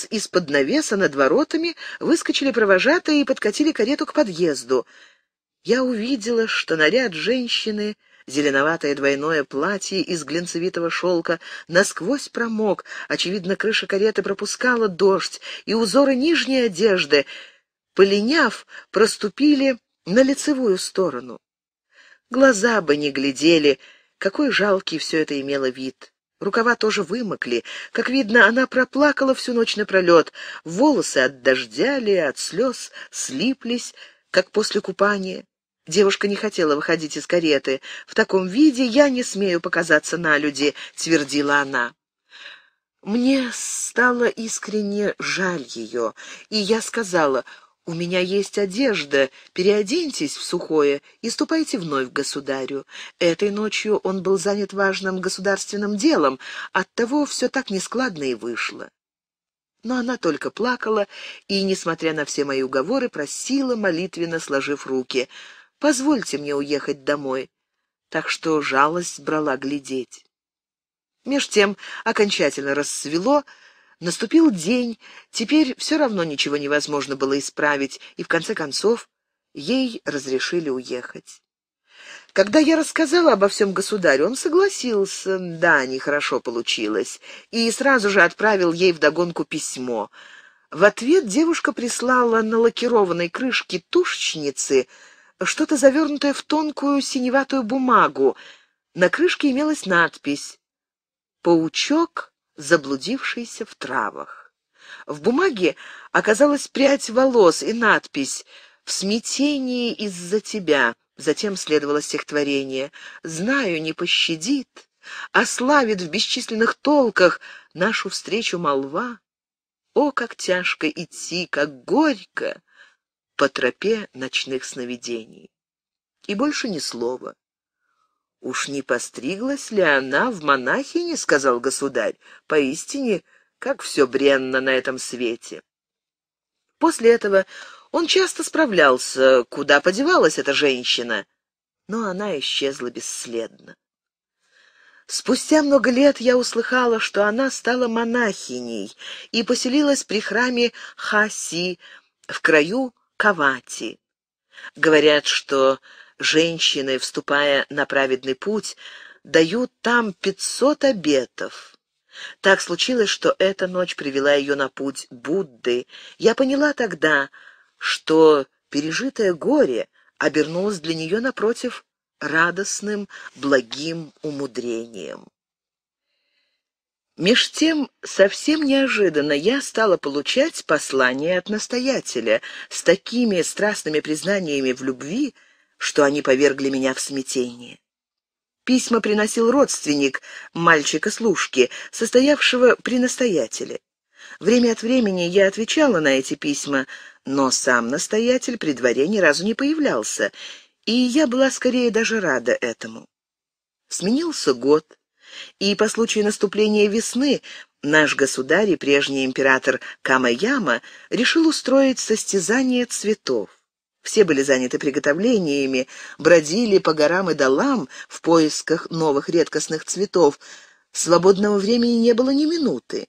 раз из-под навеса над воротами выскочили провожатые и подкатили карету к подъезду. Я увидела, что наряд женщины, зеленоватое двойное платье из глинцевитого шелка, насквозь промок, очевидно, крыша кареты пропускала дождь, и узоры нижней одежды, полиняв, проступили на лицевую сторону. Глаза бы не глядели, какой жалкий все это имело вид. Рукава тоже вымокли. Как видно, она проплакала всю ночь напролет. Волосы от дождя ли, от слез слиплись, как после купания. Девушка не хотела выходить из кареты. «В таком виде я не смею показаться на люди», — твердила она. Мне стало искренне жаль ее, и я сказала — «У меня есть одежда, переоденьтесь в сухое и ступайте вновь к государю». Этой ночью он был занят важным государственным делом, оттого все так нескладно и вышло. Но она только плакала и, несмотря на все мои уговоры, просила, молитвенно сложив руки, «Позвольте мне уехать домой». Так что жалость брала глядеть. Меж тем окончательно рассвело, Наступил день, теперь все равно ничего невозможно было исправить, и в конце концов ей разрешили уехать. Когда я рассказала обо всем государю, он согласился, да, нехорошо получилось, и сразу же отправил ей вдогонку письмо. В ответ девушка прислала на лакированной крышке тушечницы что-то завернутое в тонкую синеватую бумагу. На крышке имелась надпись «Паучок заблудившийся в травах. В бумаге оказалась прядь волос и надпись «В смятении из-за тебя». Затем следовало стихотворение «Знаю, не пощадит, ославит а в бесчисленных толках нашу встречу молва. О, как тяжко идти, как горько!» по тропе ночных сновидений. И больше ни слова. «Уж не постриглась ли она в монахине?» — сказал государь. «Поистине, как все бренно на этом свете». После этого он часто справлялся, куда подевалась эта женщина, но она исчезла бесследно. Спустя много лет я услыхала, что она стала монахиней и поселилась при храме Хаси в краю Кавати. Говорят, что Женщины, вступая на праведный путь, дают там пятьсот обетов. Так случилось, что эта ночь привела ее на путь Будды. Я поняла тогда, что пережитое горе обернулось для нее, напротив, радостным, благим умудрением. Меж тем, совсем неожиданно я стала получать послания от настоятеля с такими страстными признаниями в любви, что они повергли меня в смятение. Письма приносил родственник мальчика-служки, состоявшего при настоятеле. Время от времени я отвечала на эти письма, но сам настоятель при дворе ни разу не появлялся, и я была скорее даже рада этому. Сменился год, и по случаю наступления весны наш государь и прежний император Камаяма решил устроить состязание цветов. Все были заняты приготовлениями, бродили по горам и долам в поисках новых редкостных цветов. Свободного времени не было ни минуты.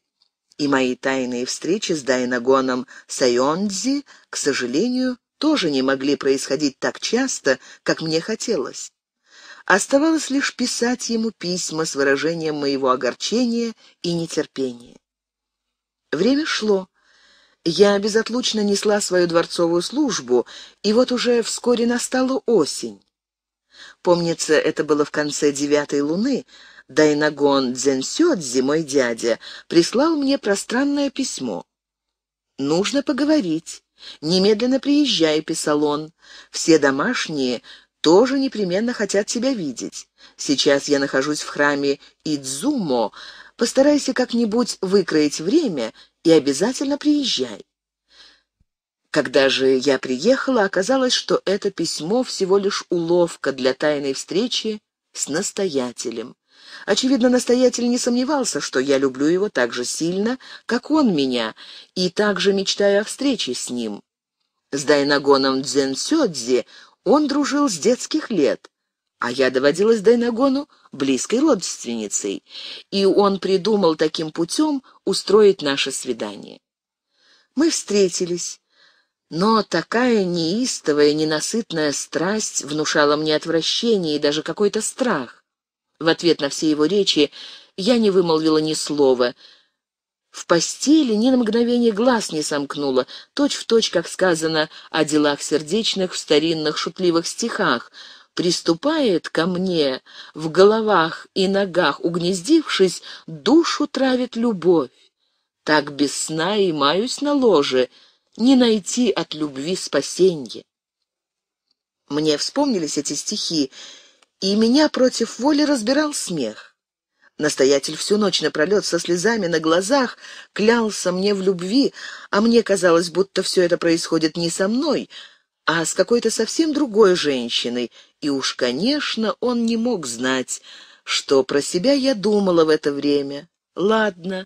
И мои тайные встречи с Дайнагоном Сайонзи, к сожалению, тоже не могли происходить так часто, как мне хотелось. Оставалось лишь писать ему письма с выражением моего огорчения и нетерпения. Время шло. Я безотлучно несла свою дворцовую службу, и вот уже вскоре настала осень. Помнится, это было в конце девятой луны. Дайнагон Дзенсёдзи, мой дядя, прислал мне пространное письмо. «Нужно поговорить. Немедленно приезжай», — писал он. «Все домашние тоже непременно хотят тебя видеть. Сейчас я нахожусь в храме Идзумо, Постарайся как-нибудь выкроить время и обязательно приезжай. Когда же я приехала, оказалось, что это письмо всего лишь уловка для тайной встречи с настоятелем. Очевидно, настоятель не сомневался, что я люблю его так же сильно, как он меня, и также мечтаю о встрече с ним. С Дайнагоном Дзенсёдзи он дружил с детских лет а я доводилась Дайнагону близкой родственницей, и он придумал таким путем устроить наше свидание. Мы встретились, но такая неистовая, ненасытная страсть внушала мне отвращение и даже какой-то страх. В ответ на все его речи я не вымолвила ни слова. В постели ни на мгновение глаз не сомкнула, точь в точь, как сказано о делах сердечных в старинных шутливых стихах — приступает ко мне, в головах и ногах угнездившись, душу травит любовь. Так без сна и маюсь на ложе, не найти от любви спасенья. Мне вспомнились эти стихи, и меня против воли разбирал смех. Настоятель всю ночь напролет со слезами на глазах клялся мне в любви, а мне казалось, будто все это происходит не со мной, а с какой-то совсем другой женщиной, и уж, конечно, он не мог знать, что про себя я думала в это время. Ладно,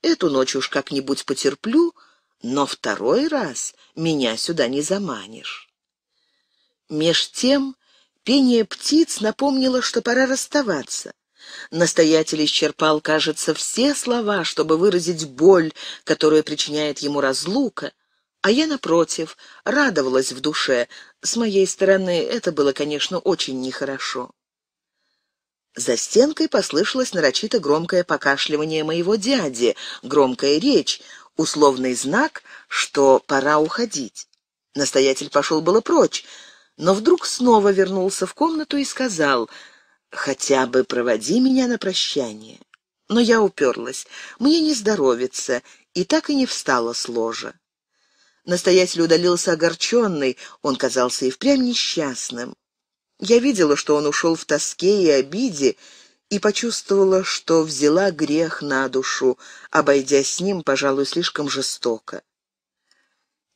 эту ночь уж как-нибудь потерплю, но второй раз меня сюда не заманишь. Меж тем пение птиц напомнило, что пора расставаться. Настоятель исчерпал, кажется, все слова, чтобы выразить боль, которую причиняет ему разлука, а я, напротив, радовалась в душе, с моей стороны это было, конечно, очень нехорошо. За стенкой послышалось нарочито громкое покашливание моего дяди, громкая речь, условный знак, что пора уходить. Настоятель пошел было прочь, но вдруг снова вернулся в комнату и сказал «Хотя бы проводи меня на прощание». Но я уперлась, мне не здоровится, и так и не встала с ложа. Настоятель удалился огорченный, он казался и впрямь несчастным. Я видела, что он ушел в тоске и обиде, и почувствовала, что взяла грех на душу, обойдя с ним, пожалуй, слишком жестоко.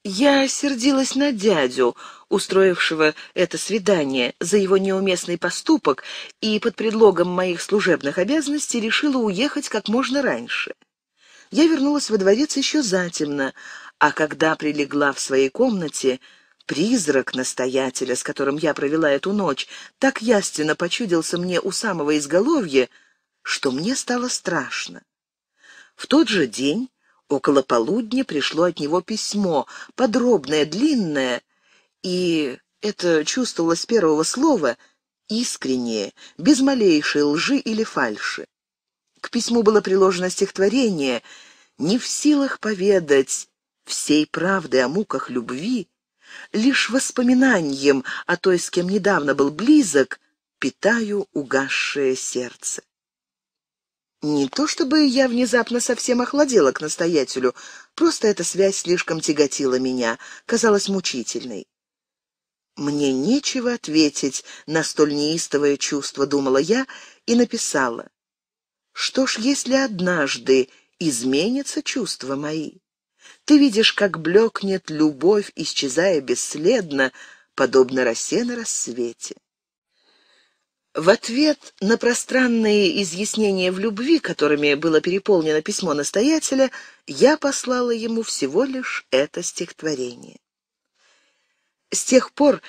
Я сердилась на дядю, устроившего это свидание, за его неуместный поступок, и под предлогом моих служебных обязанностей решила уехать как можно раньше. Я вернулась во дворец еще затемно, а когда прилегла в своей комнате, призрак настоятеля, с которым я провела эту ночь, так ясно почудился мне у самого изголовья, что мне стало страшно. В тот же день около полудня пришло от него письмо, подробное, длинное, и это чувствовалось с первого слова, искреннее, без малейшей лжи или фальши. К письму было приложено стихотворение «Не в силах поведать, всей правды о муках любви, лишь воспоминанием о той, с кем недавно был близок, питаю угасшее сердце. Не то чтобы я внезапно совсем охладела к настоятелю, просто эта связь слишком тяготила меня, казалась мучительной. Мне нечего ответить на столь неистовое чувство, думала я и написала. Что ж, если однажды изменятся чувства мои? Ты видишь, как блекнет любовь, исчезая бесследно, подобно росе на рассвете. В ответ на пространные изъяснения в любви, которыми было переполнено письмо настоятеля, я послала ему всего лишь это стихотворение. С тех пор,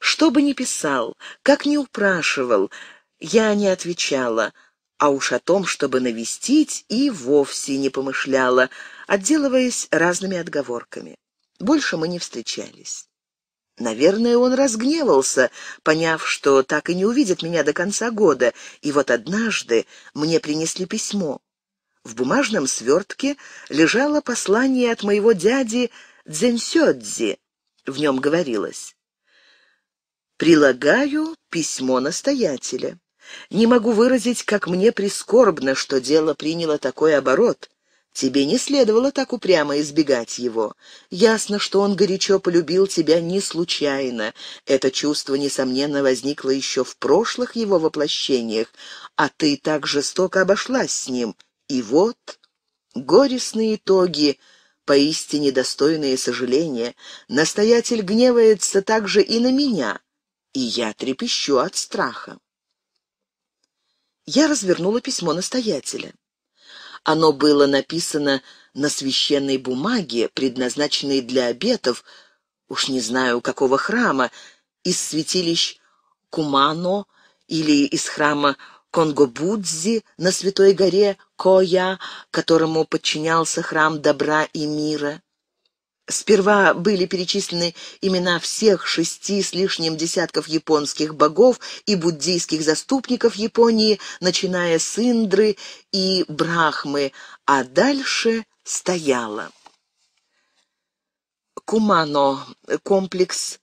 что бы ни писал, как ни упрашивал, я не отвечала — а уж о том, чтобы навестить, и вовсе не помышляла, отделываясь разными отговорками. Больше мы не встречались. Наверное, он разгневался, поняв, что так и не увидит меня до конца года, и вот однажды мне принесли письмо. В бумажном свертке лежало послание от моего дяди Дзенсёдзи. В нем говорилось «Прилагаю письмо настоятеля». Не могу выразить, как мне прискорбно, что дело приняло такой оборот. Тебе не следовало так упрямо избегать его. Ясно, что он горячо полюбил тебя не случайно. Это чувство, несомненно, возникло еще в прошлых его воплощениях, а ты так жестоко обошлась с ним. И вот горестные итоги — поистине достойные сожаления, настоятель гневается также и на меня, и я трепещу от страха. Я развернула письмо настоятеля. Оно было написано на священной бумаге, предназначенной для обетов, уж не знаю какого храма, из святилищ Кумано или из храма Конгобудзи на Святой горе Коя, которому подчинялся храм добра и мира. Сперва были перечислены имена всех шести с лишним десятков японских богов и буддийских заступников Японии, начиная с Индры и Брахмы, а дальше стояло. Кумано – комплекс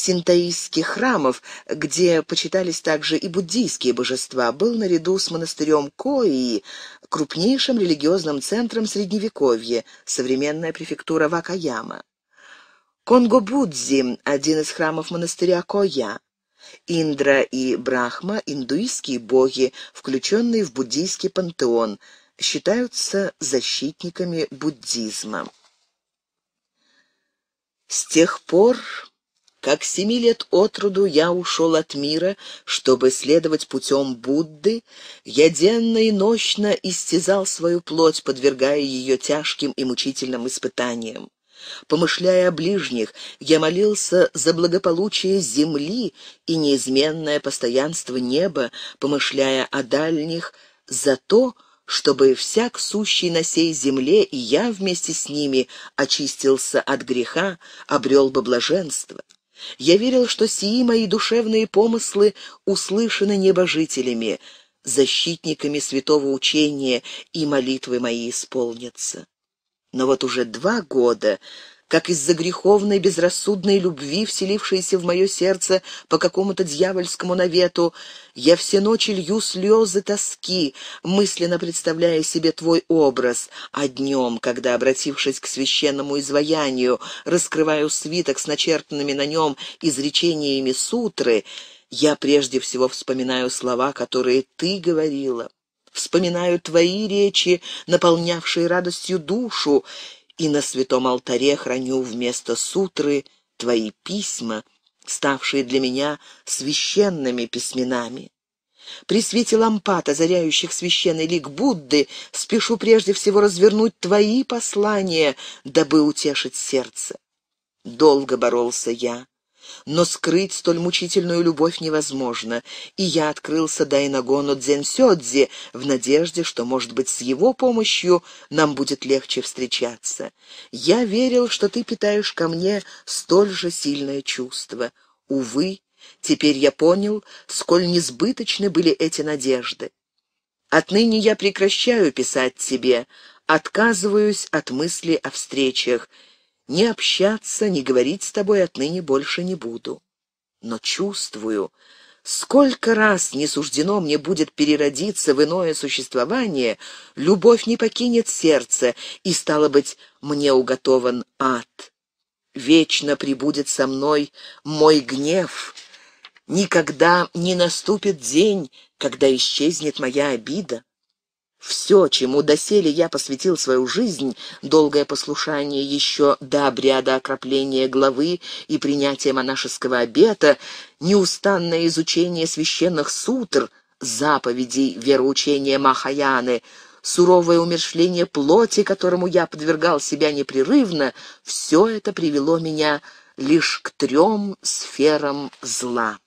синтаистских храмов, где почитались также и буддийские божества, был наряду с монастырем Кои крупнейшим религиозным центром Средневековья, современная префектура Вакаяма. Конго-Будзи – один из храмов монастыря Коя. Индра и Брахма – индуистские боги, включенные в буддийский пантеон, считаются защитниками буддизма. С тех пор как семи лет от роду я ушел от мира, чтобы следовать путем Будды, я денно и нощно истязал свою плоть, подвергая ее тяжким и мучительным испытаниям. Помышляя о ближних, я молился за благополучие земли и неизменное постоянство неба, помышляя о дальних, за то, чтобы всяк сущий на сей земле, и я вместе с ними очистился от греха, обрел бы блаженство. Я верил, что сии мои душевные помыслы услышаны небожителями, защитниками святого учения, и молитвы мои исполнятся. Но вот уже два года как из-за греховной безрассудной любви, вселившейся в мое сердце по какому-то дьявольскому навету, я все ночи лью слезы тоски, мысленно представляя себе твой образ, а днем, когда, обратившись к священному изваянию, раскрываю свиток с начертанными на нем изречениями сутры, я прежде всего вспоминаю слова, которые ты говорила». Вспоминаю твои речи, наполнявшие радостью душу, и на святом алтаре храню вместо сутры твои письма, ставшие для меня священными письменами. При свете лампад, озаряющих священный лик Будды, спешу прежде всего развернуть твои послания, дабы утешить сердце. Долго боролся я, но скрыть столь мучительную любовь невозможно, и я открылся Дайнагону Дзенсёдзи в надежде, что, может быть, с его помощью нам будет легче встречаться. Я верил, что ты питаешь ко мне столь же сильное чувство. Увы, теперь я понял, сколь несбыточны были эти надежды. Отныне я прекращаю писать тебе, отказываюсь от мысли о встречах — ни общаться, ни говорить с тобой отныне больше не буду. Но чувствую, сколько раз не суждено мне будет переродиться в иное существование, любовь не покинет сердце, и, стало быть, мне уготован ад. Вечно прибудет со мной мой гнев. Никогда не наступит день, когда исчезнет моя обида. Все, чему доселе я посвятил свою жизнь, долгое послушание еще до обряда окропления главы и принятия монашеского обета, неустанное изучение священных сутр, заповедей вероучения Махаяны, суровое умершление плоти, которому я подвергал себя непрерывно, все это привело меня лишь к трем сферам зла.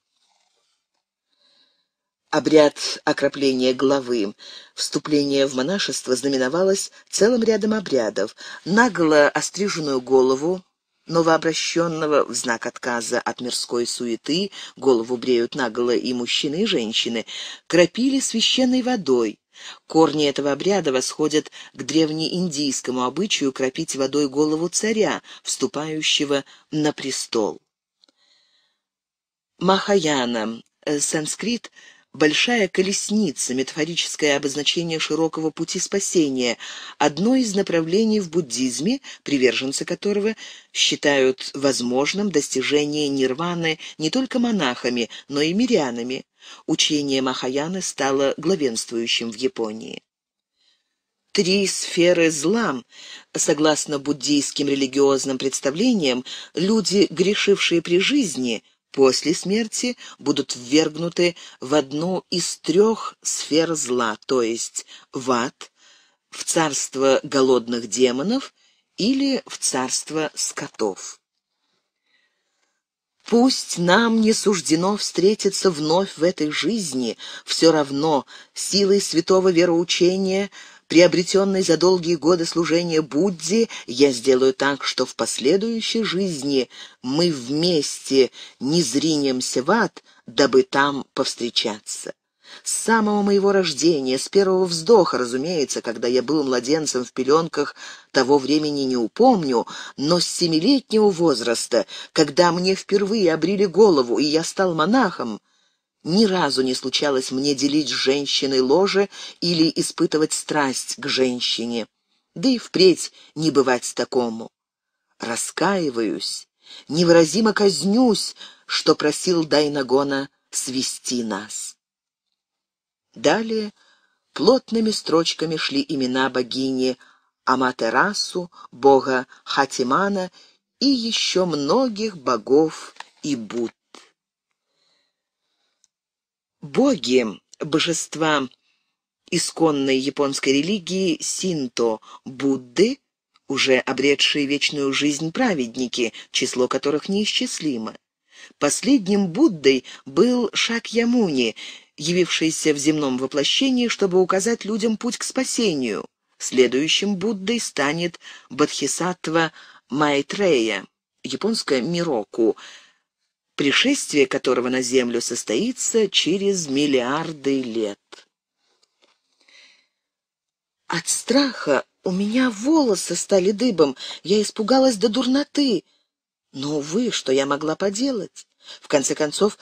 Обряд окропления главы. Вступление в монашество знаменовалось целым рядом обрядов. Нагло остриженную голову новообращенного в знак отказа от мирской суеты, голову бреют наголо и мужчины, и женщины, кропили священной водой. Корни этого обряда восходят к древнеиндийскому обычаю кропить водой голову царя, вступающего на престол. Махаяна. Э, санскрит – Большая колесница – метафорическое обозначение широкого пути спасения, одно из направлений в буддизме, приверженцы которого считают возможным достижение нирваны не только монахами, но и мирянами. Учение Махаяны стало главенствующим в Японии. Три сферы зла. Согласно буддийским религиозным представлениям, люди, грешившие при жизни – после смерти будут ввергнуты в одну из трех сфер зла, то есть в ад, в царство голодных демонов или в царство скотов. Пусть нам не суждено встретиться вновь в этой жизни, все равно силой святого вероучения – Приобретенной за долгие годы служения Будде, я сделаю так, что в последующей жизни мы вместе не зринемся в ад, дабы там повстречаться. С самого моего рождения, с первого вздоха, разумеется, когда я был младенцем в пеленках, того времени не упомню, но с семилетнего возраста, когда мне впервые обрили голову, и я стал монахом, ни разу не случалось мне делить с женщиной ложе или испытывать страсть к женщине, да и впредь не бывать такому. Раскаиваюсь, невыразимо казнюсь, что просил Дайнагона свести нас. Далее плотными строчками шли имена богини Аматерасу, бога Хатимана и еще многих богов и Будд. Боги, божества исконной японской религии синто, Будды, уже обретшие вечную жизнь праведники, число которых неисчислимо. Последним Буддой был Шакьямуни, явившийся в земном воплощении, чтобы указать людям путь к спасению. Следующим Буддой станет Бодхисаттва Майтрея, японская Мироку, пришествие которого на Землю состоится через миллиарды лет. От страха у меня волосы стали дыбом, я испугалась до дурноты. Но, увы, что я могла поделать? В конце концов,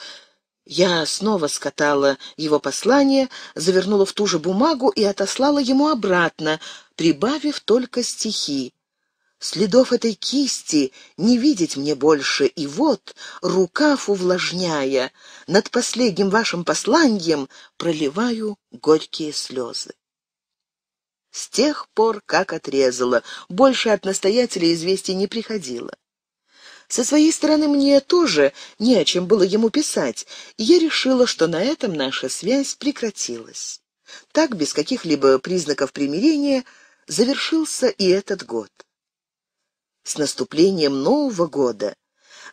я снова скатала его послание, завернула в ту же бумагу и отослала ему обратно, прибавив только стихи. Следов этой кисти не видеть мне больше, и вот, рукав увлажняя, над последним вашим посланием проливаю горькие слезы. С тех пор, как отрезала, больше от настоятеля известий не приходило. Со своей стороны мне тоже не о чем было ему писать, и я решила, что на этом наша связь прекратилась. Так, без каких-либо признаков примирения, завершился и этот год. С наступлением Нового года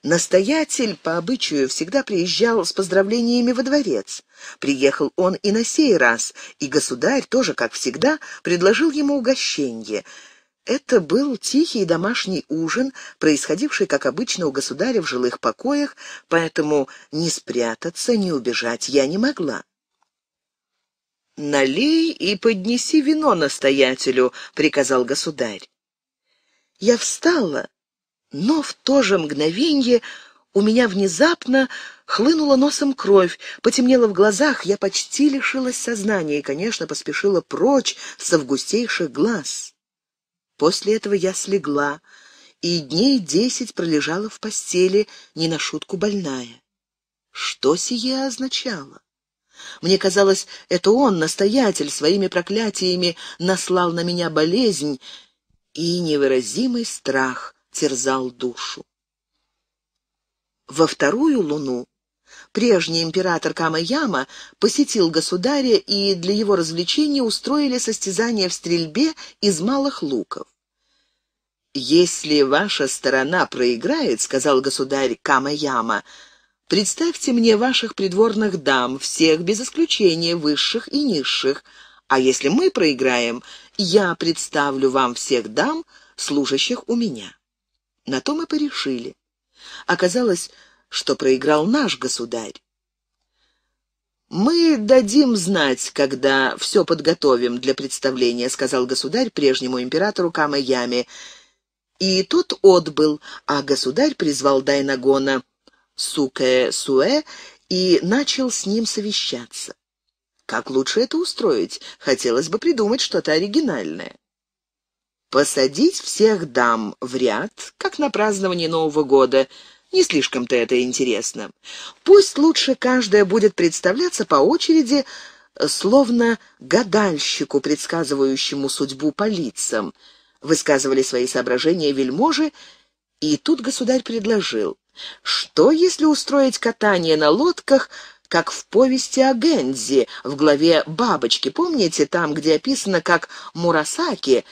настоятель по обычаю всегда приезжал с поздравлениями во дворец. Приехал он и на сей раз, и государь тоже, как всегда, предложил ему угощение — это был тихий домашний ужин, происходивший, как обычно, у государя в жилых покоях, поэтому ни спрятаться, ни убежать я не могла. «Налей и поднеси вино настоятелю», — приказал государь. Я встала, но в то же мгновенье у меня внезапно хлынула носом кровь, потемнело в глазах, я почти лишилась сознания и, конечно, поспешила прочь с августейших глаз. После этого я слегла, и дней десять пролежала в постели, не на шутку больная. Что сие означало? Мне казалось, это он, настоятель, своими проклятиями наслал на меня болезнь, и невыразимый страх терзал душу. Во вторую луну Прежний император Камаяма посетил государя, и для его развлечения устроили состязание в стрельбе из малых луков. «Если ваша сторона проиграет, — сказал государь Камаяма, — представьте мне ваших придворных дам, всех без исключения, высших и низших, а если мы проиграем, я представлю вам всех дам, служащих у меня». На то мы порешили. Оказалось, что проиграл наш государь. «Мы дадим знать, когда все подготовим для представления», — сказал государь прежнему императору Камаяме. И тот отбыл, а государь призвал Дайнагона Сукэ-Суэ и начал с ним совещаться. Как лучше это устроить? Хотелось бы придумать что-то оригинальное. Посадить всех дам в ряд, как на празднование Нового года. Не слишком-то это интересно. Пусть лучше каждая будет представляться по очереди, словно гадальщику, предсказывающему судьбу по лицам. Высказывали свои соображения вельможи, и тут государь предложил, что если устроить катание на лодках – как в повести о Гэнзи в главе «Бабочки». Помните, там, где описано, как Мурасаки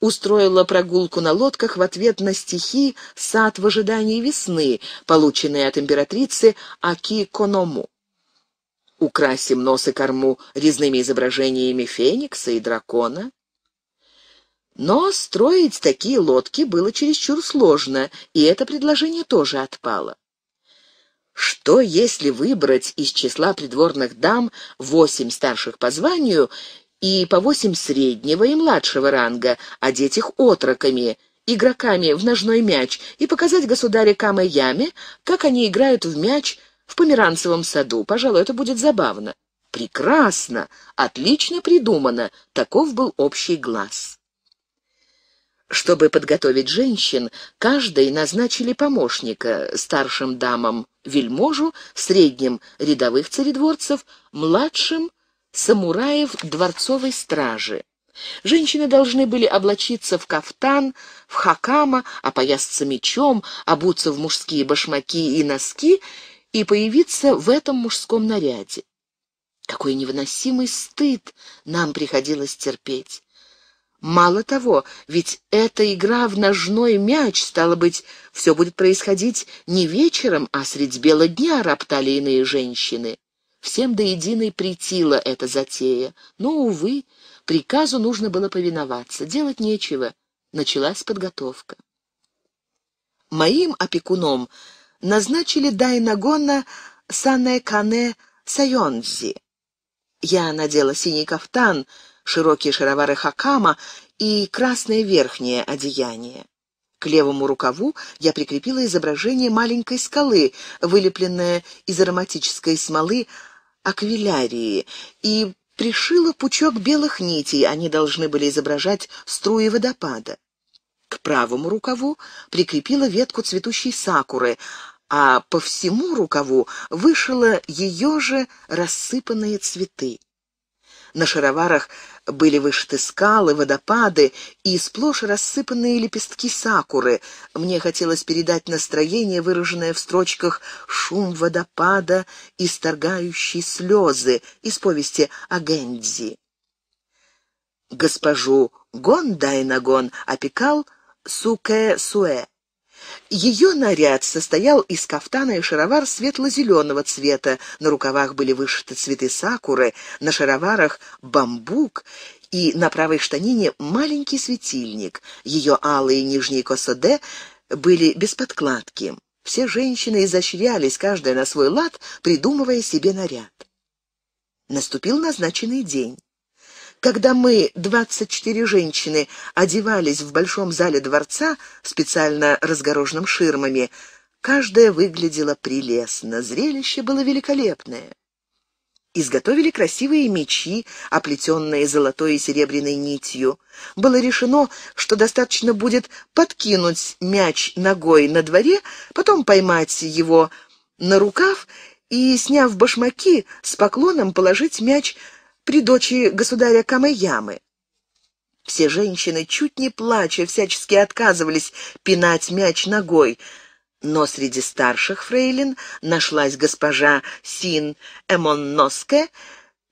устроила прогулку на лодках в ответ на стихи «Сад в ожидании весны», полученные от императрицы Аки Коному. Украсим нос и корму резными изображениями феникса и дракона. Но строить такие лодки было чересчур сложно, и это предложение тоже отпало. Что, если выбрать из числа придворных дам восемь старших по званию и по восемь среднего и младшего ранга, одеть их отроками, игроками в ножной мяч, и показать государе Камаяме, как они играют в мяч в Померанцевом саду? Пожалуй, это будет забавно. Прекрасно! Отлично придумано! Таков был общий глаз. Чтобы подготовить женщин, каждой назначили помощника старшим дамам вельможу, средним рядовых царедворцев, младшим самураев дворцовой стражи. Женщины должны были облачиться в кафтан, в хакама, опоясться мечом, обуться в мужские башмаки и носки и появиться в этом мужском наряде. Какой невыносимый стыд нам приходилось терпеть. Мало того, ведь эта игра в ножной мяч, стало быть, все будет происходить не вечером, а средь бела дня роптали иные женщины. Всем до единой притила эта затея. Но, увы, приказу нужно было повиноваться, делать нечего. Началась подготовка. Моим опекуном назначили Дайнагона Санэ Кане Сайонзи. Я надела синий кафтан — широкие шаровары хакама и красное верхнее одеяние. К левому рукаву я прикрепила изображение маленькой скалы, вылепленное из ароматической смолы аквилярии, и пришила пучок белых нитей, они должны были изображать струи водопада. К правому рукаву прикрепила ветку цветущей сакуры, а по всему рукаву вышила ее же рассыпанные цветы. На шароварах были вышиты скалы, водопады и сплошь рассыпанные лепестки сакуры. Мне хотелось передать настроение, выраженное в строчках «Шум водопада, и исторгающий слезы» из повести о Гэнзи. Госпожу Гондайнагон опекал Суке-Суэ. Ее наряд состоял из кафтана и шаровар светло-зеленого цвета, на рукавах были вышиты цветы сакуры, на шароварах бамбук и на правой штанине маленький светильник. Ее алые нижние косоде были без подкладки. Все женщины изощрялись, каждая на свой лад, придумывая себе наряд. Наступил назначенный день. Когда мы, 24 женщины, одевались в большом зале дворца, специально разгороженном ширмами, каждая выглядела прелестно, зрелище было великолепное. Изготовили красивые мечи, оплетенные золотой и серебряной нитью. Было решено, что достаточно будет подкинуть мяч ногой на дворе, потом поймать его на рукав и, сняв башмаки, с поклоном положить мяч при дочери государя Камаямы Все женщины, чуть не плача, всячески отказывались пинать мяч ногой, но среди старших фрейлин нашлась госпожа Син Эмонноске,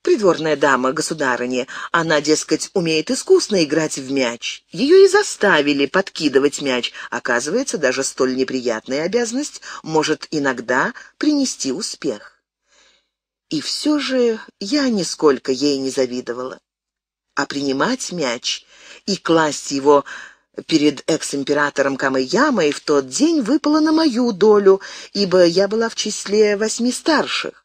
придворная дама государыни. Она, дескать, умеет искусно играть в мяч. Ее и заставили подкидывать мяч. Оказывается, даже столь неприятная обязанность может иногда принести успех. И все же я нисколько ей не завидовала. А принимать мяч и класть его перед экс-императором Камэямой в тот день выпало на мою долю, ибо я была в числе восьми старших.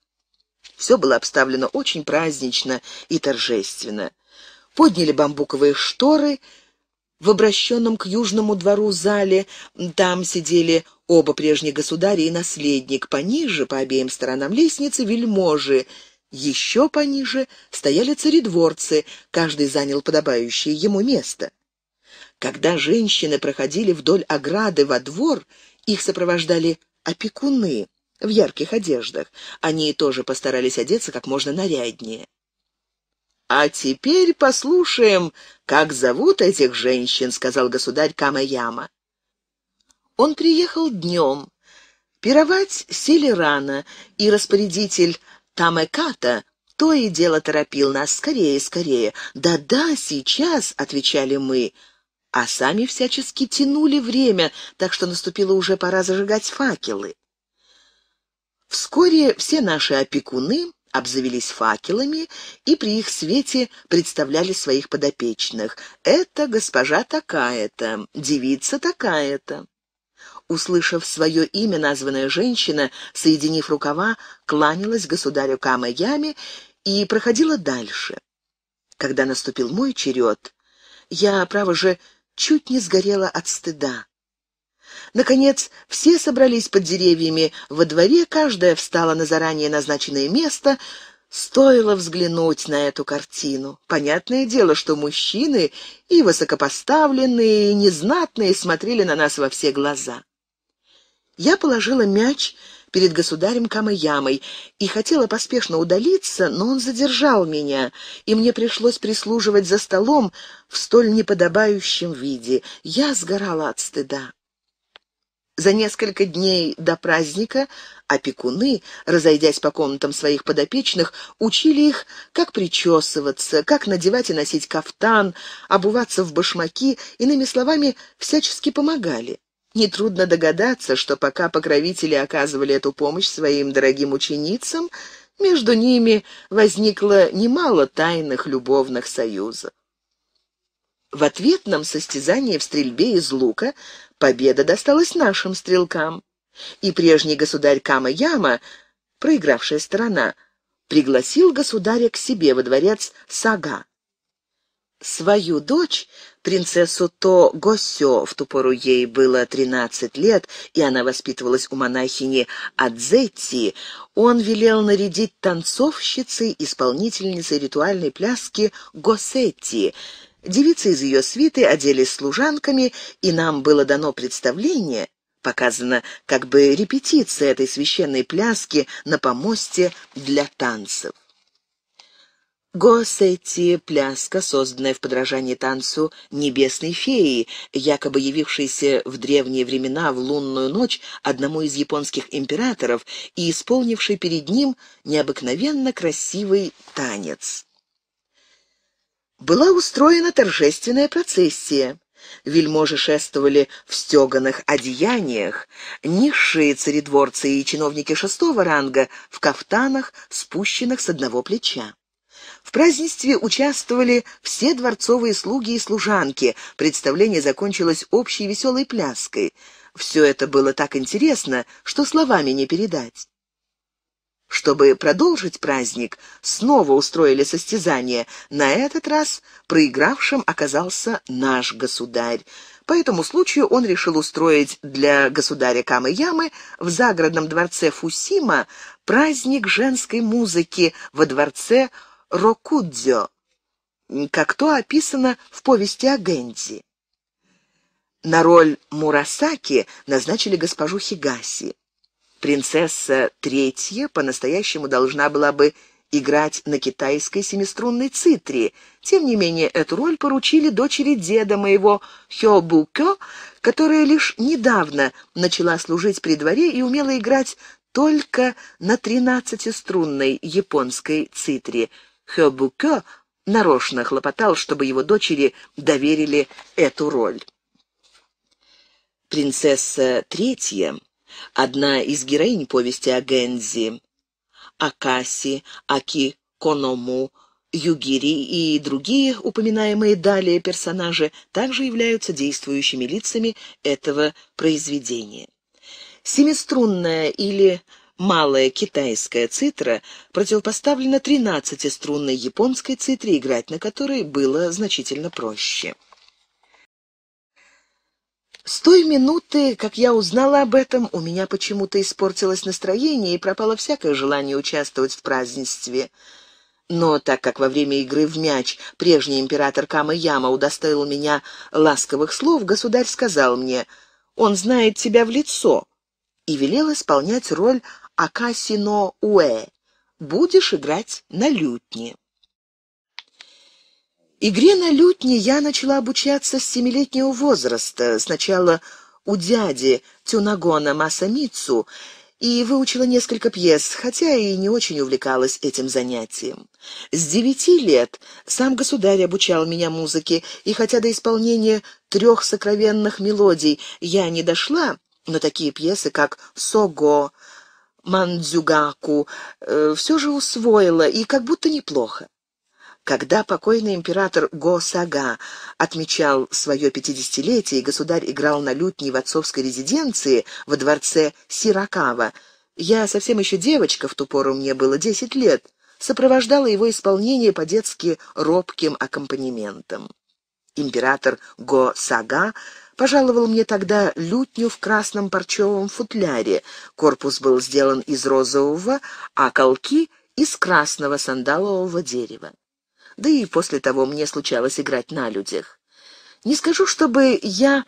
Все было обставлено очень празднично и торжественно. Подняли бамбуковые шторы — в обращенном к южному двору зале там сидели оба прежних государя и наследник. Пониже, по обеим сторонам лестницы, вельможи. Еще пониже стояли царедворцы, каждый занял подобающее ему место. Когда женщины проходили вдоль ограды во двор, их сопровождали опекуны в ярких одеждах. Они тоже постарались одеться как можно наряднее. «А теперь послушаем «Как зовут этих женщин?» — сказал государь Камаяма. Он приехал днем. Пировать сели рано, и распорядитель Тамеката то и дело торопил нас. «Скорее, скорее!» «Да-да, сейчас!» — отвечали мы. А сами всячески тянули время, так что наступило уже пора зажигать факелы. Вскоре все наши опекуны обзавелись факелами и при их свете представляли своих подопечных. «Это госпожа такая-то, девица такая-то». Услышав свое имя, названная женщина, соединив рукава, кланялась государю Камаяме и проходила дальше. Когда наступил мой черед, я, право же, чуть не сгорела от стыда. Наконец, все собрались под деревьями во дворе, каждая встала на заранее назначенное место. Стоило взглянуть на эту картину. Понятное дело, что мужчины и высокопоставленные, и незнатные смотрели на нас во все глаза. Я положила мяч перед государем Камаямой и хотела поспешно удалиться, но он задержал меня, и мне пришлось прислуживать за столом в столь неподобающем виде. Я сгорала от стыда. За несколько дней до праздника опекуны, разойдясь по комнатам своих подопечных, учили их, как причесываться, как надевать и носить кафтан, обуваться в башмаки, иными словами, всячески помогали. Нетрудно догадаться, что пока покровители оказывали эту помощь своим дорогим ученицам, между ними возникло немало тайных любовных союзов. В ответном состязании в стрельбе из лука победа досталась нашим стрелкам. И прежний государь Кама-Яма, проигравшая сторона, пригласил государя к себе во дворец Сага. Свою дочь, принцессу То Госё, в ту пору ей было 13 лет, и она воспитывалась у монахини Адзетти, он велел нарядить танцовщицей, исполнительницей ритуальной пляски Госетти — Девицы из ее свиты оделись служанками, и нам было дано представление, показана как бы репетиция этой священной пляски на помосте для танцев. Госэти — пляска, созданная в подражании танцу небесной феи, якобы явившейся в древние времена в лунную ночь одному из японских императоров и исполнившей перед ним необыкновенно красивый танец была устроена торжественная процессия. Вельможи шествовали в стеганых одеяниях, низшие царедворцы и чиновники шестого ранга в кафтанах, спущенных с одного плеча. В празднестве участвовали все дворцовые слуги и служанки, представление закончилось общей веселой пляской. Все это было так интересно, что словами не передать. Чтобы продолжить праздник, снова устроили состязание. На этот раз проигравшим оказался наш государь. По этому случаю он решил устроить для государя Камы-Ямы в загородном дворце Фусима праздник женской музыки во дворце Рокудзё, как то описано в повести о Гэнди. На роль Мурасаки назначили госпожу Хигаси. Принцесса третья по-настоящему должна была бы играть на китайской семиструнной цитре. Тем не менее, эту роль поручили дочери деда моего Хё Бу Кё, которая лишь недавно начала служить при дворе и умела играть только на тринадцатиструнной японской цитре. Хё Бу Кё нарочно хлопотал, чтобы его дочери доверили эту роль. Принцесса третья Одна из героинь повести о Гэнзи, Акаси, Аки Коному, Югири и другие упоминаемые далее персонажи также являются действующими лицами этого произведения. Семиструнная или малая китайская цитра противопоставлена тринадцатиструнной японской цитре, играть на которой было значительно проще. С той минуты, как я узнала об этом, у меня почему-то испортилось настроение и пропало всякое желание участвовать в празднестве. Но так как во время игры в мяч прежний император Кама Яма удостоил меня ласковых слов, государь сказал мне «Он знает тебя в лицо» и велел исполнять роль Акасино Уэ «Будешь играть на лютне». Игре на лютне я начала обучаться с семилетнего возраста, сначала у дяди Тюнагона Масамицу, и выучила несколько пьес, хотя и не очень увлекалась этим занятием. С девяти лет сам государь обучал меня музыке, и хотя до исполнения трех сокровенных мелодий я не дошла, но такие пьесы, как «Сого», «Мандзюгаку» э, все же усвоила, и как будто неплохо. Когда покойный император Го-Сага отмечал свое пятидесятилетие, и государь играл на лютне в отцовской резиденции во дворце Сиракава, я совсем еще девочка, в ту пору мне было десять лет, сопровождала его исполнение по-детски робким аккомпанементом. Император Го-Сага пожаловал мне тогда лютню в красном парчевом футляре. Корпус был сделан из розового, а колки — из красного сандалового дерева да и после того мне случалось играть на людях. Не скажу, чтобы я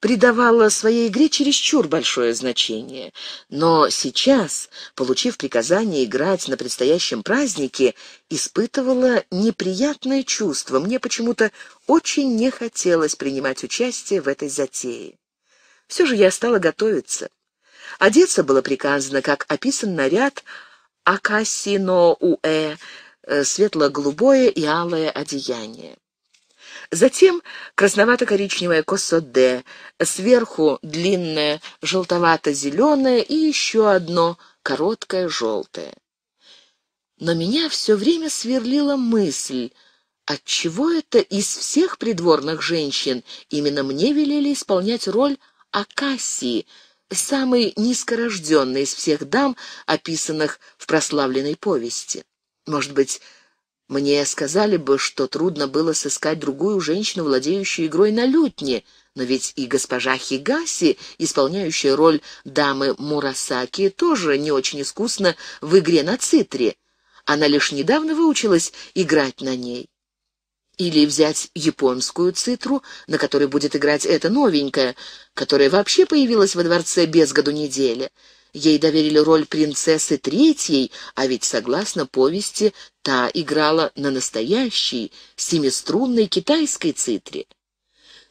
придавала своей игре чересчур большое значение, но сейчас, получив приказание играть на предстоящем празднике, испытывала неприятное чувство. Мне почему-то очень не хотелось принимать участие в этой затее. Все же я стала готовиться. Одеться было приказано, как описан наряд Акасино-Уэ, Э, светло-голубое и алое одеяние. Затем красновато-коричневая косоде, сверху длинное желтовато-зеленое и еще одно короткое желтое. Но меня все время сверлила мысль, отчего это из всех придворных женщин именно мне велели исполнять роль Акасии, самой низкорожденной из всех дам, описанных в прославленной повести. Может быть, мне сказали бы, что трудно было сыскать другую женщину, владеющую игрой на лютне, но ведь и госпожа Хигаси, исполняющая роль дамы Мурасаки, тоже не очень искусна в игре на цитре. Она лишь недавно выучилась играть на ней. Или взять японскую цитру, на которой будет играть эта новенькая, которая вообще появилась во дворце без году недели. Ей доверили роль принцессы третьей, а ведь, согласно повести, та играла на настоящей, семиструнной китайской цитре.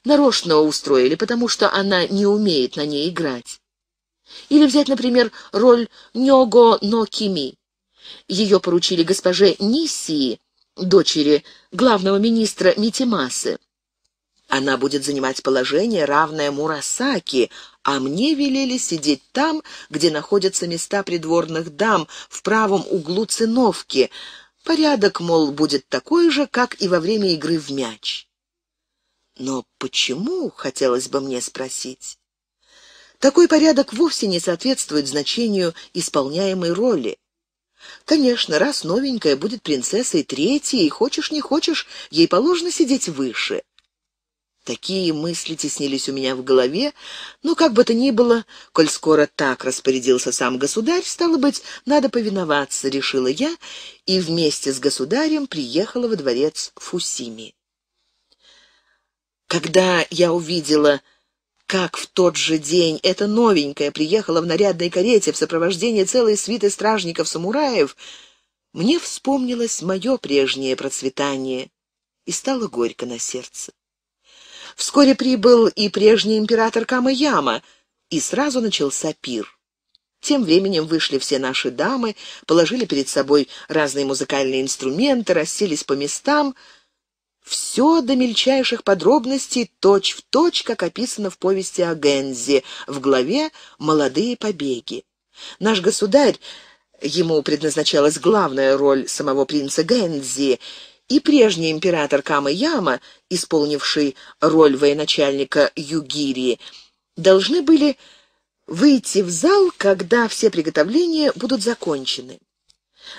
Нарочно устроили, потому что она не умеет на ней играть. Или взять, например, роль Нёго Но Кими. Ее поручили госпоже Нисии, дочери главного министра Митимасы. Она будет занимать положение, равное Мурасаки, а мне велели сидеть там, где находятся места придворных дам, в правом углу циновки. Порядок, мол, будет такой же, как и во время игры в мяч. Но почему, хотелось бы мне спросить? Такой порядок вовсе не соответствует значению исполняемой роли. Конечно, раз новенькая будет принцессой третьей, и хочешь не хочешь, ей положено сидеть выше — Такие мысли теснились у меня в голове, но как бы то ни было, коль скоро так распорядился сам государь, стало быть, надо повиноваться, решила я, и вместе с государем приехала во дворец Фусими. Когда я увидела, как в тот же день эта новенькая приехала в нарядной карете в сопровождении целой свиты стражников-самураев, мне вспомнилось мое прежнее процветание, и стало горько на сердце. Вскоре прибыл и прежний император Камаяма, и сразу начался пир. Тем временем вышли все наши дамы, положили перед собой разные музыкальные инструменты, расселись по местам. Все до мельчайших подробностей, точь в точь, как описано в повести о Гензе, в главе «Молодые побеги». Наш государь, ему предназначалась главная роль самого принца Гензи, и прежний император Камы-Яма, исполнивший роль военачальника Югирии, должны были выйти в зал, когда все приготовления будут закончены.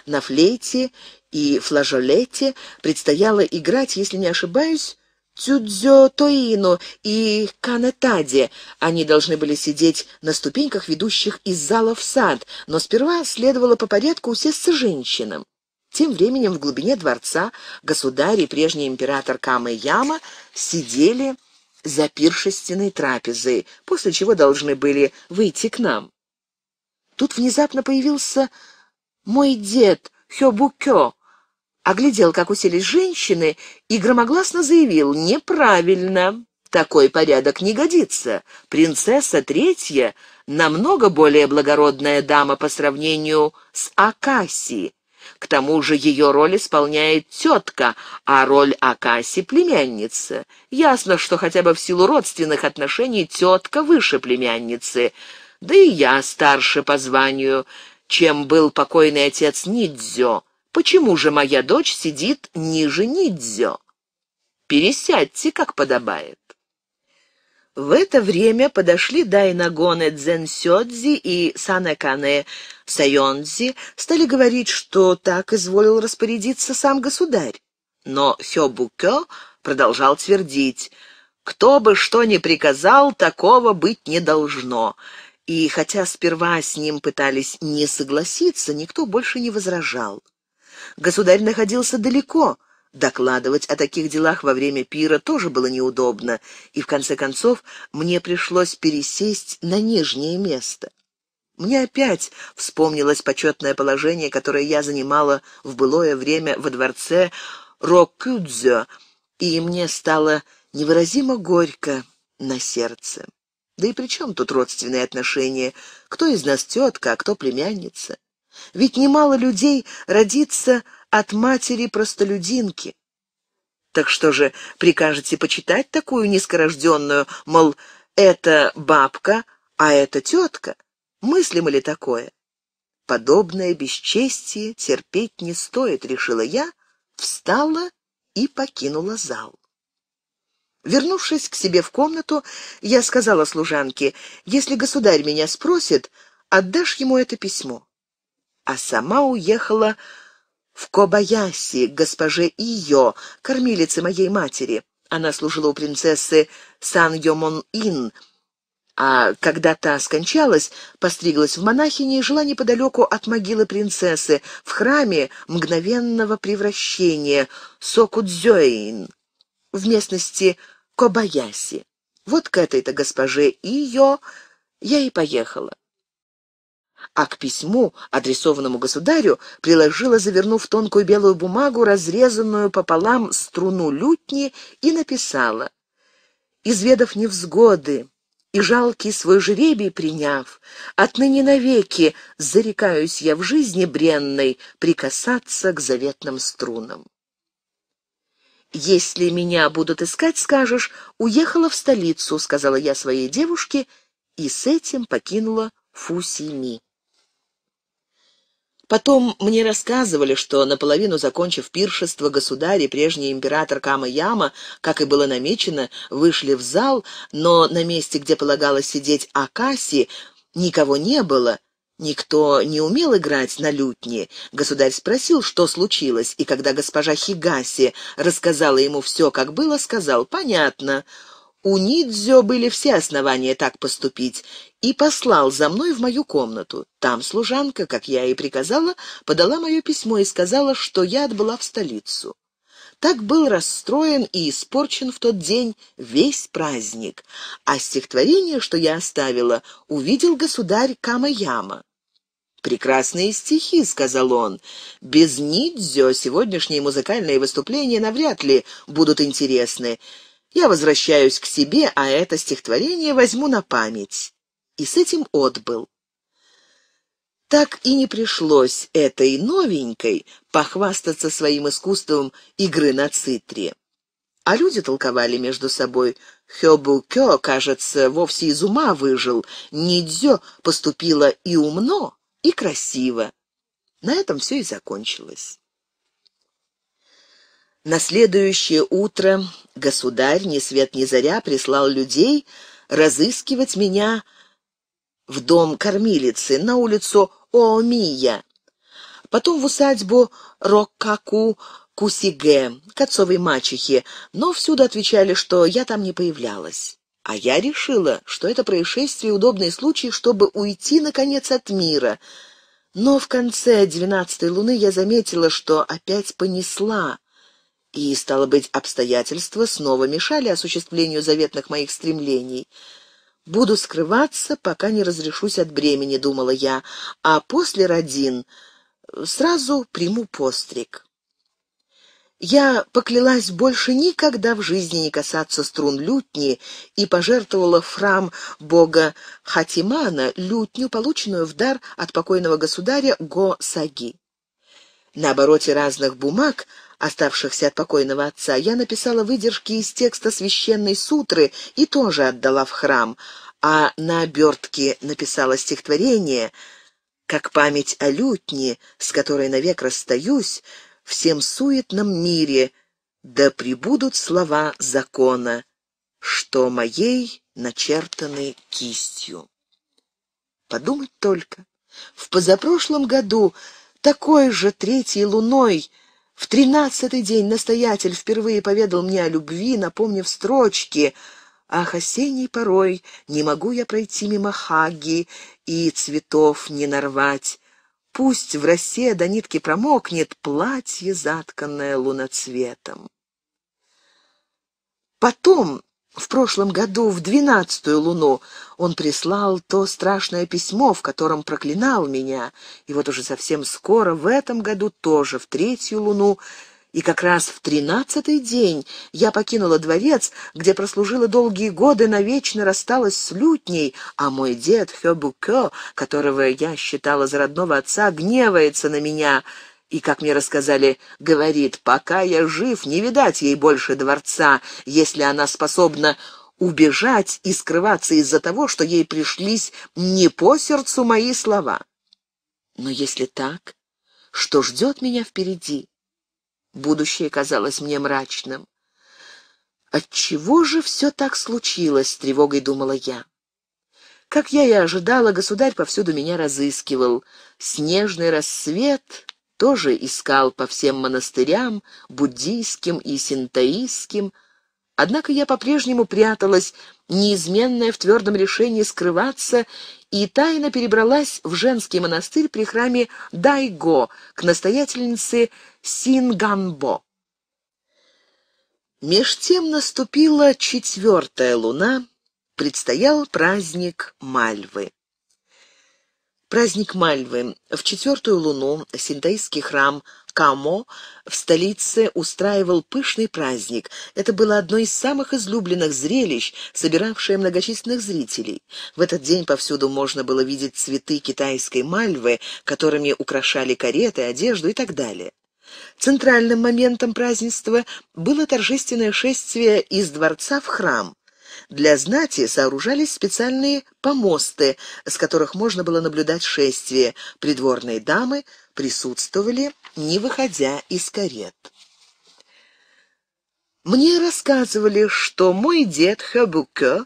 На флейте и флажолете предстояло играть, если не ошибаюсь, Цюдзё Тоину и Канетаде. Они должны были сидеть на ступеньках, ведущих из зала в сад, но сперва следовало по порядку усесться женщинам. Тем временем в глубине дворца государь и прежний император Камы-Яма сидели за пиршественной трапезой, после чего должны были выйти к нам. Тут внезапно появился мой дед Хёбукё, оглядел, как уселись женщины, и громогласно заявил «Неправильно! Такой порядок не годится! Принцесса третья намного более благородная дама по сравнению с Акаси, к тому же ее роль исполняет тетка, а роль Акаси — племянница. Ясно, что хотя бы в силу родственных отношений тетка выше племянницы. Да и я старше по званию, чем был покойный отец Нидзё. Почему же моя дочь сидит ниже Нидзё? Пересядьте, как подобает. В это время подошли Дайнагоне Дзенсёдзи и Санэкане Сайонзи, стали говорить, что так изволил распорядиться сам государь. Но Хёбукё продолжал твердить, «Кто бы что ни приказал, такого быть не должно». И хотя сперва с ним пытались не согласиться, никто больше не возражал. Государь находился далеко, Докладывать о таких делах во время пира тоже было неудобно, и в конце концов мне пришлось пересесть на нижнее место. Мне опять вспомнилось почетное положение, которое я занимала в былое время во дворце Рокюдзё, и мне стало невыразимо горько на сердце. Да и при чем тут родственные отношения? Кто из нас тетка, а кто племянница? Ведь немало людей родится от матери-простолюдинки. Так что же, прикажете почитать такую нескорожденную, мол, это бабка, а это тетка? Мыслимо ли такое? Подобное бесчестие терпеть не стоит, решила я, встала и покинула зал. Вернувшись к себе в комнату, я сказала служанке, «Если государь меня спросит, отдашь ему это письмо». А сама уехала в Кобаяси госпоже Ио, кормилице моей матери. Она служила у принцессы Сан-Йомон-Ин, а когда та скончалась, постриглась в монахини и жила неподалеку от могилы принцессы, в храме мгновенного превращения Сокудзёин в местности Кобаяси. Вот к этой-то госпоже Ио я и поехала а к письму, адресованному государю, приложила, завернув тонкую белую бумагу, разрезанную пополам струну лютни, и написала «Изведав невзгоды и жалкий свой жребий приняв, отныне навеки зарекаюсь я в жизни бренной прикасаться к заветным струнам». «Если меня будут искать, скажешь, уехала в столицу», — сказала я своей девушке, и с этим покинула Фусими. Потом мне рассказывали, что, наполовину закончив пиршество, государь и прежний император Кама-Яма, как и было намечено, вышли в зал, но на месте, где полагалось сидеть Акаси, никого не было, никто не умел играть на лютне. Государь спросил, что случилось, и когда госпожа Хигаси рассказала ему все, как было, сказал «понятно». У Нидзё были все основания так поступить, и послал за мной в мою комнату. Там служанка, как я и приказала, подала мое письмо и сказала, что я отбыла в столицу. Так был расстроен и испорчен в тот день весь праздник, а стихотворение, что я оставила, увидел государь Камаяма. «Прекрасные стихи», — сказал он. «Без Нидзё сегодняшние музыкальные выступления навряд ли будут интересны. Я возвращаюсь к себе, а это стихотворение возьму на память». И с этим отбыл. Так и не пришлось этой новенькой похвастаться своим искусством игры на цитре. А люди толковали между собой. Хёбу Кё, кажется, вовсе из ума выжил. Нидзё поступила и умно, и красиво. На этом все и закончилось. На следующее утро государь ни свет ни заря прислал людей разыскивать меня в дом кормилицы на улицу Оомия, потом в усадьбу Роккаку Кусиге, к отцовой мачехе, но всюду отвечали, что я там не появлялась. А я решила, что это происшествие удобный случай, чтобы уйти, наконец, от мира. Но в конце двенадцатой луны я заметила, что опять понесла и, стало быть, обстоятельства снова мешали осуществлению заветных моих стремлений. «Буду скрываться, пока не разрешусь от бремени», — думала я, «а после родин сразу приму постриг». Я поклялась больше никогда в жизни не касаться струн лютни и пожертвовала в храм бога Хатимана лютню, полученную в дар от покойного государя Го-Саги. На обороте разных бумаг — оставшихся от покойного отца, я написала выдержки из текста священной сутры и тоже отдала в храм, а на обертке написала стихотворение «Как память о лютне, с которой навек расстаюсь, всем суетном мире, да прибудут слова закона, что моей начертаны кистью». Подумать только, в позапрошлом году такой же третьей луной – в тринадцатый день настоятель впервые поведал мне о любви, напомнив строчки «Ах, осенний порой не могу я пройти мимо хаги и цветов не нарвать. Пусть в росе до нитки промокнет платье, затканное луноцветом». Потом в прошлом году, в двенадцатую луну, он прислал то страшное письмо, в котором проклинал меня, и вот уже совсем скоро, в этом году тоже, в третью луну, и как раз в тринадцатый день я покинула дворец, где прослужила долгие годы, навечно рассталась с лютней, а мой дед Хёбукё, которого я считала за родного отца, гневается на меня — и, как мне рассказали, говорит, пока я жив, не видать ей больше дворца, если она способна убежать и скрываться из-за того, что ей пришлись не по сердцу мои слова. Но если так, что ждет меня впереди? Будущее казалось мне мрачным. Отчего же все так случилось, с тревогой думала я. Как я и ожидала, государь повсюду меня разыскивал. Снежный рассвет тоже искал по всем монастырям, буддийским и синтоистским, Однако я по-прежнему пряталась, неизменная в твердом решении скрываться, и тайно перебралась в женский монастырь при храме Дайго к настоятельнице Синганбо. Меж тем наступила четвертая луна, предстоял праздник Мальвы. Праздник Мальвы. В четвертую луну синтаистский храм Камо в столице устраивал пышный праздник. Это было одно из самых излюбленных зрелищ, собиравшее многочисленных зрителей. В этот день повсюду можно было видеть цветы китайской мальвы, которыми украшали кареты, одежду и так далее. Центральным моментом празднества было торжественное шествие из дворца в храм. Для знати сооружались специальные помосты, с которых можно было наблюдать шествие. Придворные дамы присутствовали, не выходя из карет. Мне рассказывали, что мой дед Хабуке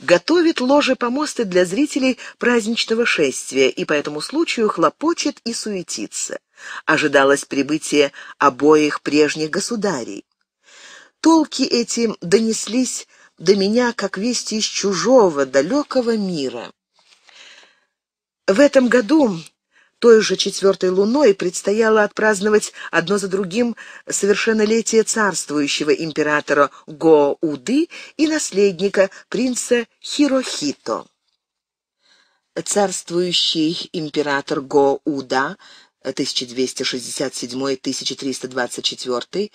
готовит ложе-помосты для зрителей праздничного шествия и по этому случаю хлопочет и суетится. Ожидалось прибытие обоих прежних государей. Толки эти донеслись до меня, как вести из чужого, далекого мира. В этом году той же четвертой луной предстояло отпраздновать одно за другим совершеннолетие царствующего императора Го-Уды и наследника принца Хирохито. Царствующий император Го-Уда 1267-1324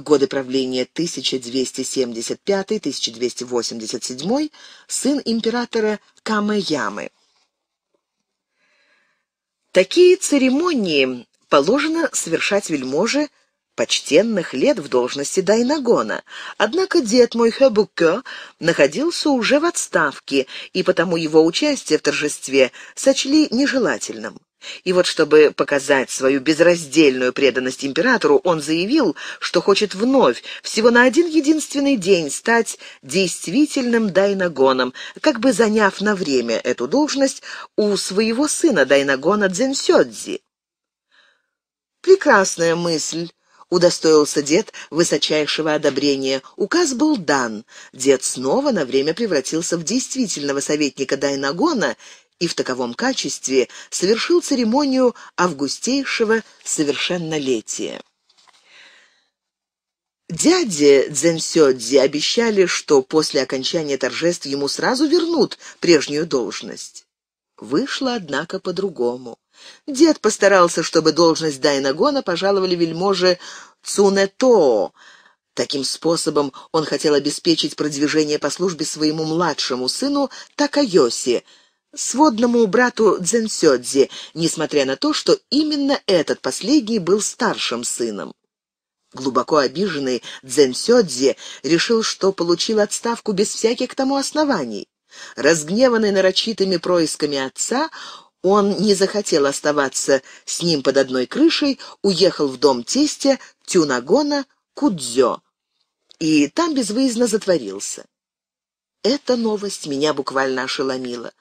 годы правления 1275-1287, сын императора Камэямы. Такие церемонии положено совершать вельможи почтенных лет в должности Дайнагона. Однако дед мой Хэбуке находился уже в отставке, и потому его участие в торжестве сочли нежелательным. И вот, чтобы показать свою безраздельную преданность императору, он заявил, что хочет вновь, всего на один единственный день, стать действительным дайнагоном, как бы заняв на время эту должность у своего сына дайнагона Дзенсёдзи. «Прекрасная мысль», — удостоился дед высочайшего одобрения. Указ был дан. Дед снова на время превратился в действительного советника Дайнагона — и в таковом качестве совершил церемонию августейшего совершеннолетия. Дяде Дзенсёдзи обещали, что после окончания торжеств ему сразу вернут прежнюю должность. Вышло, однако, по-другому. Дед постарался, чтобы должность Дайнагона пожаловали вельможе Цунэтоо. Таким способом он хотел обеспечить продвижение по службе своему младшему сыну Такайоси – сводному брату Дзенсёдзи, несмотря на то, что именно этот последний был старшим сыном. Глубоко обиженный Дзенсёдзи решил, что получил отставку без всяких к тому оснований. Разгневанный нарочитыми происками отца, он не захотел оставаться с ним под одной крышей, уехал в дом тестя Тюнагона Кудзё и там безвыездно затворился. Эта новость меня буквально ошеломила.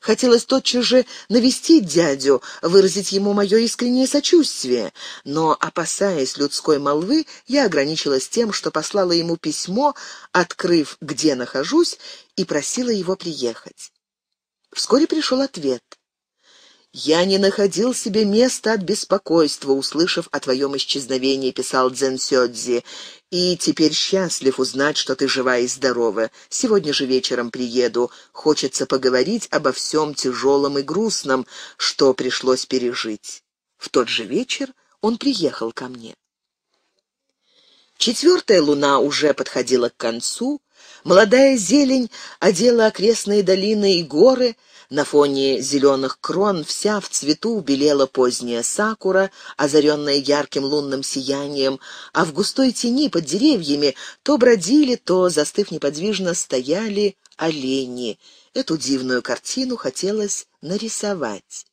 Хотелось тотчас же навестить дядю, выразить ему мое искреннее сочувствие, но, опасаясь людской молвы, я ограничилась тем, что послала ему письмо, открыв, где нахожусь, и просила его приехать. Вскоре пришел ответ — «Я не находил себе места от беспокойства, услышав о твоем исчезновении», — писал Дзен Сёдзи, «и теперь счастлив узнать, что ты жива и здорова. Сегодня же вечером приеду. Хочется поговорить обо всем тяжелом и грустном, что пришлось пережить». В тот же вечер он приехал ко мне. Четвертая луна уже подходила к концу, молодая зелень одела окрестные долины и горы — на фоне зеленых крон вся в цвету белела поздняя сакура, озаренная ярким лунным сиянием, а в густой тени под деревьями то бродили, то, застыв неподвижно, стояли олени. Эту дивную картину хотелось нарисовать.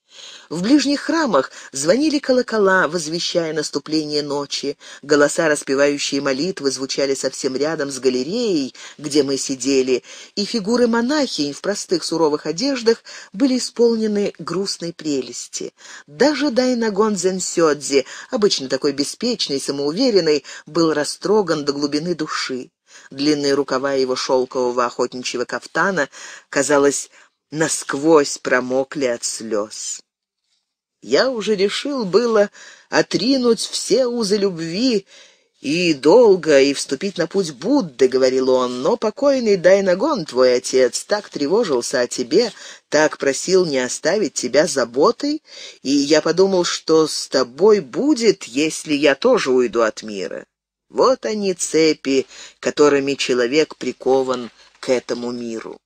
В ближних храмах звонили колокола, возвещая наступление ночи. Голоса, распевающие молитвы, звучали совсем рядом с галереей, где мы сидели, и фигуры монахинь в простых суровых одеждах были исполнены грустной прелести. Даже Дайнагон Зенсёдзи, обычно такой беспечный, самоуверенный, был растроган до глубины души. Длинные рукава его шелкового охотничьего кафтана, казалось, насквозь промокли от слез. Я уже решил было отринуть все узы любви и долго, и вступить на путь Будды, — говорил он, — но покойный Дайнагон, твой отец, так тревожился о тебе, так просил не оставить тебя заботой, и я подумал, что с тобой будет, если я тоже уйду от мира. Вот они цепи, которыми человек прикован к этому миру.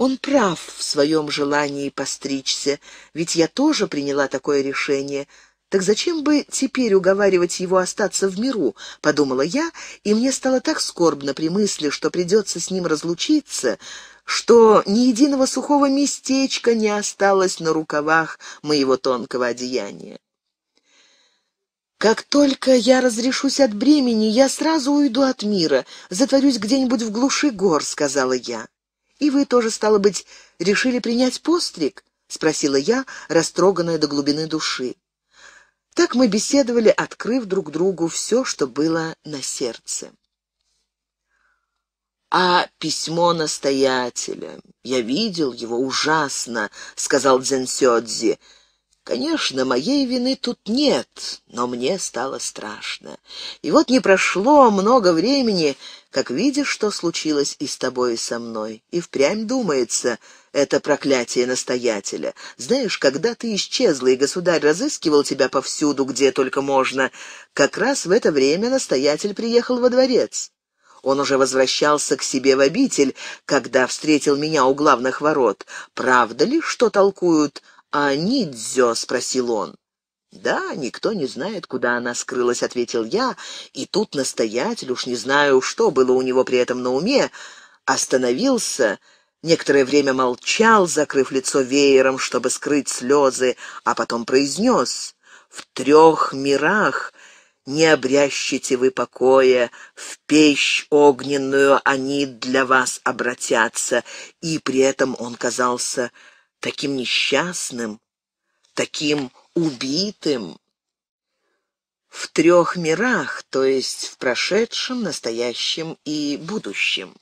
Он прав в своем желании постричься, ведь я тоже приняла такое решение. Так зачем бы теперь уговаривать его остаться в миру, подумала я, и мне стало так скорбно при мысли, что придется с ним разлучиться, что ни единого сухого местечка не осталось на рукавах моего тонкого одеяния. Как только я разрешусь от бремени, я сразу уйду от мира, затворюсь где-нибудь в глуши гор, сказала я. «И вы тоже, стало быть, решили принять постриг?» — спросила я, растроганная до глубины души. Так мы беседовали, открыв друг другу все, что было на сердце. «А письмо настоятеля. Я видел его ужасно», — сказал Дзенсёдзи. Конечно, моей вины тут нет, но мне стало страшно. И вот не прошло много времени, как видишь, что случилось и с тобой, и со мной. И впрямь думается, это проклятие настоятеля. Знаешь, когда ты исчезла, и государь разыскивал тебя повсюду, где только можно, как раз в это время настоятель приехал во дворец. Он уже возвращался к себе в обитель, когда встретил меня у главных ворот. Правда ли, что толкуют «А Нидзё?» — спросил он. «Да, никто не знает, куда она скрылась», — ответил я, и тут настоятель, уж не знаю, что было у него при этом на уме, остановился, некоторое время молчал, закрыв лицо веером, чтобы скрыть слезы, а потом произнес «В трех мирах не обрящите вы покоя, в печь огненную они для вас обратятся», и при этом он казался таким несчастным, таким убитым. В трех мирах, то есть в прошедшем, настоящем и будущем.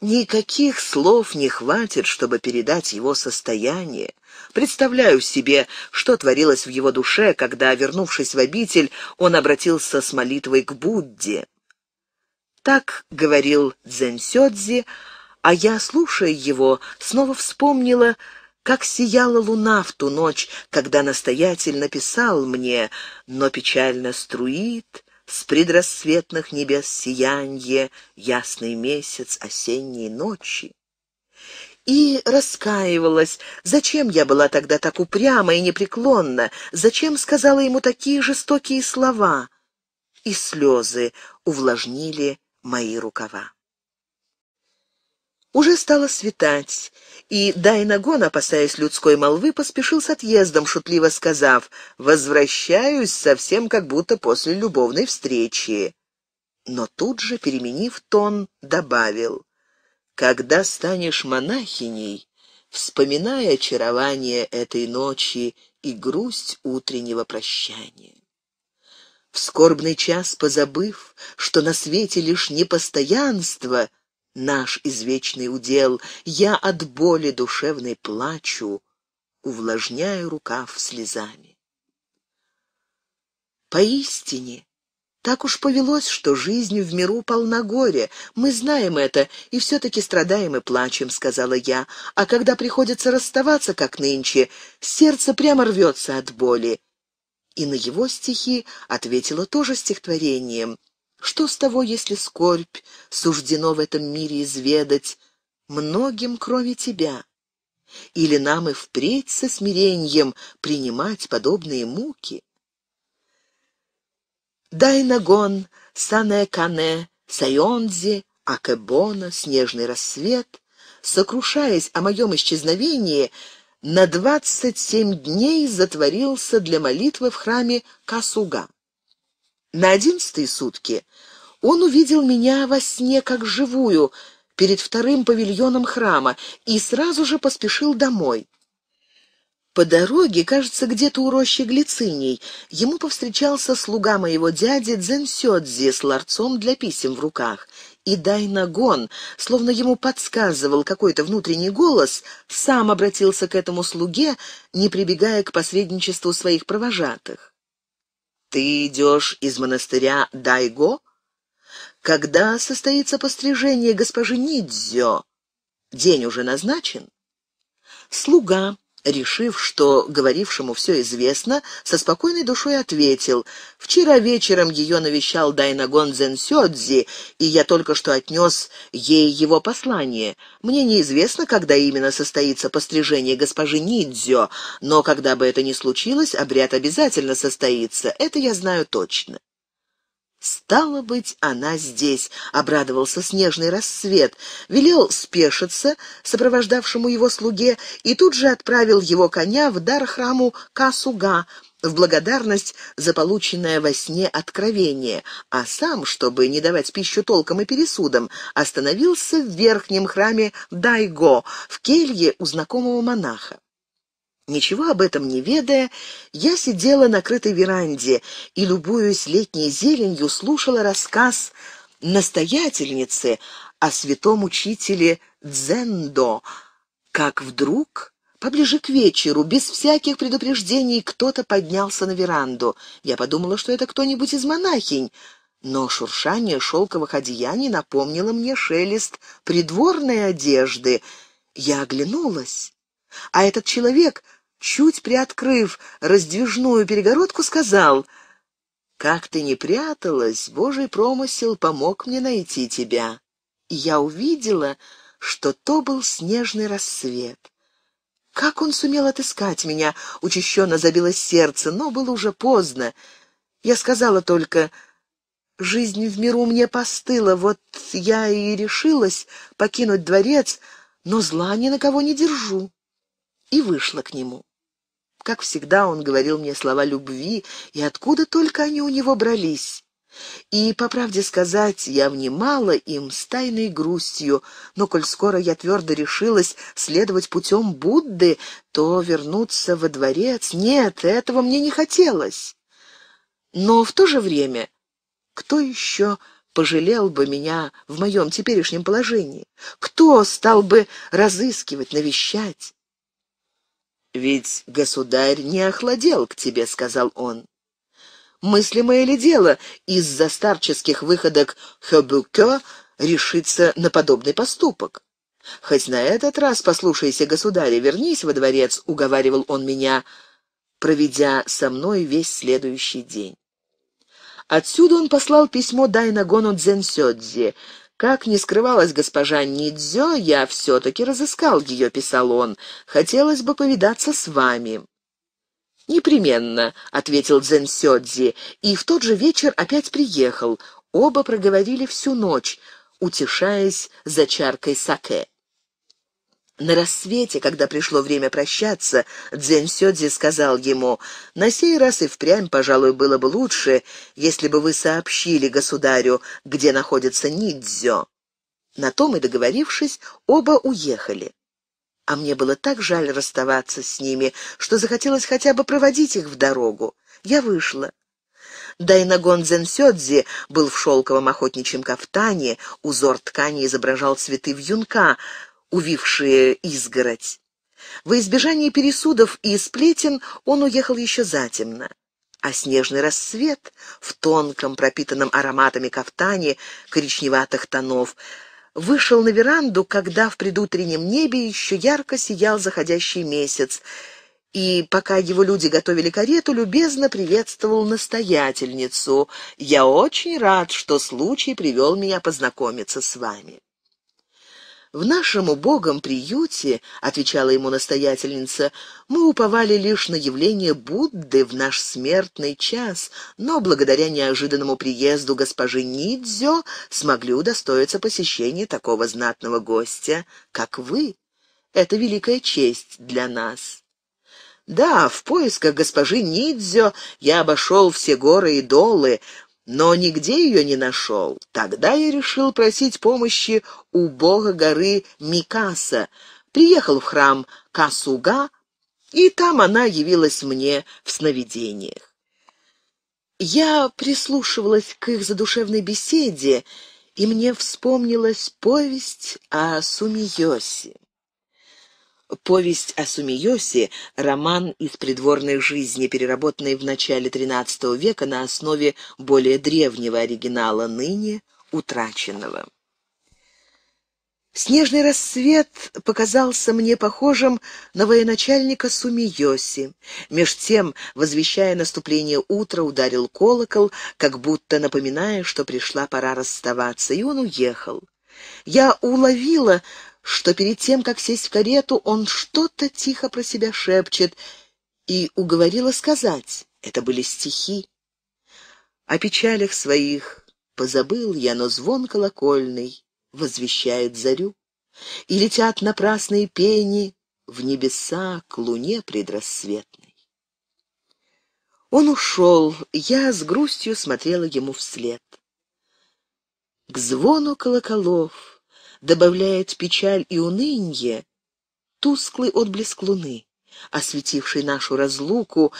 Никаких слов не хватит, чтобы передать его состояние. Представляю себе, что творилось в его душе, когда, вернувшись в обитель, он обратился с молитвой к Будде. Так говорил Дзэнсёдзи а я, слушая его, снова вспомнила, как сияла луна в ту ночь, когда настоятель написал мне, но печально струит с предрассветных небес сиянье ясный месяц осенней ночи. И раскаивалась, зачем я была тогда так упряма и непреклонна, зачем сказала ему такие жестокие слова. И слезы увлажнили мои рукава. Уже стало светать, и Дайнагон, опасаясь людской молвы, поспешил с отъездом, шутливо сказав «Возвращаюсь совсем как будто после любовной встречи». Но тут же, переменив тон, добавил «Когда станешь монахиней, вспоминая очарование этой ночи и грусть утреннего прощания». В скорбный час позабыв, что на свете лишь непостоянство — наш извечный удел. Я от боли душевной плачу, увлажняя рукав слезами. Поистине, так уж повелось, что жизнь в миру полна горя. Мы знаем это, и все-таки страдаем и плачем, — сказала я. А когда приходится расставаться, как нынче, сердце прямо рвется от боли. И на его стихи ответила тоже стихотворением — что с того, если скорбь суждено в этом мире изведать многим, кроме тебя? Или нам и впредь со смирением принимать подобные муки? Дайнагон, Санэ-Кане, Сайонзи, Акэбона, Снежный рассвет, сокрушаясь о моем исчезновении, на двадцать семь дней затворился для молитвы в храме Касуга. На одиннадцатые сутки он увидел меня во сне как живую перед вторым павильоном храма и сразу же поспешил домой. По дороге, кажется, где-то у рощи Глициней, ему повстречался слуга моего дяди Дзенсёдзи с ларцом для писем в руках. И дай нагон, словно ему подсказывал какой-то внутренний голос, сам обратился к этому слуге, не прибегая к посредничеству своих провожатых. Ты идешь из монастыря Дайго? Когда состоится пострижение госпожи Нидзё? День уже назначен?» Слуга, решив, что говорившему все известно, со спокойной душой ответил. «Вчера вечером ее навещал Дайнагон Дзенсёдзи, и я только что отнес ей его послание. Мне неизвестно, когда именно состоится пострижение госпожи Нидзё, но когда бы это ни случилось, обряд обязательно состоится, это я знаю точно». «Стало быть, она здесь!» — обрадовался снежный рассвет, велел спешиться сопровождавшему его слуге и тут же отправил его коня в дар храму Касуга в благодарность за полученное во сне откровение, а сам, чтобы не давать пищу толкам и пересудам, остановился в верхнем храме Дайго в келье у знакомого монаха. Ничего об этом не ведая, я сидела на крытой веранде и, любуясь летней зеленью, слушала рассказ настоятельницы о святом учителе Дзендо, как вдруг Поближе к вечеру, без всяких предупреждений, кто-то поднялся на веранду. Я подумала, что это кто-нибудь из монахинь, но шуршание шелковых одеяний напомнило мне шелест придворной одежды. Я оглянулась, а этот человек чуть приоткрыв раздвижную перегородку, сказал, «Как ты не пряталась, Божий промысел помог мне найти тебя». И я увидела, что то был снежный рассвет. Как он сумел отыскать меня? Учащенно забилось сердце, но было уже поздно. Я сказала только, «Жизнь в миру мне постыла, вот я и решилась покинуть дворец, но зла ни на кого не держу» и вышла к нему. Как всегда, он говорил мне слова любви, и откуда только они у него брались. И, по правде сказать, я внимала им с тайной грустью, но, коль скоро я твердо решилась следовать путем Будды, то вернуться во дворец... Нет, этого мне не хотелось. Но в то же время кто еще пожалел бы меня в моем теперешнем положении? Кто стал бы разыскивать, навещать? «Ведь государь не охладел к тебе», — сказал он. «Мыслимое ли дело из-за старческих выходок Хёбюкё решиться на подобный поступок?» «Хоть на этот раз послушайся, государя, вернись во дворец», — уговаривал он меня, проведя со мной весь следующий день. Отсюда он послал письмо Дайнагону Дзенсёдзи, как не скрывалась госпожа Нидзё, я все-таки разыскал ее, писалон. Хотелось бы повидаться с вами. «Непременно», — ответил Дзэнсёдзи, и в тот же вечер опять приехал. Оба проговорили всю ночь, утешаясь за чаркой саке. На рассвете, когда пришло время прощаться, Дзен Сёдзи сказал ему, «На сей раз и впрямь, пожалуй, было бы лучше, если бы вы сообщили государю, где находится Нидзё». На том и договорившись, оба уехали. А мне было так жаль расставаться с ними, что захотелось хотя бы проводить их в дорогу. Я вышла. Дайнагон Дзенсёдзи был в шелковом охотничьем кафтане, узор ткани изображал цветы вьюнка — увившие изгородь. Во избежание пересудов и сплетен он уехал еще затемно. А снежный рассвет в тонком, пропитанном ароматами кафтане коричневатых тонов вышел на веранду, когда в предутреннем небе еще ярко сиял заходящий месяц, и, пока его люди готовили карету, любезно приветствовал настоятельницу. «Я очень рад, что случай привел меня познакомиться с вами». «В нашем убогом приюте, — отвечала ему настоятельница, — мы уповали лишь на явление Будды в наш смертный час, но благодаря неожиданному приезду госпожи Нидзё смогли удостоиться посещения такого знатного гостя, как вы. Это великая честь для нас». Да, в поисках госпожи Нидзё я обошел все горы и долы, но нигде ее не нашел. Тогда я решил просить помощи у бога горы Микаса. Приехал в храм Касуга, и там она явилась мне в сновидениях. Я прислушивалась к их задушевной беседе, и мне вспомнилась повесть о Сумиосе. Повесть о Сумиёсе — роман из придворной жизни, переработанный в начале XIII века на основе более древнего оригинала, ныне утраченного. Снежный рассвет показался мне похожим на военачальника Сумиёси. Меж тем, возвещая наступление утра, ударил колокол, как будто напоминая, что пришла пора расставаться, и он уехал. Я уловила что перед тем, как сесть в карету, он что-то тихо про себя шепчет и уговорила сказать. Это были стихи. О печалях своих позабыл я, но звон колокольный возвещает зарю. И летят напрасные пени в небеса к луне предрассветной. Он ушел, я с грустью смотрела ему вслед. К звону колоколов добавляет печаль и уныние тусклый отблеск луны, осветивший нашу разлуку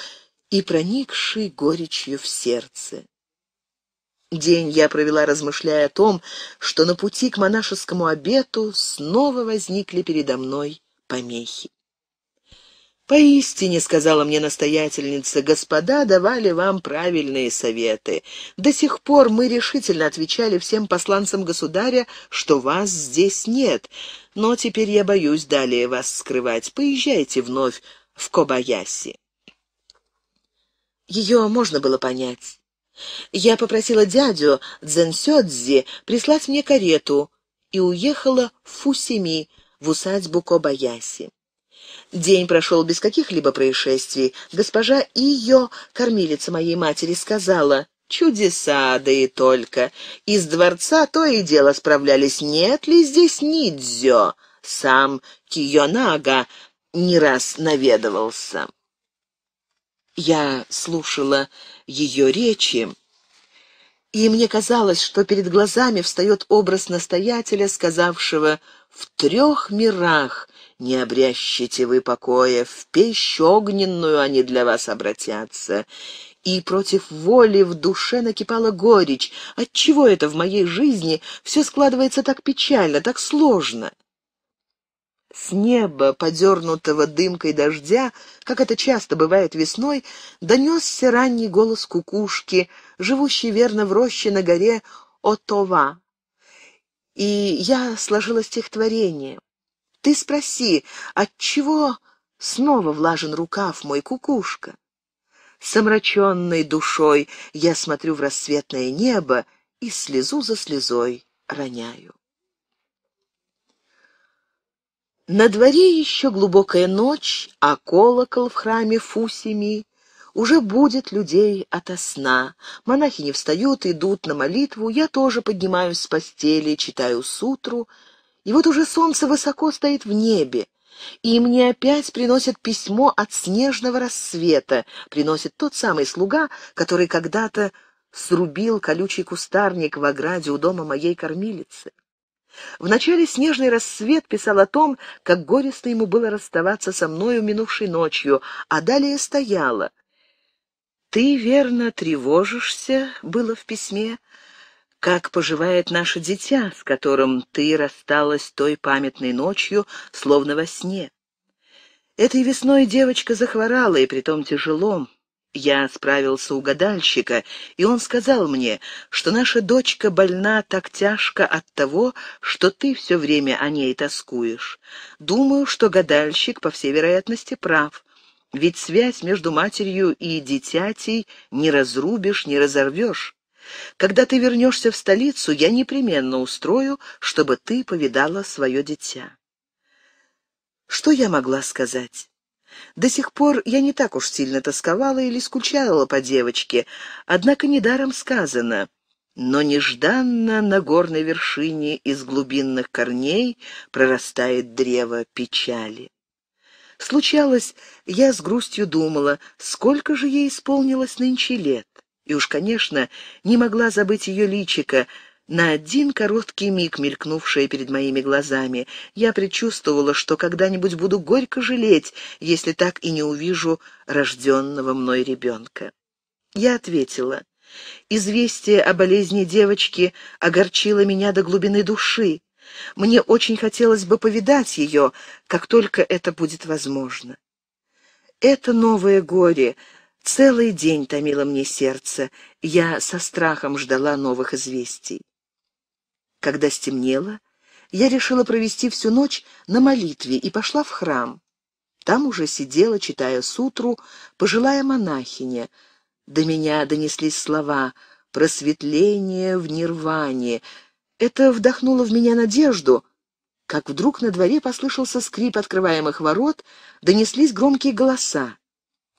и проникший горечью в сердце. День я провела, размышляя о том, что на пути к монашескому обету снова возникли передо мной помехи. Поистине, сказала мне настоятельница, господа давали вам правильные советы. До сих пор мы решительно отвечали всем посланцам государя, что вас здесь нет. Но теперь я боюсь далее вас скрывать. Поезжайте вновь в Кобаяси. Ее можно было понять. Я попросила дядю Дзенсёдзи прислать мне карету и уехала в Фусими, в усадьбу Кобаяси. День прошел без каких-либо происшествий. Госпожа ее кормилица моей матери, сказала, «Чудеса, да и только! Из дворца то и дело справлялись, нет ли здесь Нидзё?» Сам Киёнага не раз наведывался. Я слушала ее речи, и мне казалось, что перед глазами встает образ настоятеля, сказавшего «в трех мирах» не обрящете вы покоя, в пищу огненную они для вас обратятся. И против воли в душе накипала горечь. Отчего это в моей жизни все складывается так печально, так сложно? С неба, подернутого дымкой дождя, как это часто бывает весной, донесся ранний голос кукушки, живущей верно в роще на горе Отова. И я сложила стихотворение. Ты спроси, отчего снова влажен рукав мой кукушка? С омраченной душой я смотрю в рассветное небо и слезу за слезой роняю. На дворе еще глубокая ночь, а колокол в храме Фусими уже будет людей ото сна. Монахи не встают, идут на молитву. Я тоже поднимаюсь с постели, читаю сутру — и вот уже солнце высоко стоит в небе, и мне опять приносят письмо от снежного рассвета, приносит тот самый слуга, который когда-то срубил колючий кустарник в ограде у дома моей кормилицы. В начале «Снежный рассвет» писал о том, как горестно ему было расставаться со мною минувшей ночью, а далее стояло. «Ты, верно, тревожишься», — было в письме, как поживает наше дитя, с которым ты рассталась той памятной ночью, словно во сне. Этой весной девочка захворала, и притом тяжело. Я справился у гадальщика, и он сказал мне, что наша дочка больна так тяжко от того, что ты все время о ней тоскуешь. Думаю, что гадальщик, по всей вероятности, прав, ведь связь между матерью и дитятей не разрубишь, не разорвешь. Когда ты вернешься в столицу, я непременно устрою, чтобы ты повидала свое дитя». Что я могла сказать? До сих пор я не так уж сильно тосковала или скучала по девочке, однако недаром сказано. Но нежданно на горной вершине из глубинных корней прорастает древо печали. Случалось, я с грустью думала, сколько же ей исполнилось нынче лет. И уж, конечно, не могла забыть ее личика, на один короткий миг мелькнувшее перед моими глазами. Я предчувствовала, что когда-нибудь буду горько жалеть, если так и не увижу рожденного мной ребенка. Я ответила. Известие о болезни девочки огорчило меня до глубины души. Мне очень хотелось бы повидать ее, как только это будет возможно. Это новое горе Целый день томило мне сердце, я со страхом ждала новых известий. Когда стемнело, я решила провести всю ночь на молитве и пошла в храм. Там уже сидела, читая сутру, пожилая монахиня. До меня донеслись слова «просветление в нирване». Это вдохнуло в меня надежду, как вдруг на дворе послышался скрип открываемых ворот, донеслись громкие голоса.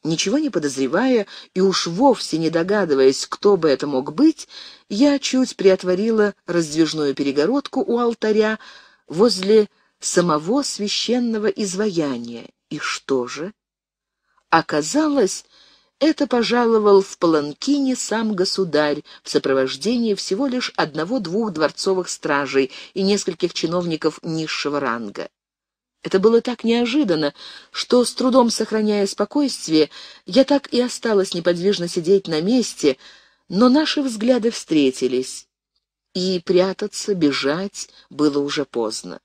Ничего не подозревая и уж вовсе не догадываясь, кто бы это мог быть, я чуть приотворила раздвижную перегородку у алтаря возле самого священного изваяния. И что же? Оказалось, это пожаловал в Паланкине сам государь в сопровождении всего лишь одного-двух дворцовых стражей и нескольких чиновников низшего ранга. Это было так неожиданно, что, с трудом сохраняя спокойствие, я так и осталась неподвижно сидеть на месте, но наши взгляды встретились, и прятаться, бежать было уже поздно.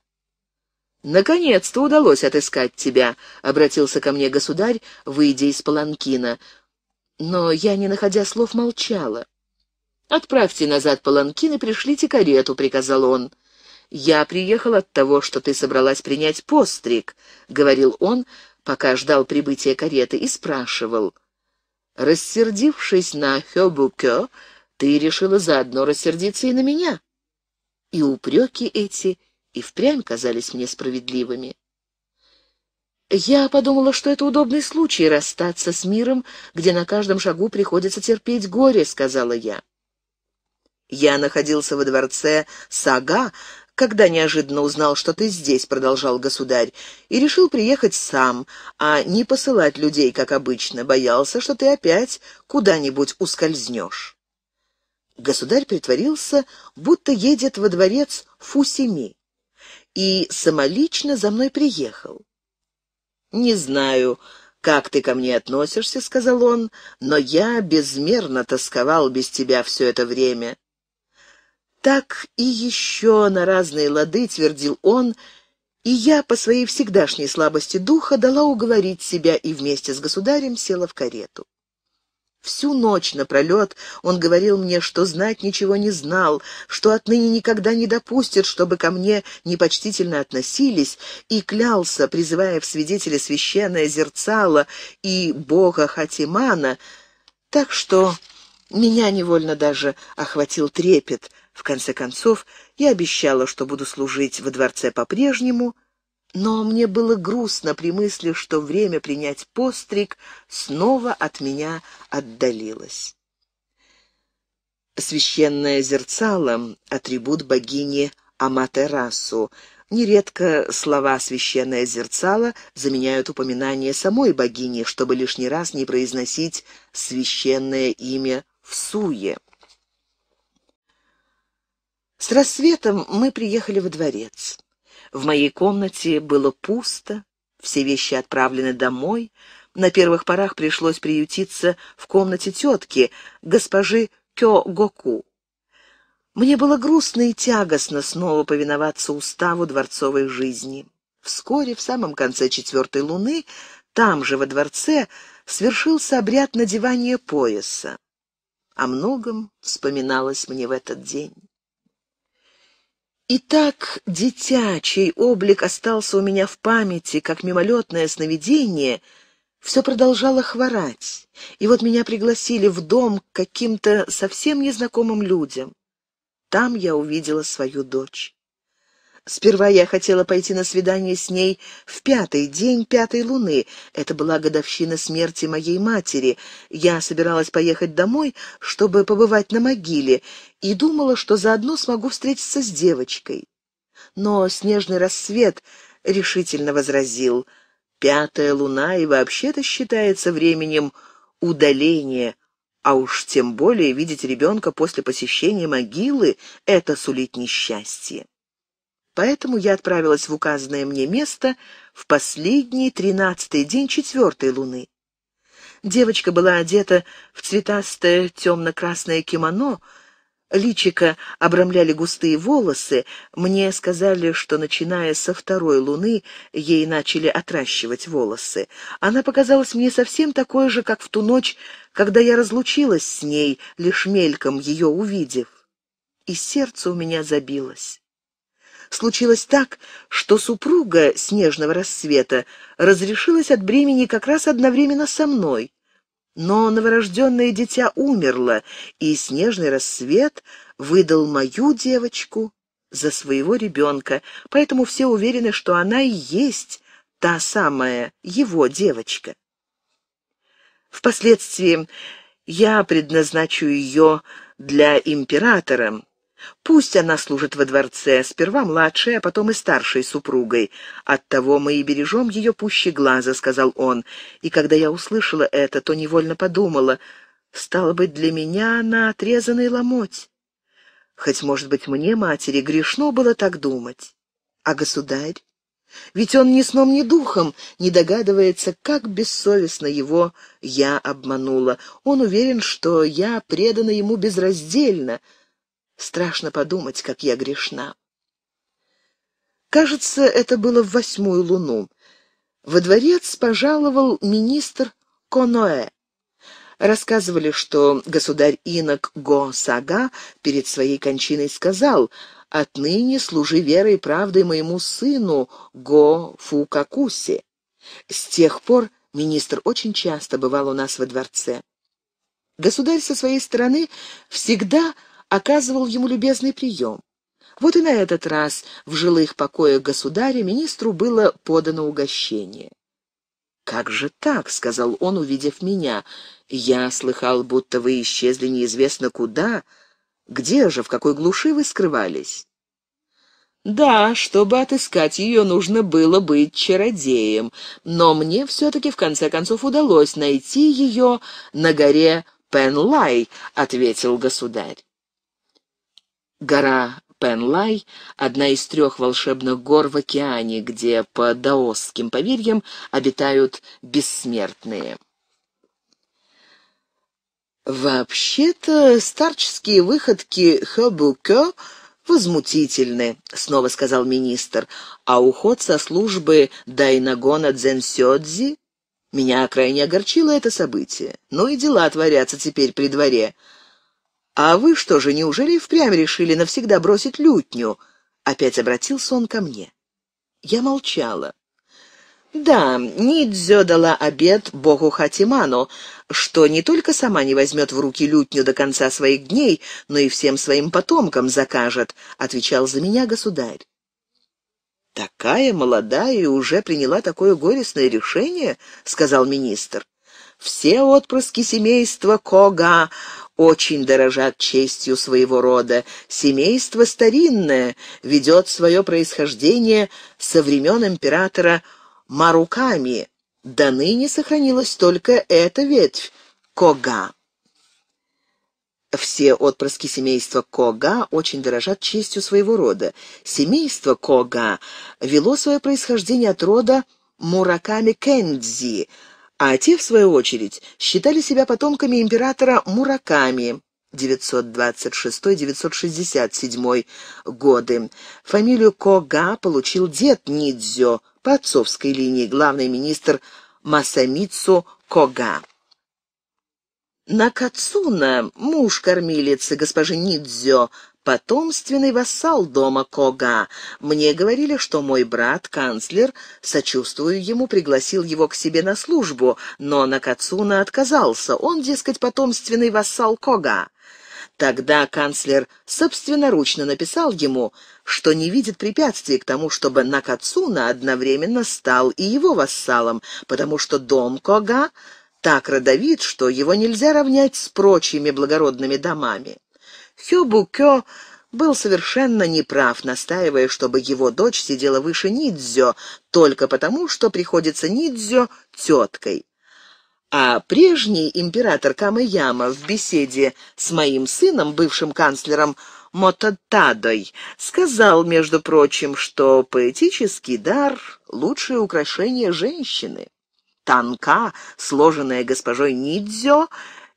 «Наконец-то удалось отыскать тебя», — обратился ко мне государь, выйдя из паланкина. Но я, не находя слов, молчала. «Отправьте назад паланкин и пришлите карету», — приказал он. «Я приехал от того, что ты собралась принять постриг», — говорил он, пока ждал прибытия кареты, и спрашивал. «Рассердившись на Хёбукё, ты решила заодно рассердиться и на меня». И упреки эти и впрямь казались мне справедливыми. Я подумала, что это удобный случай расстаться с миром, где на каждом шагу приходится терпеть горе, — сказала я. Я находился во дворце Сага, когда неожиданно узнал, что ты здесь, — продолжал государь, — и решил приехать сам, а не посылать людей, как обычно, боялся, что ты опять куда-нибудь ускользнешь». Государь притворился, будто едет во дворец Фусими, и самолично за мной приехал. «Не знаю, как ты ко мне относишься, — сказал он, — но я безмерно тосковал без тебя все это время. Так и еще на разные лады твердил он, и я по своей всегдашней слабости духа дала уговорить себя и вместе с государем села в карету. Всю ночь напролет он говорил мне, что знать ничего не знал, что отныне никогда не допустит, чтобы ко мне непочтительно относились, и клялся, призывая в свидетели священное зерцало и бога Хатимана, так что меня невольно даже охватил трепет — в конце концов, я обещала, что буду служить во дворце по-прежнему, но мне было грустно при мысли, что время принять постриг снова от меня отдалилось. Священное зерцало — атрибут богини Аматерасу. Нередко слова «священное зерцало» заменяют упоминание самой богини, чтобы лишний раз не произносить священное имя в суе. С рассветом мы приехали во дворец. В моей комнате было пусто, все вещи отправлены домой. На первых порах пришлось приютиться в комнате тетки, госпожи Кё Гоку. Мне было грустно и тягостно снова повиноваться уставу дворцовой жизни. Вскоре, в самом конце четвертой луны, там же, во дворце, свершился обряд надевания пояса. О многом вспоминалось мне в этот день. Итак, дитя, чей облик остался у меня в памяти, как мимолетное сновидение, все продолжало хворать. И вот меня пригласили в дом к каким-то совсем незнакомым людям. Там я увидела свою дочь. Сперва я хотела пойти на свидание с ней в пятый день пятой луны. Это была годовщина смерти моей матери. Я собиралась поехать домой, чтобы побывать на могиле, и думала, что заодно смогу встретиться с девочкой. Но снежный рассвет решительно возразил. Пятая луна и вообще-то считается временем удаления, а уж тем более видеть ребенка после посещения могилы — это сулит несчастье. Поэтому я отправилась в указанное мне место в последний тринадцатый день четвертой луны. Девочка была одета в цветастое темно-красное кимоно, личика обрамляли густые волосы. Мне сказали, что, начиная со второй луны, ей начали отращивать волосы. Она показалась мне совсем такой же, как в ту ночь, когда я разлучилась с ней, лишь мельком ее увидев. И сердце у меня забилось случилось так, что супруга снежного рассвета разрешилась от бремени как раз одновременно со мной. Но новорожденное дитя умерло, и снежный рассвет выдал мою девочку за своего ребенка, поэтому все уверены, что она и есть та самая его девочка. Впоследствии я предназначу ее для императора, Пусть она служит во дворце, сперва младшей, а потом и старшей супругой. Оттого мы и бережем ее пуще глаза», — сказал он. И когда я услышала это, то невольно подумала, «Стало быть, для меня она отрезанный ломоть». Хоть, может быть, мне, матери, грешно было так думать. А государь? Ведь он ни сном, ни духом не догадывается, как бессовестно его я обманула. Он уверен, что я предана ему безраздельно — Страшно подумать, как я грешна. Кажется, это было в восьмую луну. Во дворец пожаловал министр Коноэ. Рассказывали, что государь инок Го Сага перед своей кончиной сказал «Отныне служи верой и правдой моему сыну Го Фукакуси». С тех пор министр очень часто бывал у нас во дворце. Государь со своей стороны всегда оказывал ему любезный прием. Вот и на этот раз в жилых покоях государя министру было подано угощение. «Как же так?» — сказал он, увидев меня. «Я слыхал, будто вы исчезли неизвестно куда. Где же, в какой глуши вы скрывались?» Да, чтобы отыскать ее, нужно было быть чародеем, но мне все-таки в конце концов удалось найти ее на горе Пенлай, — ответил государь. Гора Пенлай – одна из трех волшебных гор в океане, где, по даосским поверьям, обитают бессмертные. «Вообще-то старческие выходки Хобукё возмутительны», — снова сказал министр, «а уход со службы Дайнагона Дзенсёдзи меня крайне огорчило это событие. Ну и дела творятся теперь при дворе. «А вы что же, неужели впрямь решили навсегда бросить лютню?» Опять обратился он ко мне. Я молчала. Да, Нидзё дала обет богу Хатиману, что не только сама не возьмет в руки лютню до конца своих дней, но и всем своим потомкам закажет, — отвечал за меня государь. «Такая молодая и уже приняла такое горестное решение», — сказал министр. «Все отпрыски семейства Кога очень дорожат честью своего рода. Семейство старинное, ведет свое происхождение со времен императора Маруками. До ныне сохранилась только эта ветвь — Кога. Все отпрыски семейства Кога очень дорожат честью своего рода. Семейство Кога вело свое происхождение от рода Мураками Кэндзи — а те, в свою очередь, считали себя потомками императора Мураками 926-967 годы. Фамилию Кога получил дед Нидзё по отцовской линии, главный министр Масамицу Кога. Накацуна, муж кормилицы госпожи Нидзё, потомственный вассал дома Кога. Мне говорили, что мой брат, канцлер, сочувствую ему, пригласил его к себе на службу, но Накацуна отказался. Он, дескать, потомственный вассал Кога. Тогда канцлер собственноручно написал ему, что не видит препятствий к тому, чтобы Накацуна одновременно стал и его вассалом, потому что дом Кога так родовит, что его нельзя равнять с прочими благородными домами. Сёбукё был совершенно неправ, настаивая, чтобы его дочь сидела выше Нидзё, только потому, что приходится Нидзё теткой. А прежний император Камаяма в беседе с моим сыном, бывшим канцлером Мототадой, сказал, между прочим, что поэтический дар — лучшее украшение женщины. Танка, сложенная госпожой Нидзё,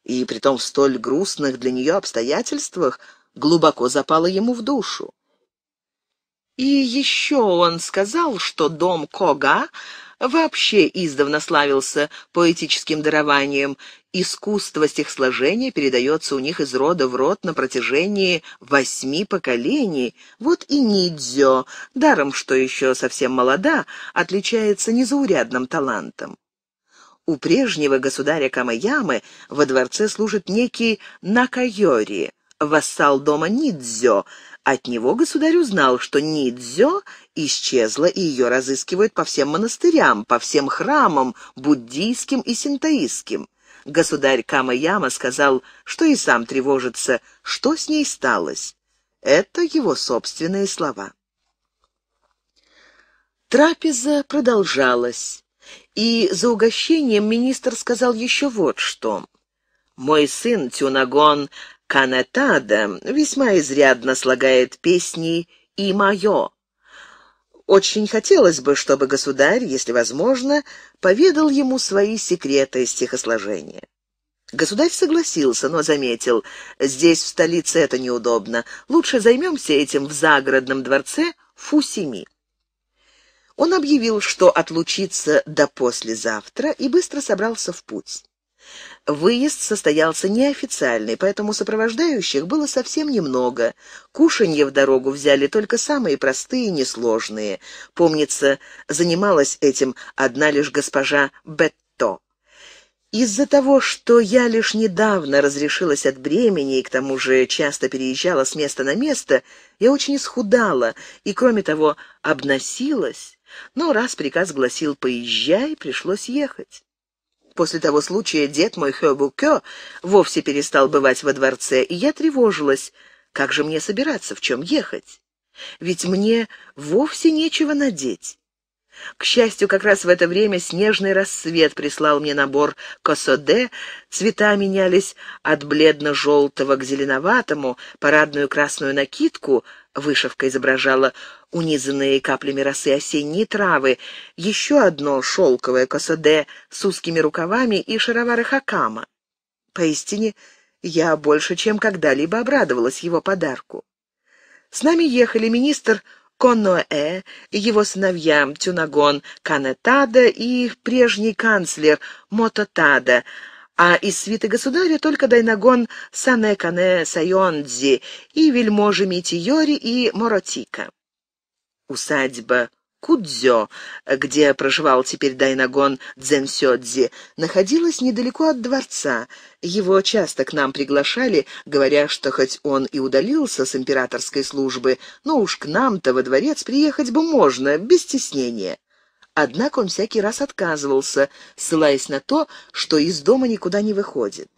и притом в столь грустных для нее обстоятельствах, глубоко запала ему в душу. И еще он сказал, что дом Кога вообще издавна славился поэтическим дарованием. Искусство стихосложения передается у них из рода в род на протяжении восьми поколений. Вот и Нидзё, даром что еще совсем молода, отличается незаурядным талантом у прежнего государя Камаямы во дворце служит некий Накайори, вассал дома Нидзё. От него государь узнал, что Нидзё исчезла и ее разыскивают по всем монастырям, по всем храмам, буддийским и синтоистским. Государь Камаяма сказал, что и сам тревожится, что с ней сталось. Это его собственные слова. Трапеза продолжалась. И за угощением министр сказал еще вот что. «Мой сын Тюнагон Канетада весьма изрядно слагает песни «И мое». Очень хотелось бы, чтобы государь, если возможно, поведал ему свои секреты стихосложения. Государь согласился, но заметил, здесь, в столице, это неудобно. Лучше займемся этим в загородном дворце Фусими. Он объявил, что отлучится до послезавтра и быстро собрался в путь. Выезд состоялся неофициальный, поэтому сопровождающих было совсем немного. Кушанье в дорогу взяли только самые простые и несложные. Помнится, занималась этим одна лишь госпожа Бетто. Из-за того, что я лишь недавно разрешилась от бремени и к тому же часто переезжала с места на место, я очень исхудала и, кроме того, обносилась, но раз приказ гласил «поезжай», пришлось ехать. После того случая дед мой Хёбукё вовсе перестал бывать во дворце, и я тревожилась, как же мне собираться, в чем ехать? Ведь мне вовсе нечего надеть. К счастью, как раз в это время снежный рассвет прислал мне набор косоде, цвета менялись от бледно-желтого к зеленоватому, парадную красную накидку — Вышивка изображала унизанные каплями росы осенние травы, еще одно шелковое косаде с узкими рукавами и шаровары хакама. Поистине, я больше, чем когда-либо обрадовалась его подарку. С нами ехали министр Коноэ, его сыновья Тюнагон Канетада и прежний канцлер Мототада — а из свиты государя только Дайнагон Санекане Сайонзи и вельможи Митиори и Моротика. Усадьба Кудзё, где проживал теперь Дайнагон Дзенсёдзи, находилась недалеко от дворца. Его часто к нам приглашали, говоря, что хоть он и удалился с императорской службы, но уж к нам-то во дворец приехать бы можно, без стеснения. Однако он всякий раз отказывался, ссылаясь на то, что из дома никуда не выходит.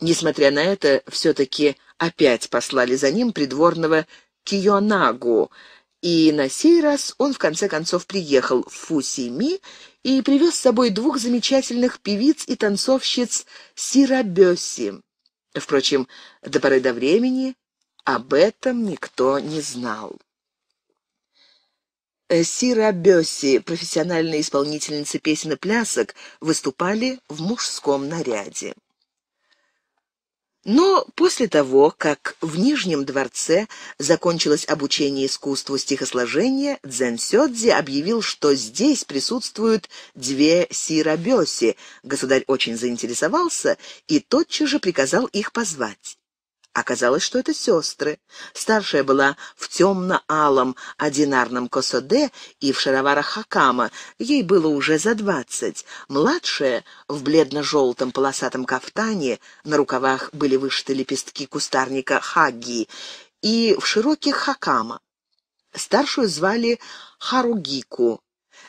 Несмотря на это, все-таки опять послали за ним придворного Кионагу, и на сей раз он в конце концов приехал в Фусими и привез с собой двух замечательных певиц и танцовщиц Сирабёси. Впрочем, до поры до времени об этом никто не знал. Э, Сира Бёсси, профессиональная исполнительница песен и плясок, выступали в мужском наряде. Но после того, как в Нижнем дворце закончилось обучение искусству стихосложения, Дзен Сёдзи объявил, что здесь присутствуют две сиробёси. Государь очень заинтересовался и тотчас же приказал их позвать. Оказалось, что это сестры. Старшая была в темно-алом одинарном косоде и в шароварах хакама, ей было уже за двадцать. Младшая в бледно-желтом полосатом кафтане, на рукавах были вышиты лепестки кустарника хаги, и в широких хакама. Старшую звали Харугику,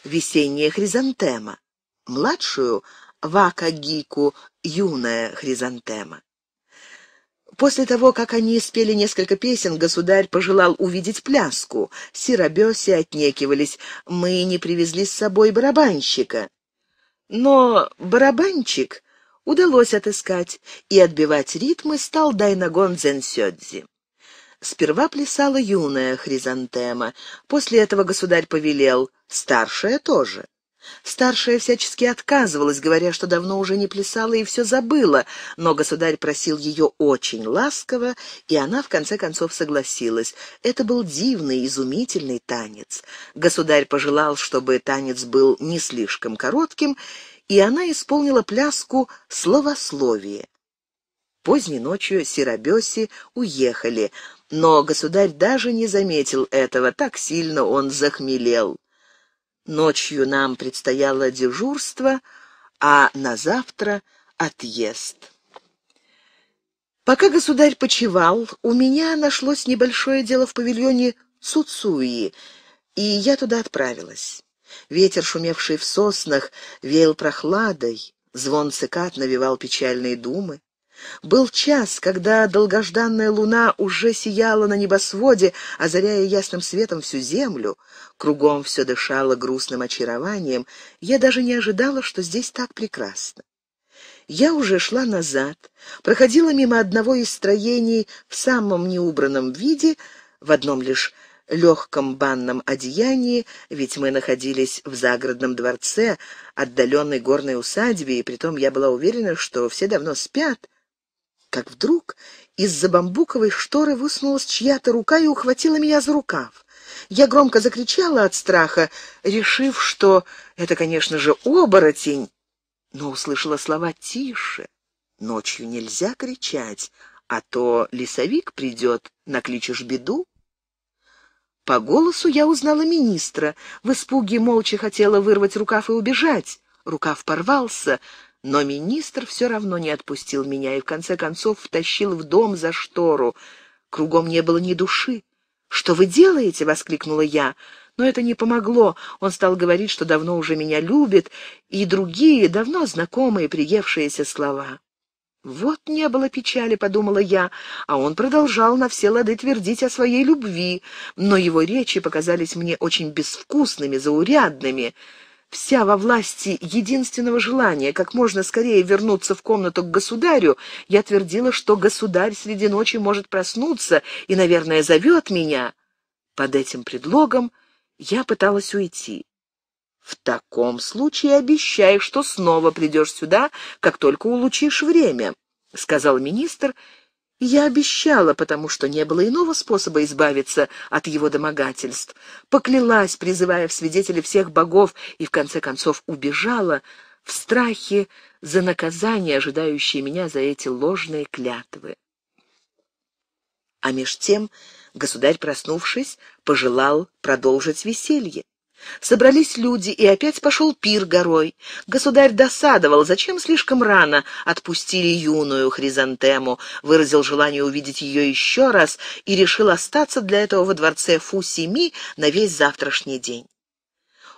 весенняя хризантема. Младшую — Вакагику, юная хризантема. После того, как они спели несколько песен, государь пожелал увидеть пляску. Сиробеси отнекивались. «Мы не привезли с собой барабанщика». Но барабанчик удалось отыскать, и отбивать ритмы стал Дайнагон Дзенсёдзи. Сперва плясала юная хризантема, после этого государь повелел, старшая тоже. Старшая всячески отказывалась, говоря, что давно уже не плясала и все забыла, но государь просил ее очень ласково, и она в конце концов согласилась. Это был дивный, изумительный танец. Государь пожелал, чтобы танец был не слишком коротким, и она исполнила пляску словословие. Поздней ночью Сиробеси уехали, но государь даже не заметил этого, так сильно он захмелел. Ночью нам предстояло дежурство, а на завтра отъезд. Пока государь почевал, у меня нашлось небольшое дело в павильоне Суцуи, и я туда отправилась. Ветер, шумевший в соснах, веял прохладой, звон цикад навевал печальные думы. Был час, когда долгожданная луна уже сияла на небосводе, озаряя ясным светом всю землю. Кругом все дышало грустным очарованием. Я даже не ожидала, что здесь так прекрасно. Я уже шла назад, проходила мимо одного из строений в самом неубранном виде, в одном лишь легком банном одеянии, ведь мы находились в загородном дворце, отдаленной горной усадьбе, и притом я была уверена, что все давно спят, как вдруг из-за бамбуковой шторы высунулась чья-то рука и ухватила меня за рукав. Я громко закричала от страха, решив, что это, конечно же, оборотень, но услышала слова «тише». Ночью нельзя кричать, а то лесовик придет, накличешь беду. По голосу я узнала министра. В испуге молча хотела вырвать рукав и убежать. Рукав порвался — но министр все равно не отпустил меня и, в конце концов, втащил в дом за штору. Кругом не было ни души. «Что вы делаете?» — воскликнула я. Но это не помогло. Он стал говорить, что давно уже меня любит, и другие, давно знакомые, приевшиеся слова. «Вот не было печали», — подумала я, а он продолжал на все лады твердить о своей любви, но его речи показались мне очень безвкусными, заурядными вся во власти единственного желания как можно скорее вернуться в комнату к государю, я твердила, что государь среди ночи может проснуться и, наверное, зовет меня. Под этим предлогом я пыталась уйти. «В таком случае обещай, что снова придешь сюда, как только улучишь время», — сказал министр я обещала, потому что не было иного способа избавиться от его домогательств. Поклялась, призывая в свидетели всех богов, и в конце концов убежала в страхе за наказание, ожидающее меня за эти ложные клятвы. А меж тем государь, проснувшись, пожелал продолжить веселье. Собрались люди, и опять пошел пир горой. Государь досадовал, зачем слишком рано отпустили юную Хризантему, выразил желание увидеть ее еще раз и решил остаться для этого во дворце Фу-Семи на весь завтрашний день.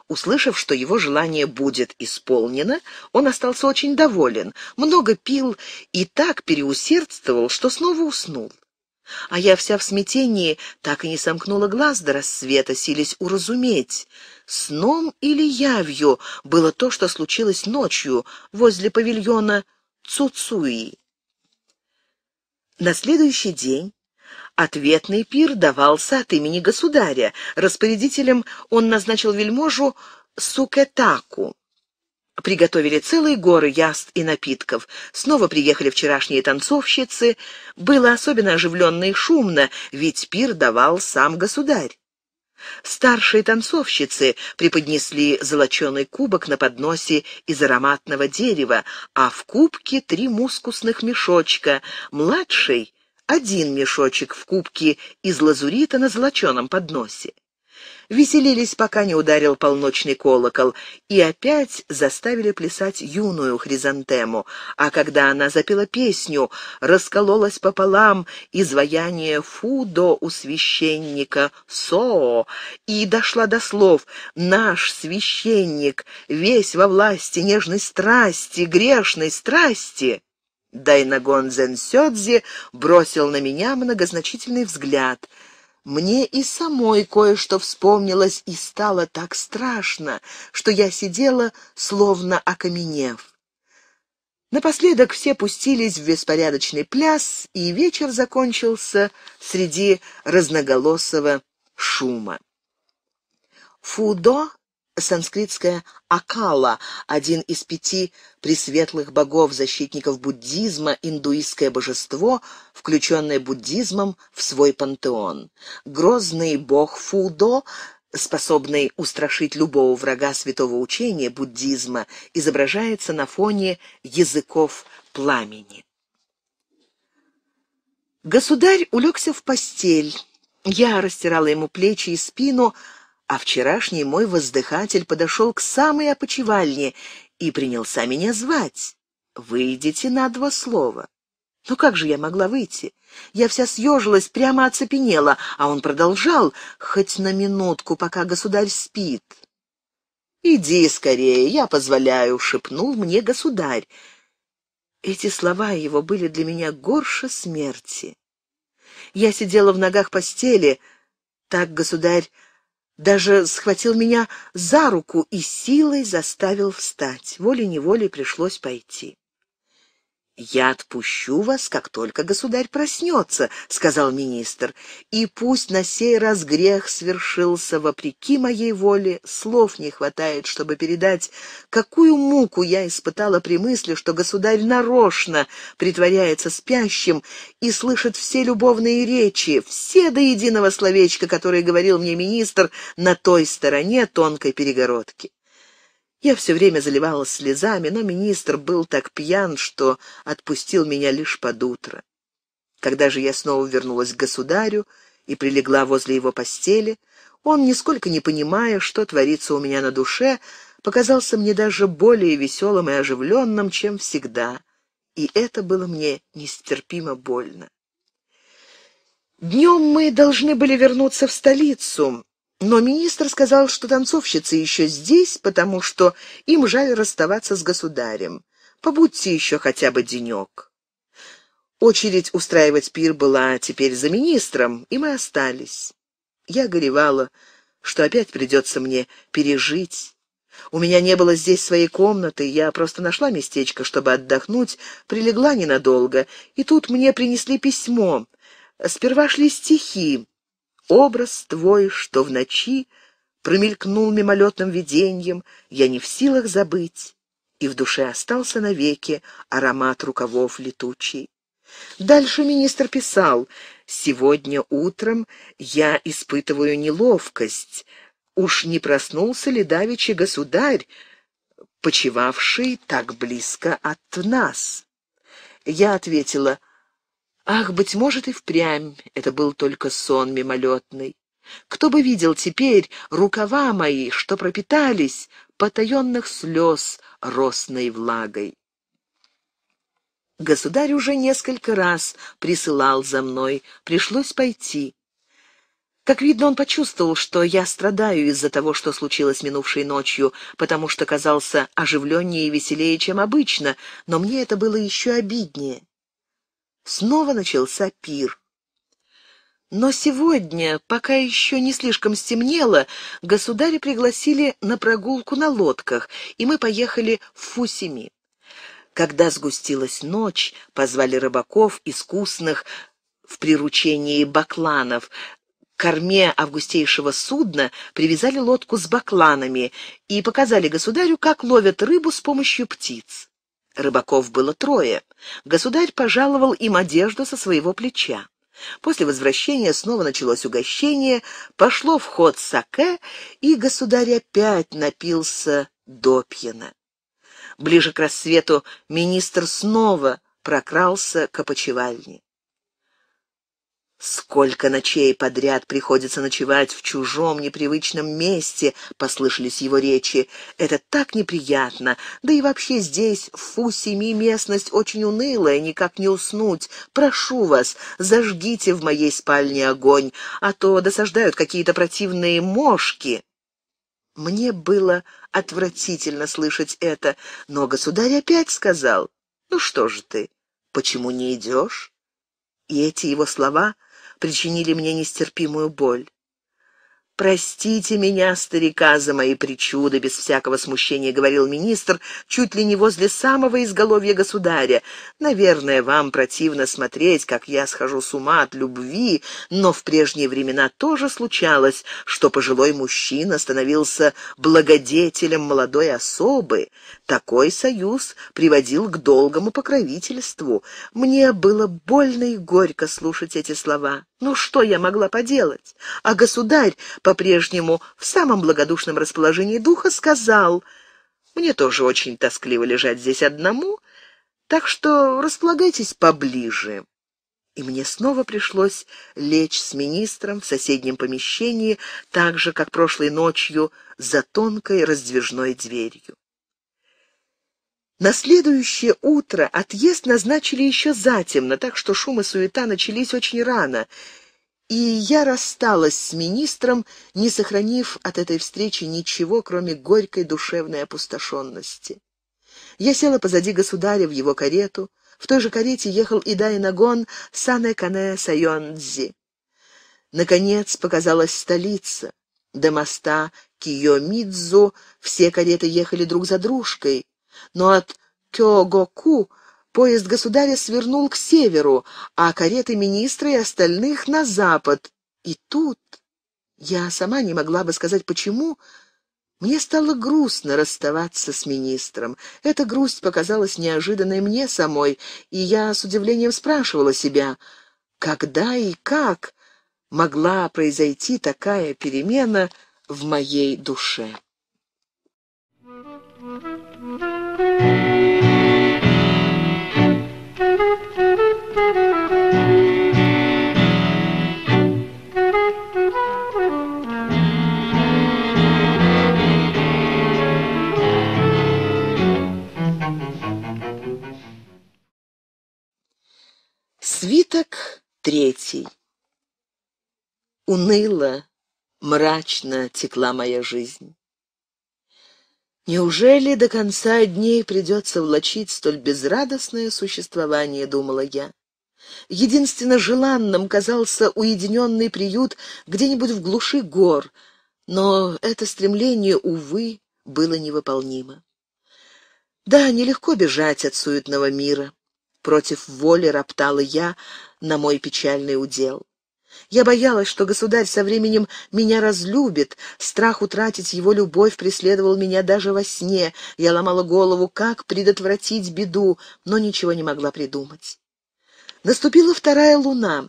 Услышав, что его желание будет исполнено, он остался очень доволен, много пил и так переусердствовал, что снова уснул. А я вся в смятении так и не сомкнула глаз до рассвета, сились уразуметь — Сном или явью было то, что случилось ночью возле павильона Цуцуи. На следующий день ответный пир давался от имени государя. Распорядителем он назначил вельможу Сукетаку. Приготовили целые горы яств и напитков. Снова приехали вчерашние танцовщицы. Было особенно оживленно и шумно, ведь пир давал сам государь. Старшие танцовщицы преподнесли золоченый кубок на подносе из ароматного дерева, а в кубке три мускусных мешочка. Младший — один мешочек в кубке из лазурита на золоченом подносе веселились, пока не ударил полночный колокол, и опять заставили плясать юную хризантему, а когда она запела песню, раскололась пополам изваяние Фудо у священника Соо и дошла до слов «Наш священник, весь во власти нежной страсти, грешной страсти». Дайнагон Зенсёдзи бросил на меня многозначительный взгляд — мне и самой кое-что вспомнилось, и стало так страшно, что я сидела, словно окаменев. Напоследок все пустились в беспорядочный пляс, и вечер закончился среди разноголосого шума. Фудо санскритское «акала», один из пяти пресветлых богов, защитников буддизма, индуистское божество, включенное буддизмом в свой пантеон. Грозный бог Фудо, способный устрашить любого врага святого учения буддизма, изображается на фоне языков пламени. Государь улегся в постель. Я растирала ему плечи и спину, а вчерашний мой воздыхатель подошел к самой опочивальне и принялся меня звать. «Выйдите на два слова». Но ну как же я могла выйти? Я вся съежилась, прямо оцепенела, а он продолжал, хоть на минутку, пока государь спит. «Иди скорее, я позволяю», — шепнул мне государь. Эти слова его были для меня горше смерти. Я сидела в ногах постели, так государь даже схватил меня за руку и силой заставил встать. Волей-неволей пришлось пойти. «Я отпущу вас, как только государь проснется», — сказал министр. «И пусть на сей раз грех свершился вопреки моей воле, слов не хватает, чтобы передать, какую муку я испытала при мысли, что государь нарочно притворяется спящим и слышит все любовные речи, все до единого словечка, которые говорил мне министр на той стороне тонкой перегородки». Я все время заливалась слезами, но министр был так пьян, что отпустил меня лишь под утро. Когда же я снова вернулась к государю и прилегла возле его постели, он, нисколько не понимая, что творится у меня на душе, показался мне даже более веселым и оживленным, чем всегда, и это было мне нестерпимо больно. Днем мы должны были вернуться в столицу, но министр сказал, что танцовщицы еще здесь, потому что им жаль расставаться с государем. Побудьте еще хотя бы денек. Очередь устраивать пир была теперь за министром, и мы остались. Я горевала, что опять придется мне пережить. У меня не было здесь своей комнаты, я просто нашла местечко, чтобы отдохнуть, прилегла ненадолго, и тут мне принесли письмо. Сперва шли стихи, Образ твой, что в ночи промелькнул мимолетным видением, я не в силах забыть, и в душе остался навеки аромат рукавов летучий. Дальше министр писал, «Сегодня утром я испытываю неловкость. Уж не проснулся ли давеча государь, почивавший так близко от нас?» Я ответила, — Ах, быть может, и впрямь это был только сон мимолетный. Кто бы видел теперь рукава мои, что пропитались потаенных слез росной влагой. Государь уже несколько раз присылал за мной, пришлось пойти. Как видно, он почувствовал, что я страдаю из-за того, что случилось минувшей ночью, потому что казался оживленнее и веселее, чем обычно, но мне это было еще обиднее. Снова начался пир. Но сегодня, пока еще не слишком стемнело, государя пригласили на прогулку на лодках, и мы поехали в Фусими. Когда сгустилась ночь, позвали рыбаков, искусных в приручении бакланов. К корме августейшего судна привязали лодку с бакланами и показали государю, как ловят рыбу с помощью птиц. Рыбаков было трое. Государь пожаловал им одежду со своего плеча. После возвращения снова началось угощение, пошло в ход саке, и государь опять напился до Ближе к рассвету министр снова прокрался к опочивальне. «Сколько ночей подряд приходится ночевать в чужом непривычном месте», — послышались его речи. «Это так неприятно. Да и вообще здесь, в Фу-Семи, местность очень унылая, никак не уснуть. Прошу вас, зажгите в моей спальне огонь, а то досаждают какие-то противные мошки». Мне было отвратительно слышать это, но государь опять сказал, «Ну что же ты, почему не идешь?» И эти его слова причинили мне нестерпимую боль. «Простите меня, старика, за мои причуды», — без всякого смущения говорил министр, чуть ли не возле самого изголовья государя. «Наверное, вам противно смотреть, как я схожу с ума от любви, но в прежние времена тоже случалось, что пожилой мужчина становился благодетелем молодой особы. Такой союз приводил к долгому покровительству. Мне было больно и горько слушать эти слова. Ну что я могла поделать? А государь по-прежнему в самом благодушном расположении духа, сказал, «Мне тоже очень тоскливо лежать здесь одному, так что располагайтесь поближе». И мне снова пришлось лечь с министром в соседнем помещении, так же, как прошлой ночью, за тонкой раздвижной дверью. На следующее утро отъезд назначили еще затемно, так что шум и суета начались очень рано, и я рассталась с министром, не сохранив от этой встречи ничего, кроме горькой душевной опустошенности. Я села позади государя в его карету. В той же карете ехал и Дайнагон Сане Кане Сайонзи. Наконец показалась столица. До моста Киомидзу все кареты ехали друг за дружкой, но от Кёгоку Поезд государя свернул к северу, а кареты министра и остальных на запад. И тут, я сама не могла бы сказать почему, мне стало грустно расставаться с министром. Эта грусть показалась неожиданной мне самой, и я с удивлением спрашивала себя, когда и как могла произойти такая перемена в моей душе. Thank you. Свиток третий. Уныло, мрачно текла моя жизнь. «Неужели до конца дней придется влачить столь безрадостное существование?» — думала я. Единственно желанным казался уединенный приют где-нибудь в глуши гор, но это стремление, увы, было невыполнимо. Да, нелегко бежать от суетного мира. Против воли роптала я на мой печальный удел. Я боялась, что государь со временем меня разлюбит. Страх утратить его любовь преследовал меня даже во сне. Я ломала голову, как предотвратить беду, но ничего не могла придумать. Наступила вторая луна.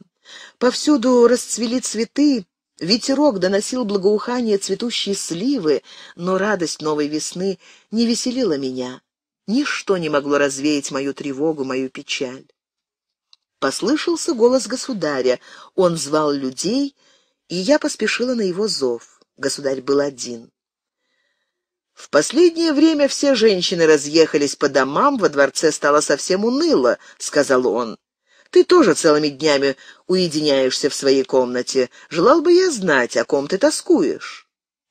Повсюду расцвели цветы, ветерок доносил благоухание цветущей сливы, но радость новой весны не веселила меня. Ничто не могло развеять мою тревогу, мою печаль. Послышался голос государя. Он звал людей, и я поспешила на его зов. Государь был один. В последнее время все женщины разъехались по домам, во дворце стало совсем уныло, сказал он. Ты тоже целыми днями уединяешься в своей комнате. Желал бы я знать, о ком ты тоскуешь.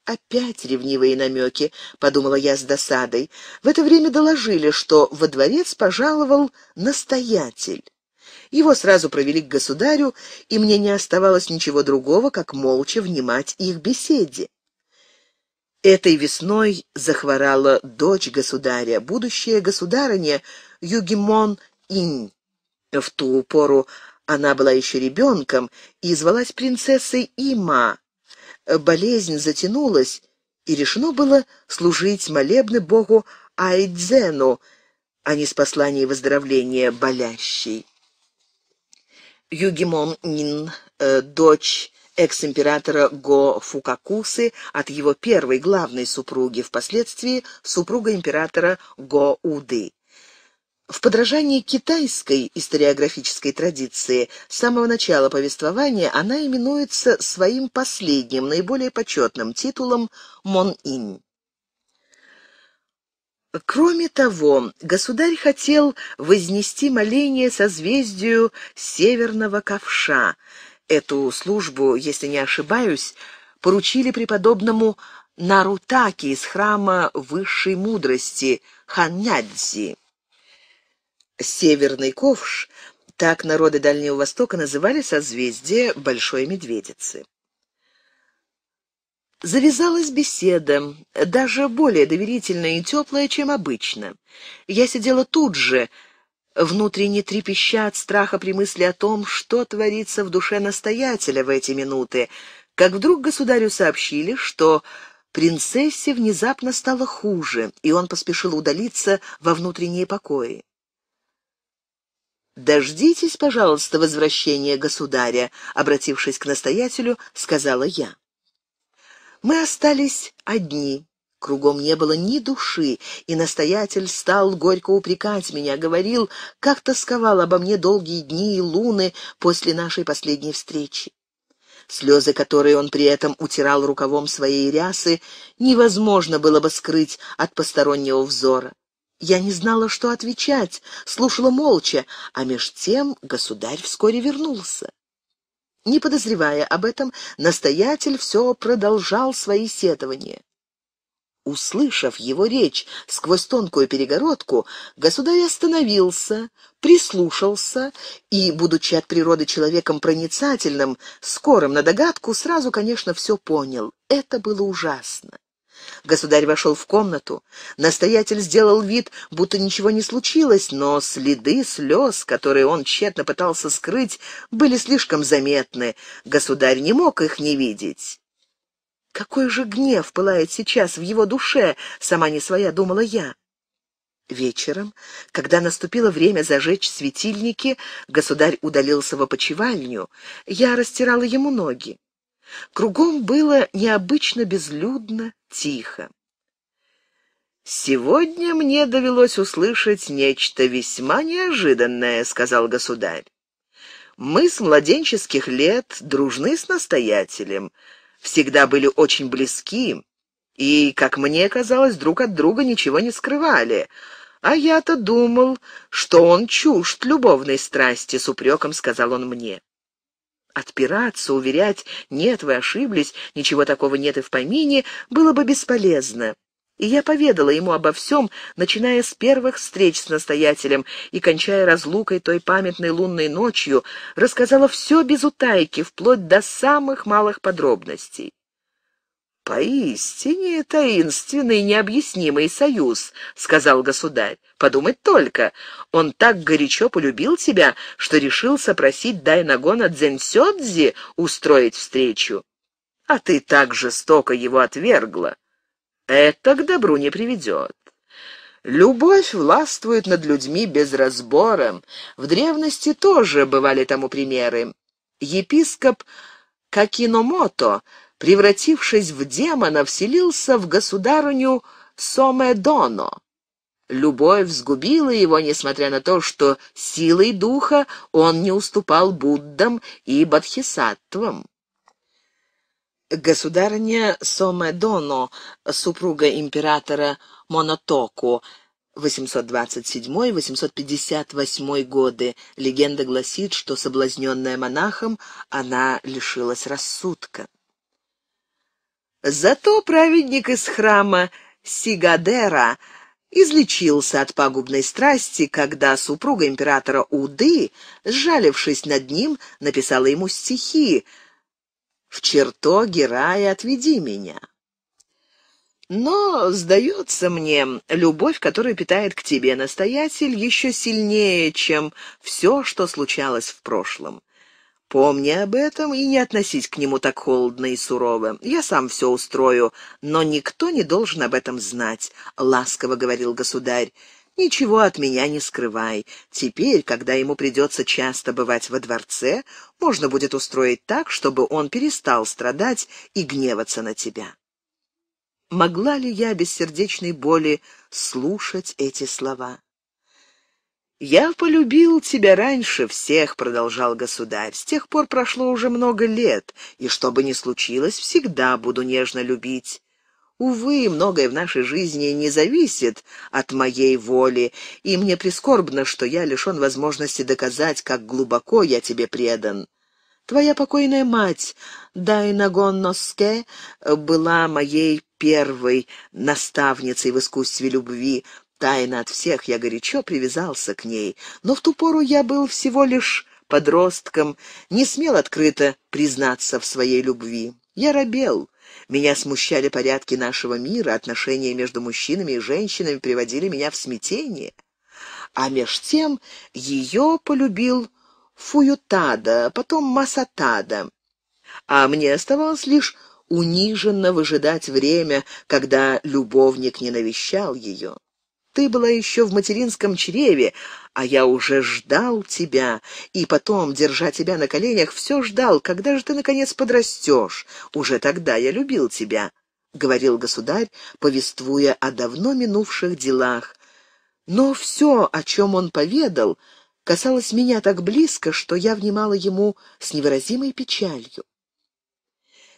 «Опять ревнивые намеки», — подумала я с досадой. В это время доложили, что во дворец пожаловал настоятель. Его сразу провели к государю, и мне не оставалось ничего другого, как молча внимать их беседе. Этой весной захворала дочь государя, будущая государыня Югимон Инь. В ту пору она была еще ребенком и звалась принцессой Има, болезнь затянулась, и решено было служить молебны богу Айдзену, а не с посланием выздоровления болящей. Югимон Нин, э, дочь экс-императора Го Фукакусы от его первой главной супруги, впоследствии супруга императора Го Уды. В подражании китайской историографической традиции с самого начала повествования она именуется своим последним, наиболее почетным титулом «Мон-инь». Кроме того, государь хотел вознести моление созвездию Северного Ковша. Эту службу, если не ошибаюсь, поручили преподобному Нарутаке из храма высшей мудрости Ханнядзи. Северный ковш — так народы Дальнего Востока называли созвездие Большой Медведицы. Завязалась беседа, даже более доверительная и теплая, чем обычно. Я сидела тут же, внутренне трепеща от страха при мысли о том, что творится в душе настоятеля в эти минуты, как вдруг государю сообщили, что принцессе внезапно стало хуже, и он поспешил удалиться во внутренние покои. «Дождитесь, пожалуйста, возвращения государя», — обратившись к настоятелю, сказала я. Мы остались одни. Кругом не было ни души, и настоятель стал горько упрекать меня, говорил, как тосковал обо мне долгие дни и луны после нашей последней встречи. Слезы, которые он при этом утирал рукавом своей рясы, невозможно было бы скрыть от постороннего взора. Я не знала, что отвечать, слушала молча, а меж тем государь вскоре вернулся. Не подозревая об этом, настоятель все продолжал свои сетования. Услышав его речь сквозь тонкую перегородку, государь остановился, прислушался и, будучи от природы человеком проницательным, скорым на догадку, сразу, конечно, все понял. Это было ужасно. Государь вошел в комнату. Настоятель сделал вид, будто ничего не случилось, но следы слез, которые он тщетно пытался скрыть, были слишком заметны. Государь не мог их не видеть. «Какой же гнев пылает сейчас в его душе!» — сама не своя думала я. Вечером, когда наступило время зажечь светильники, государь удалился в опочивальню. Я растирала ему ноги. Кругом было необычно безлюдно тихо. «Сегодня мне довелось услышать нечто весьма неожиданное», — сказал государь. «Мы с младенческих лет дружны с настоятелем, всегда были очень близки и, как мне казалось, друг от друга ничего не скрывали». «А я-то думал, что он чужд любовной страсти», — с упреком сказал он мне. Отпираться, уверять «нет, вы ошиблись, ничего такого нет и в помине» было бы бесполезно. И я поведала ему обо всем, начиная с первых встреч с настоятелем и кончая разлукой той памятной лунной ночью, рассказала все без утайки, вплоть до самых малых подробностей. «Поистине таинственный, необъяснимый союз», — сказал государь. «Подумать только, он так горячо полюбил тебя, что решил просить Дайнагона Дзенсёдзи устроить встречу. А ты так жестоко его отвергла. Это к добру не приведет». Любовь властвует над людьми без разбора. В древности тоже бывали тому примеры. Епископ Какиномото превратившись в демона, вселился в государыню Сомедоно. Любовь сгубила его, несмотря на то, что силой духа он не уступал Буддам и Бодхисаттвам. Государыня Сомедоно, супруга императора Монотоку, 827-858 годы. Легенда гласит, что, соблазненная монахом, она лишилась рассудка. Зато праведник из храма Сигадера излечился от пагубной страсти, когда супруга императора Уды, сжалившись над ним, написала ему стихи «В чертоге рая отведи меня». Но, сдается мне, любовь, которую питает к тебе настоятель, еще сильнее, чем все, что случалось в прошлом. Помни об этом и не относись к нему так холодно и сурово. Я сам все устрою, но никто не должен об этом знать», — ласково говорил государь. «Ничего от меня не скрывай. Теперь, когда ему придется часто бывать во дворце, можно будет устроить так, чтобы он перестал страдать и гневаться на тебя». Могла ли я без сердечной боли слушать эти слова? «Я полюбил тебя раньше всех», — продолжал государь. «С тех пор прошло уже много лет, и что бы ни случилось, всегда буду нежно любить. Увы, многое в нашей жизни не зависит от моей воли, и мне прискорбно, что я лишен возможности доказать, как глубоко я тебе предан». Твоя покойная мать, Дайна Гонноске, была моей первой наставницей в искусстве любви, Тайно от всех, я горячо привязался к ней, но в ту пору я был всего лишь подростком, не смел открыто признаться в своей любви. Я робел. Меня смущали порядки нашего мира, отношения между мужчинами и женщинами приводили меня в смятение. А меж тем ее полюбил Фуютада, потом Масатада. А мне оставалось лишь униженно выжидать время, когда любовник не навещал ее. Ты была еще в материнском чреве, а я уже ждал тебя. И потом, держа тебя на коленях, все ждал, когда же ты, наконец, подрастешь. Уже тогда я любил тебя». — говорил государь, повествуя о давно минувших делах. Но все, о чем он поведал, касалось меня так близко, что я внимала ему с невыразимой печалью.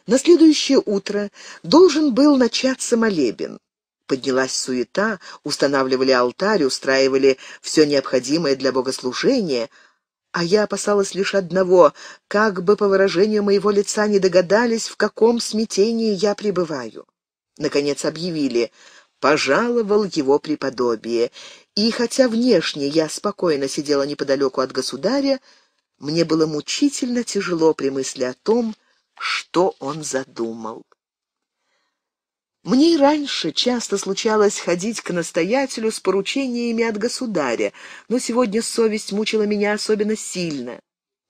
На следующее утро должен был начаться молебен. Поднялась суета, устанавливали алтарь, устраивали все необходимое для богослужения, а я опасалась лишь одного, как бы по выражению моего лица не догадались, в каком смятении я пребываю. Наконец объявили «пожаловал его преподобие», и хотя внешне я спокойно сидела неподалеку от государя, мне было мучительно тяжело при мысли о том, что он задумал. Мне и раньше часто случалось ходить к настоятелю с поручениями от государя, но сегодня совесть мучила меня особенно сильно.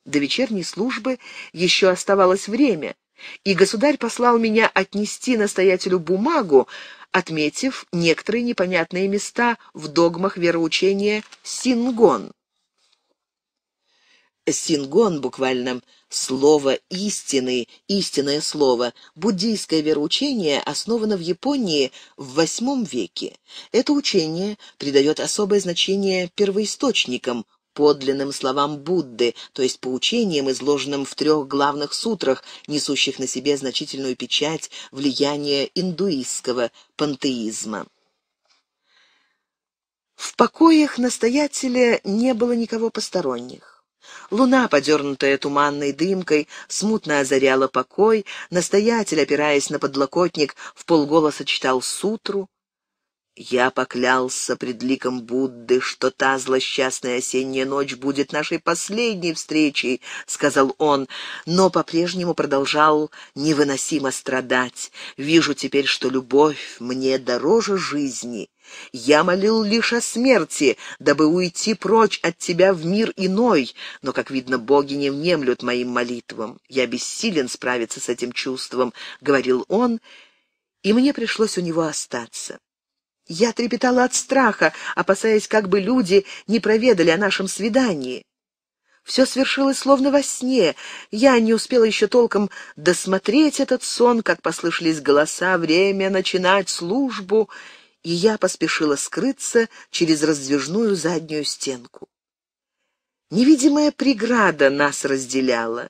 До вечерней службы еще оставалось время, и государь послал меня отнести настоятелю бумагу, отметив некоторые непонятные места в догмах вероучения Сингон. Сингон буквально «слово истины», «истинное слово». Буддийское вероучение основано в Японии в VIII веке. Это учение придает особое значение первоисточникам, подлинным словам Будды, то есть поучениям, изложенным в трех главных сутрах, несущих на себе значительную печать влияния индуистского пантеизма. В покоях настоятеля не было никого посторонних. Луна, подернутая туманной дымкой, смутно озаряла покой, настоятель, опираясь на подлокотник, в полголоса читал сутру. «Я поклялся пред ликом Будды, что та злосчастная осенняя ночь будет нашей последней встречей», — сказал он, но по-прежнему продолжал невыносимо страдать. «Вижу теперь, что любовь мне дороже жизни». Я молил лишь о смерти, дабы уйти прочь от тебя в мир иной, но, как видно, боги не внемлют моим молитвам. Я бессилен справиться с этим чувством», — говорил он, и мне пришлось у него остаться. Я трепетала от страха, опасаясь, как бы люди не проведали о нашем свидании. Все свершилось словно во сне. Я не успела еще толком досмотреть этот сон, как послышались голоса «Время начинать службу!» и я поспешила скрыться через раздвижную заднюю стенку. Невидимая преграда нас разделяла.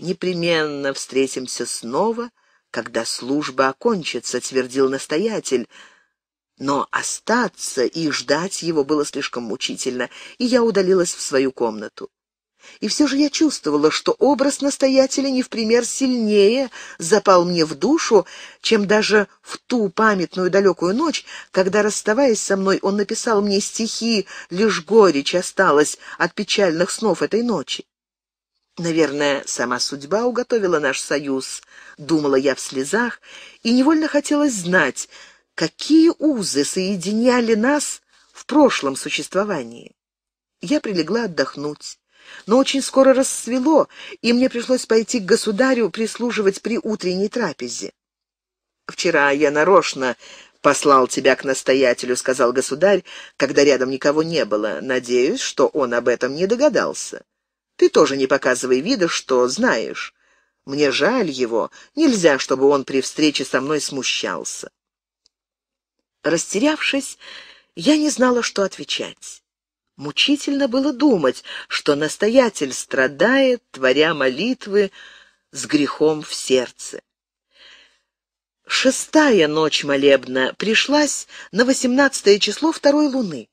«Непременно встретимся снова, когда служба окончится», — твердил настоятель, но остаться и ждать его было слишком мучительно, и я удалилась в свою комнату. И все же я чувствовала, что образ настоятеля не в пример сильнее запал мне в душу, чем даже в ту памятную далекую ночь, когда, расставаясь со мной, он написал мне стихи «Лишь горечь осталась от печальных снов этой ночи». «Наверное, сама судьба уготовила наш союз», — думала я в слезах, и невольно хотелось знать, какие узы соединяли нас в прошлом существовании. Я прилегла отдохнуть. Но очень скоро рассвело, и мне пришлось пойти к государю прислуживать при утренней трапезе. «Вчера я нарочно послал тебя к настоятелю», — сказал государь, когда рядом никого не было. «Надеюсь, что он об этом не догадался. Ты тоже не показывай вида, что знаешь. Мне жаль его. Нельзя, чтобы он при встрече со мной смущался». Растерявшись, я не знала, что отвечать. Мучительно было думать, что настоятель страдает, творя молитвы с грехом в сердце. Шестая ночь молебна пришлась на восемнадцатое число второй луны.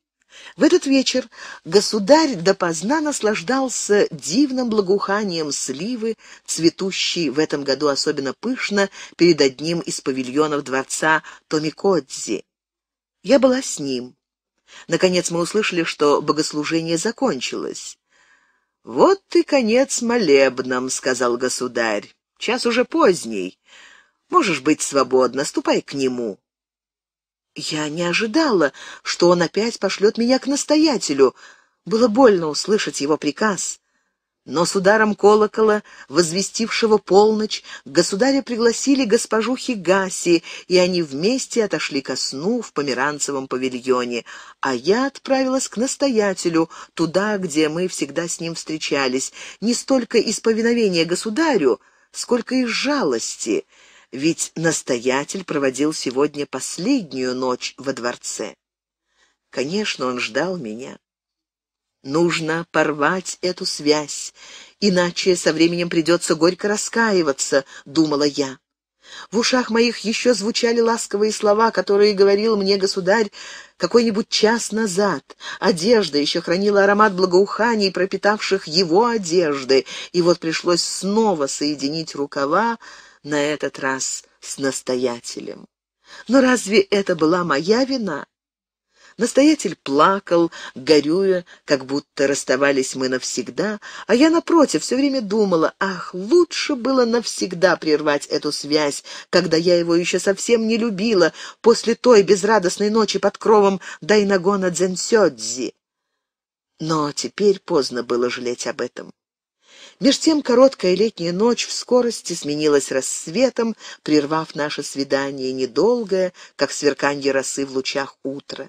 В этот вечер государь допоздна наслаждался дивным благоуханием сливы, цветущей в этом году особенно пышно перед одним из павильонов дворца Томикодзи. Я была с ним. Наконец мы услышали, что богослужение закончилось. «Вот и конец молебном», — сказал государь. «Час уже поздний. Можешь быть свободна, ступай к нему». Я не ожидала, что он опять пошлет меня к настоятелю. Было больно услышать его приказ. Но с ударом колокола, возвестившего полночь, государя пригласили госпожу Хигаси, и они вместе отошли ко сну в померанцевом павильоне, а я отправилась к настоятелю, туда, где мы всегда с ним встречались, не столько из повиновения государю, сколько из жалости, ведь настоятель проводил сегодня последнюю ночь во дворце. Конечно, он ждал меня. Нужно порвать эту связь, иначе со временем придется горько раскаиваться, думала я. В ушах моих еще звучали ласковые слова, которые говорил мне государь какой-нибудь час назад. Одежда еще хранила аромат благоуханий, пропитавших его одежды, и вот пришлось снова соединить рукава, на этот раз с настоятелем. Но разве это была моя вина? Настоятель плакал, горюя, как будто расставались мы навсегда, а я, напротив, все время думала, ах, лучше было навсегда прервать эту связь, когда я его еще совсем не любила, после той безрадостной ночи под кровом Дайнагона Дзенсёдзи. Но теперь поздно было жалеть об этом. Меж тем короткая летняя ночь в скорости сменилась рассветом, прервав наше свидание недолгое, как сверканье росы в лучах утра.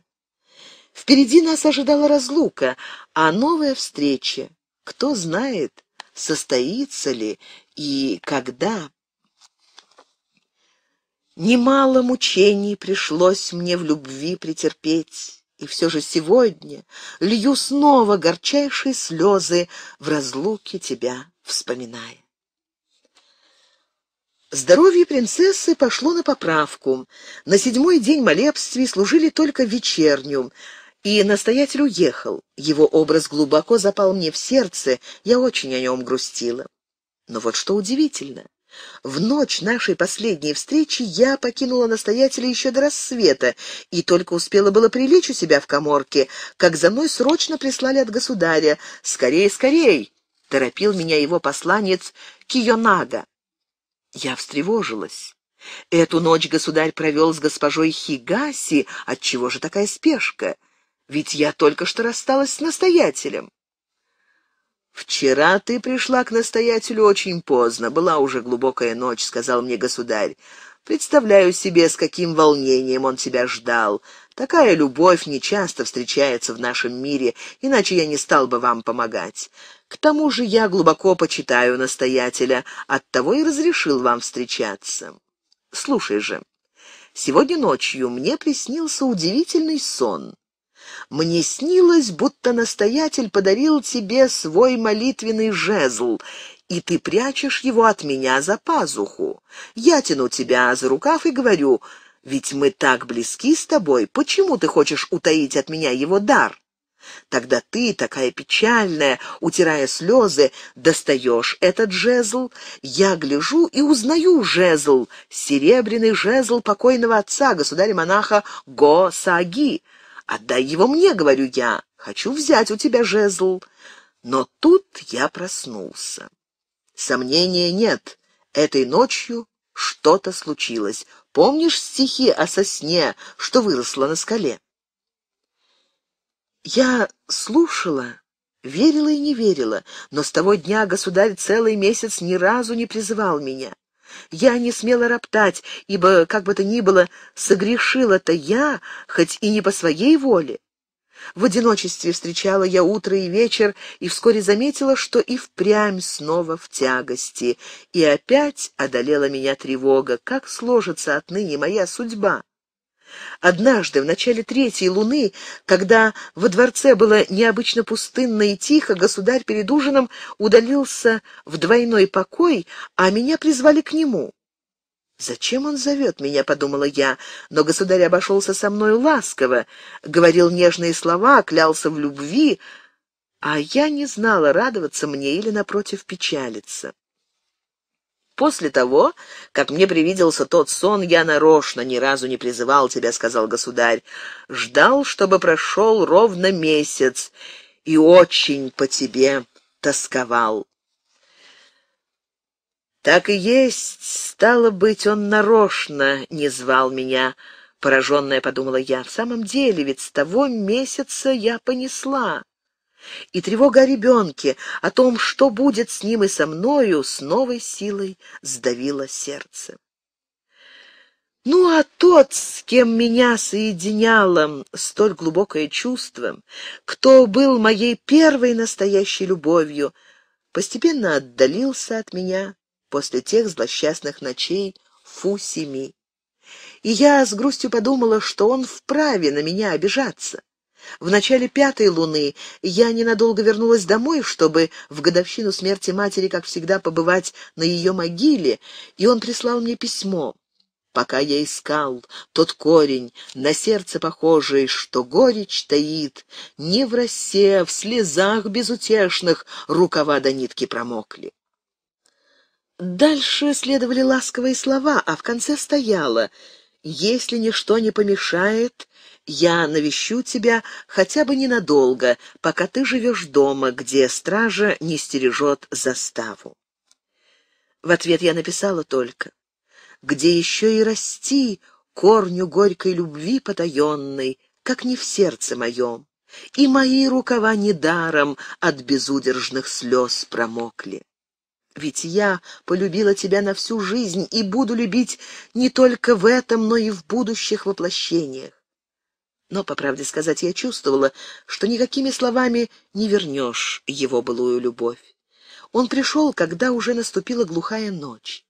Впереди нас ожидала разлука, а новая встреча. Кто знает, состоится ли и когда. Немало мучений пришлось мне в любви претерпеть, и все же сегодня лью снова горчайшие слезы в разлуке тебя вспоминая. Здоровье принцессы пошло на поправку. На седьмой день молебствий служили только вечернюю, и настоятель уехал. Его образ глубоко запал мне в сердце, я очень о нем грустила. Но вот что удивительно. В ночь нашей последней встречи я покинула настоятеля еще до рассвета и только успела было прилечь у себя в коморке, как за мной срочно прислали от государя «Скорей, скорей!» — торопил меня его посланец Кионага. Я встревожилась. Эту ночь государь провел с госпожой Хигаси, отчего же такая спешка? Ведь я только что рассталась с настоятелем. «Вчера ты пришла к настоятелю очень поздно, была уже глубокая ночь», — сказал мне государь. «Представляю себе, с каким волнением он тебя ждал. Такая любовь нечасто встречается в нашем мире, иначе я не стал бы вам помогать. К тому же я глубоко почитаю настоятеля, оттого и разрешил вам встречаться. Слушай же, сегодня ночью мне приснился удивительный сон». Мне снилось, будто настоятель подарил тебе свой молитвенный жезл, и ты прячешь его от меня за пазуху. Я тяну тебя за рукав и говорю, ведь мы так близки с тобой, почему ты хочешь утаить от меня его дар? Тогда ты, такая печальная, утирая слезы, достаешь этот жезл. Я гляжу и узнаю жезл, серебряный жезл покойного отца, государя-монаха Го Саги. «Отдай его мне», — говорю я, — «хочу взять у тебя жезл». Но тут я проснулся. Сомнения нет, этой ночью что-то случилось. Помнишь стихи о сосне, что выросла на скале? Я слушала, верила и не верила, но с того дня государь целый месяц ни разу не призывал меня. Я не смела роптать, ибо, как бы то ни было, согрешила-то я, хоть и не по своей воле. В одиночестве встречала я утро и вечер, и вскоре заметила, что и впрямь снова в тягости, и опять одолела меня тревога, как сложится отныне моя судьба. Однажды, в начале третьей луны, когда во дворце было необычно пустынно и тихо, государь перед ужином удалился в двойной покой, а меня призвали к нему. «Зачем он зовет меня?» — подумала я, но государь обошелся со мною ласково, говорил нежные слова, клялся в любви, а я не знала, радоваться мне или, напротив, печалиться. После того, как мне привиделся тот сон, я нарочно ни разу не призывал тебя, сказал государь, ждал, чтобы прошел ровно месяц, и очень по тебе тосковал. Так и есть, стало быть, он нарочно не звал меня, пораженная подумала я. В самом деле, ведь с того месяца я понесла и тревога о ребенке, о том, что будет с ним и со мною, с новой силой сдавила сердце. Ну а тот, с кем меня соединяло столь глубокое чувство, кто был моей первой настоящей любовью, постепенно отдалился от меня после тех злосчастных ночей фусими. И я с грустью подумала, что он вправе на меня обижаться. В начале пятой луны я ненадолго вернулась домой, чтобы в годовщину смерти матери, как всегда, побывать на ее могиле, и он прислал мне письмо. Пока я искал тот корень, на сердце похожий, что горечь таит, не в росе, а в слезах безутешных рукава до нитки промокли. Дальше следовали ласковые слова, а в конце стояло «Если ничто не помешает, я навещу тебя хотя бы ненадолго, пока ты живешь дома, где стража не стережет заставу. В ответ я написала только, где еще и расти корню горькой любви потаенной, как не в сердце моем, и мои рукава недаром от безудержных слез промокли. Ведь я полюбила тебя на всю жизнь и буду любить не только в этом, но и в будущих воплощениях. Но, по правде сказать, я чувствовала, что никакими словами не вернешь его былую любовь. Он пришел, когда уже наступила глухая ночь.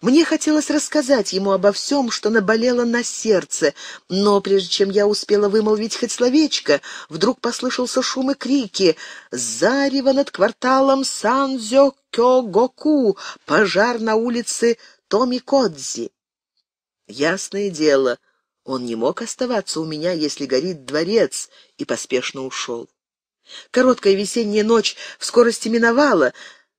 Мне хотелось рассказать ему обо всем, что наболело на сердце, но прежде чем я успела вымолвить хоть словечко, вдруг послышался шум и крики «Зарево над кварталом Санзё-Кё-Гоку! Пожар на улице Томикодзи!» Ясное дело — он не мог оставаться у меня, если горит дворец, и поспешно ушел. Короткая весенняя ночь в скорости миновала,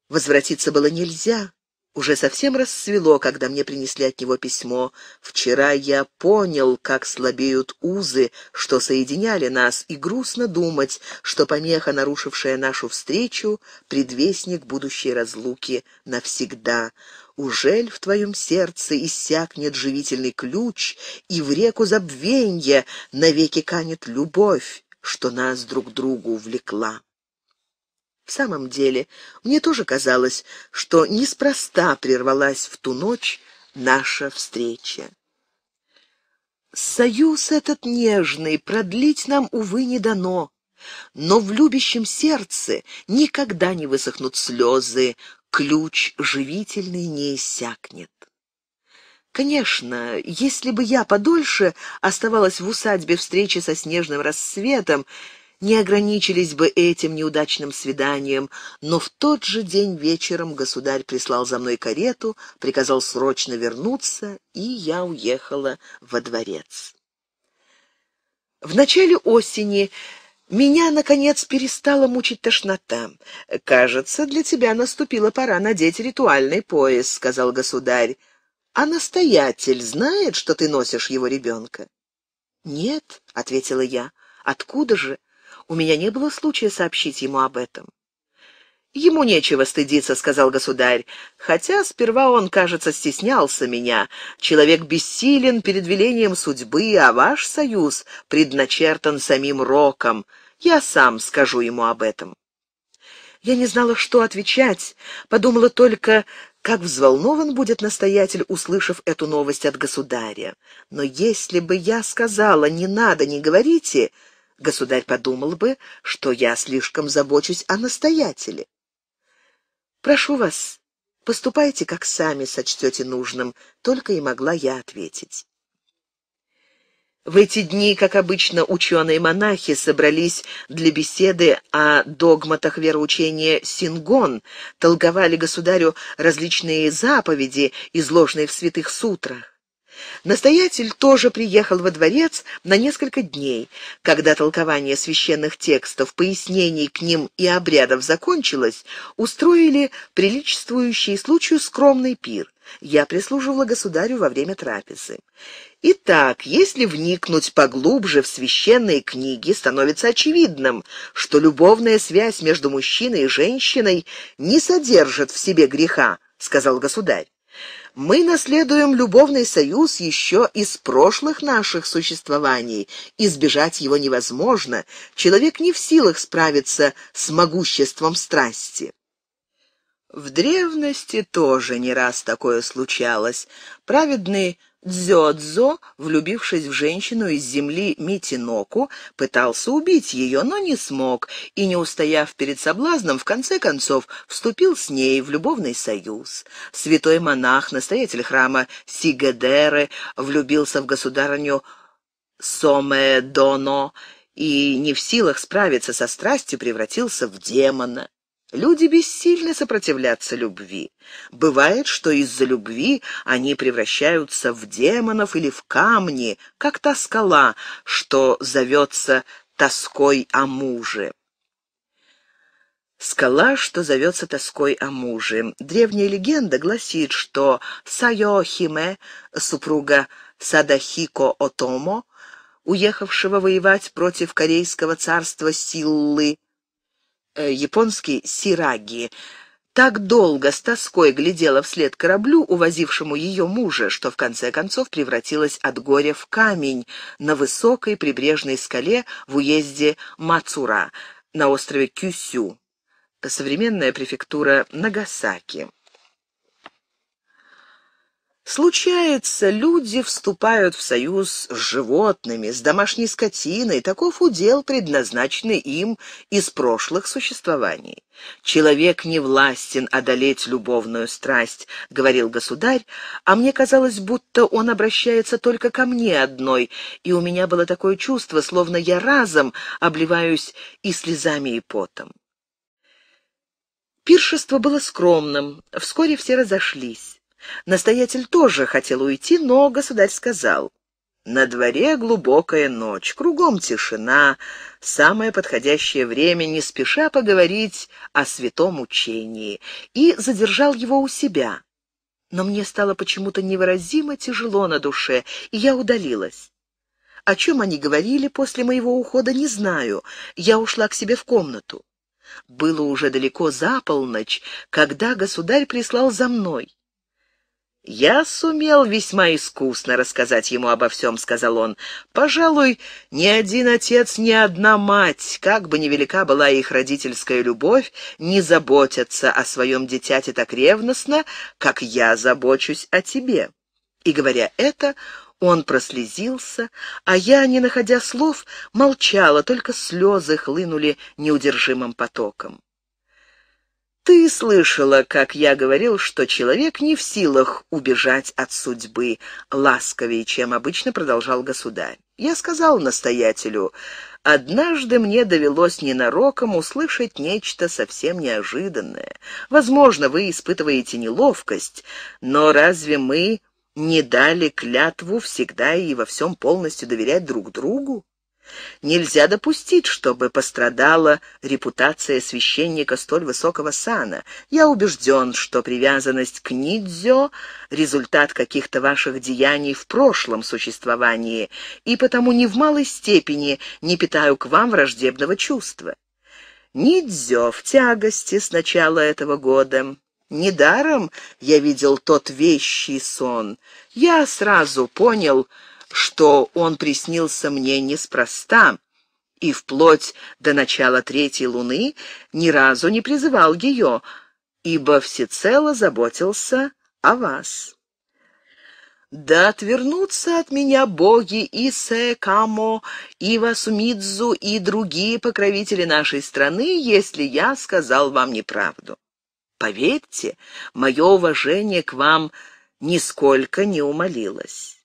возвратиться было нельзя. Уже совсем рассвело, когда мне принесли от него письмо. Вчера я понял, как слабеют узы, что соединяли нас, и грустно думать, что помеха, нарушившая нашу встречу, предвестник будущей разлуки навсегда. Ужель в твоем сердце иссякнет живительный ключ, и в реку забвенья навеки канет любовь, что нас друг другу влекла? В самом деле, мне тоже казалось, что неспроста прервалась в ту ночь наша встреча. Союз этот нежный продлить нам, увы, не дано, но в любящем сердце никогда не высохнут слезы, ключ живительный не иссякнет. Конечно, если бы я подольше оставалась в усадьбе встречи со снежным рассветом, не ограничились бы этим неудачным свиданием, но в тот же день вечером государь прислал за мной карету, приказал срочно вернуться, и я уехала во дворец. В начале осени меня, наконец, перестала мучить тошнота. «Кажется, для тебя наступила пора надеть ритуальный пояс», — сказал государь. «А настоятель знает, что ты носишь его ребенка?» «Нет», — ответила я. «Откуда же? У меня не было случая сообщить ему об этом». «Ему нечего стыдиться», — сказал государь, «хотя сперва он, кажется, стеснялся меня. Человек бессилен перед велением судьбы, а ваш союз предначертан самим Роком. Я сам скажу ему об этом». Я не знала, что отвечать, подумала только, как взволнован будет настоятель, услышав эту новость от государя. Но если бы я сказала «не надо, не говорите», государь подумал бы, что я слишком забочусь о настоятеле. «Прошу вас, поступайте, как сами сочтете нужным», — только и могла я ответить. В эти дни, как обычно, ученые-монахи собрались для беседы о догматах вероучения Сингон, толговали государю различные заповеди, изложенные в святых сутрах. Настоятель тоже приехал во дворец на несколько дней. Когда толкование священных текстов, пояснений к ним и обрядов закончилось, устроили приличествующий случаю скромный пир. Я прислуживала государю во время трапезы. Итак, если вникнуть поглубже в священные книги, становится очевидным, что любовная связь между мужчиной и женщиной не содержит в себе греха, сказал государь мы наследуем любовный союз еще из прошлых наших существований. Избежать его невозможно. Человек не в силах справиться с могуществом страсти. В древности тоже не раз такое случалось. Праведный Дзёдзо, влюбившись в женщину из земли Митиноку, пытался убить ее, но не смог, и, не устояв перед соблазном, в конце концов вступил с ней в любовный союз. Святой монах, настоятель храма Сигедеры, влюбился в государню Сомедоно и, не в силах справиться со страстью, превратился в демона. Люди бессильны сопротивляться любви. Бывает, что из-за любви они превращаются в демонов или в камни, как та скала, что зовется тоской о муже. Скала, что зовется тоской о муже. Древняя легенда гласит, что Сайо супруга Садахико Отомо, уехавшего воевать против корейского царства Силлы, Э, японский «сираги», так долго с тоской глядела вслед кораблю, увозившему ее мужа, что в конце концов превратилась от горя в камень на высокой прибрежной скале в уезде Мацура на острове Кюсю, современная префектура Нагасаки. Случается, люди вступают в союз с животными, с домашней скотиной, таков удел, предназначенный им из прошлых существований. «Человек не властен одолеть любовную страсть», — говорил государь, а мне казалось, будто он обращается только ко мне одной, и у меня было такое чувство, словно я разом обливаюсь и слезами, и потом. Пиршество было скромным, вскоре все разошлись. Настоятель тоже хотел уйти, но государь сказал, «На дворе глубокая ночь, кругом тишина, самое подходящее время не спеша поговорить о святом учении», и задержал его у себя. Но мне стало почему-то невыразимо тяжело на душе, и я удалилась. О чем они говорили после моего ухода, не знаю. Я ушла к себе в комнату. Было уже далеко за полночь, когда государь прислал за мной. «Я сумел весьма искусно рассказать ему обо всем», — сказал он. «Пожалуй, ни один отец, ни одна мать, как бы невелика была их родительская любовь, не заботятся о своем дитяте так ревностно, как я забочусь о тебе». И говоря это, он прослезился, а я, не находя слов, молчала, только слезы хлынули неудержимым потоком ты слышала, как я говорил, что человек не в силах убежать от судьбы, ласковее, чем обычно продолжал государь. Я сказал настоятелю, однажды мне довелось ненароком услышать нечто совсем неожиданное. Возможно, вы испытываете неловкость, но разве мы не дали клятву всегда и во всем полностью доверять друг другу? Нельзя допустить, чтобы пострадала репутация священника столь высокого сана. Я убежден, что привязанность к Нидзё — результат каких-то ваших деяний в прошлом существовании, и потому ни в малой степени не питаю к вам враждебного чувства. Нидзё в тягости с начала этого года. Недаром я видел тот вещий сон. Я сразу понял, что он приснился мне неспроста, и вплоть до начала третьей луны ни разу не призывал ее, ибо всецело заботился о вас. Да отвернутся от меня боги Исе, Камо, Ива Сумидзу и другие покровители нашей страны, если я сказал вам неправду. Поверьте, мое уважение к вам нисколько не умолилось.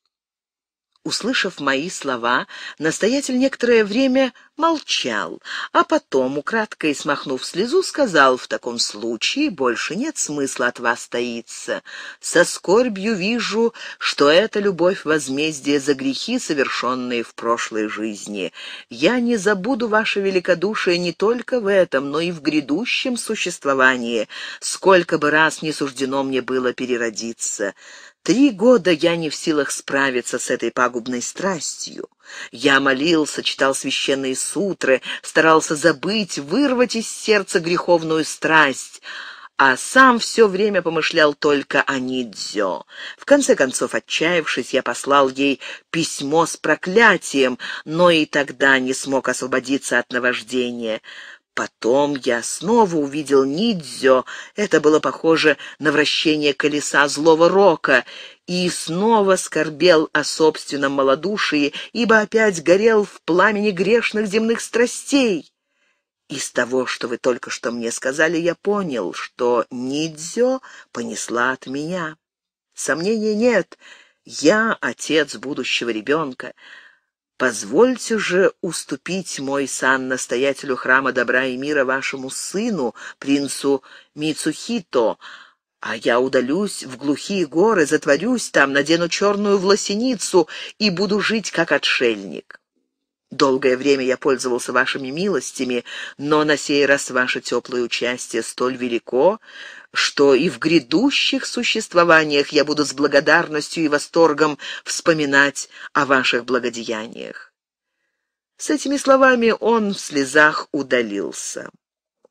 Услышав мои слова, настоятель некоторое время молчал, а потом, украдкой смахнув слезу, сказал, «В таком случае больше нет смысла от вас таиться. Со скорбью вижу, что это любовь возмездия за грехи, совершенные в прошлой жизни. Я не забуду ваше великодушие не только в этом, но и в грядущем существовании, сколько бы раз не суждено мне было переродиться. Три года я не в силах справиться с этой пагубной страстью. Я молился, читал священные сутры, старался забыть, вырвать из сердца греховную страсть, а сам все время помышлял только о Нидзё. В конце концов, отчаявшись, я послал ей письмо с проклятием, но и тогда не смог освободиться от наваждения. Потом я снова увидел Нидзё, это было похоже на вращение колеса злого рока, и снова скорбел о собственном малодушии, ибо опять горел в пламени грешных земных страстей. Из того, что вы только что мне сказали, я понял, что Нидзё понесла от меня. Сомнений нет, я отец будущего ребенка. Позвольте же уступить мой сан настоятелю храма добра и мира вашему сыну, принцу Мицухито, а я удалюсь в глухие горы, затворюсь там, надену черную власеницу и буду жить как отшельник. Долгое время я пользовался вашими милостями, но на сей раз ваше теплое участие столь велико, что и в грядущих существованиях я буду с благодарностью и восторгом вспоминать о ваших благодеяниях». С этими словами он в слезах удалился.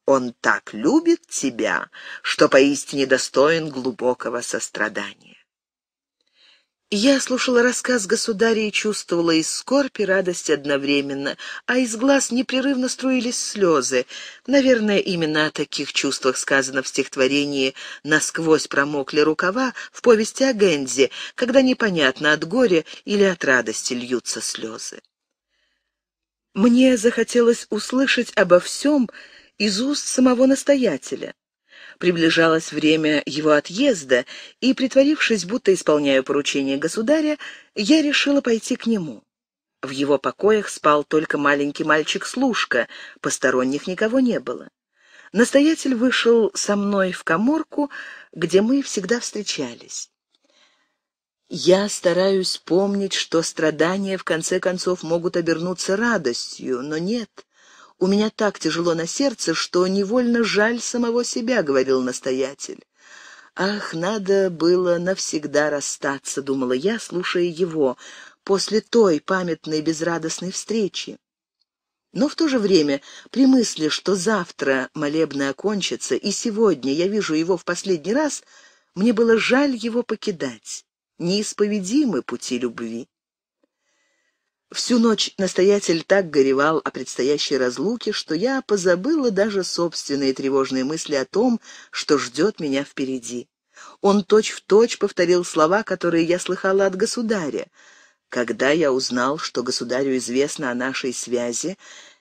«Он так любит тебя, что поистине достоин глубокого сострадания». Я слушала рассказ государя и чувствовала и скорбь, и радость одновременно, а из глаз непрерывно струились слезы. Наверное, именно о таких чувствах сказано в стихотворении «Насквозь промокли рукава» в повести о Гензе, когда непонятно от горя или от радости льются слезы. Мне захотелось услышать обо всем из уст самого настоятеля. Приближалось время его отъезда, и, притворившись, будто исполняю поручение государя, я решила пойти к нему. В его покоях спал только маленький мальчик-служка, посторонних никого не было. Настоятель вышел со мной в коморку, где мы всегда встречались. Я стараюсь помнить, что страдания в конце концов могут обернуться радостью, но нет — «У меня так тяжело на сердце, что невольно жаль самого себя», — говорил настоятель. «Ах, надо было навсегда расстаться», — думала я, слушая его, после той памятной безрадостной встречи. Но в то же время, при мысли, что завтра молебно окончится, и сегодня я вижу его в последний раз, мне было жаль его покидать. Неисповедимы пути любви. Всю ночь настоятель так горевал о предстоящей разлуке, что я позабыла даже собственные тревожные мысли о том, что ждет меня впереди. Он точь-в-точь точь повторил слова, которые я слыхала от государя. Когда я узнал, что государю известно о нашей связи,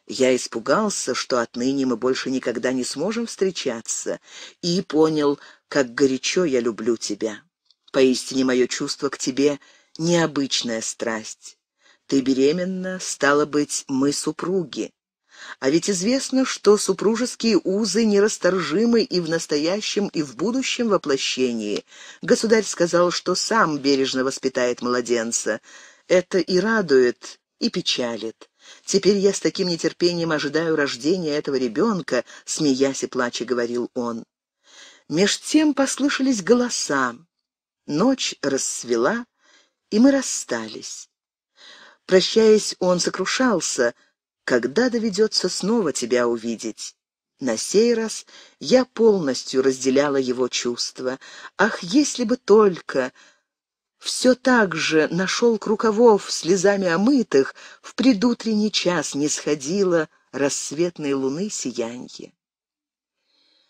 я испугался, что отныне мы больше никогда не сможем встречаться, и понял, как горячо я люблю тебя. Поистине мое чувство к тебе — необычная страсть. Ты беременна, стало быть, мы супруги. А ведь известно, что супружеские узы нерасторжимы и в настоящем, и в будущем воплощении. Государь сказал, что сам бережно воспитает младенца. Это и радует, и печалит. Теперь я с таким нетерпением ожидаю рождения этого ребенка, смеясь и плача, говорил он. Меж тем послышались голоса. Ночь рассвела и мы расстались. Прощаясь, он сокрушался. «Когда доведется снова тебя увидеть?» На сей раз я полностью разделяла его чувства. «Ах, если бы только...» все так же нашел шелк рукавов, слезами омытых, в предутренний час не сходило рассветной луны сиянье.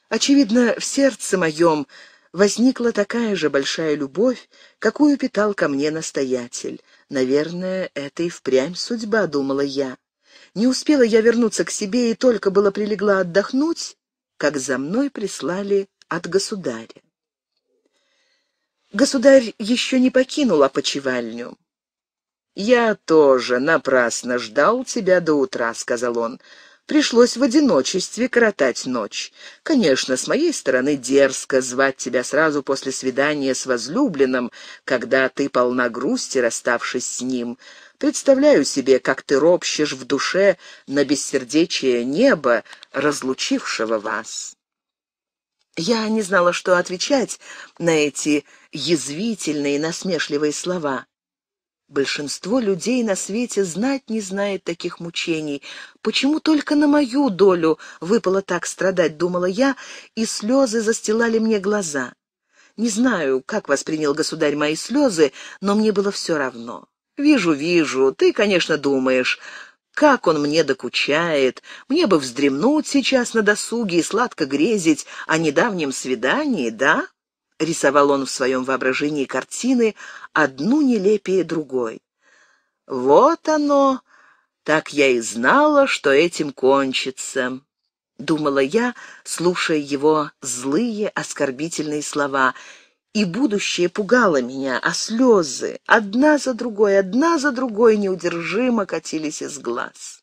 Очевидно, в сердце моем возникла такая же большая любовь, какую питал ко мне настоятель. Наверное, это и впрямь судьба, думала я. Не успела я вернуться к себе и только было прилегла отдохнуть, как за мной прислали от государя. Государь еще не покинул опочивальню. «Я тоже напрасно ждал тебя до утра», — сказал он пришлось в одиночестве коротать ночь. Конечно, с моей стороны дерзко звать тебя сразу после свидания с возлюбленным, когда ты полна грусти, расставшись с ним. Представляю себе, как ты ропщешь в душе на бессердечие неба, разлучившего вас. Я не знала, что отвечать на эти язвительные, насмешливые слова. Большинство людей на свете знать не знает таких мучений. Почему только на мою долю выпало так страдать, думала я, и слезы застилали мне глаза. Не знаю, как воспринял государь мои слезы, но мне было все равно. «Вижу, вижу, ты, конечно, думаешь, как он мне докучает, мне бы вздремнуть сейчас на досуге и сладко грезить о недавнем свидании, да?» Рисовал он в своем воображении картины, одну нелепее другой. «Вот оно! Так я и знала, что этим кончится!» Думала я, слушая его злые, оскорбительные слова, и будущее пугало меня, а слезы одна за другой, одна за другой неудержимо катились из глаз.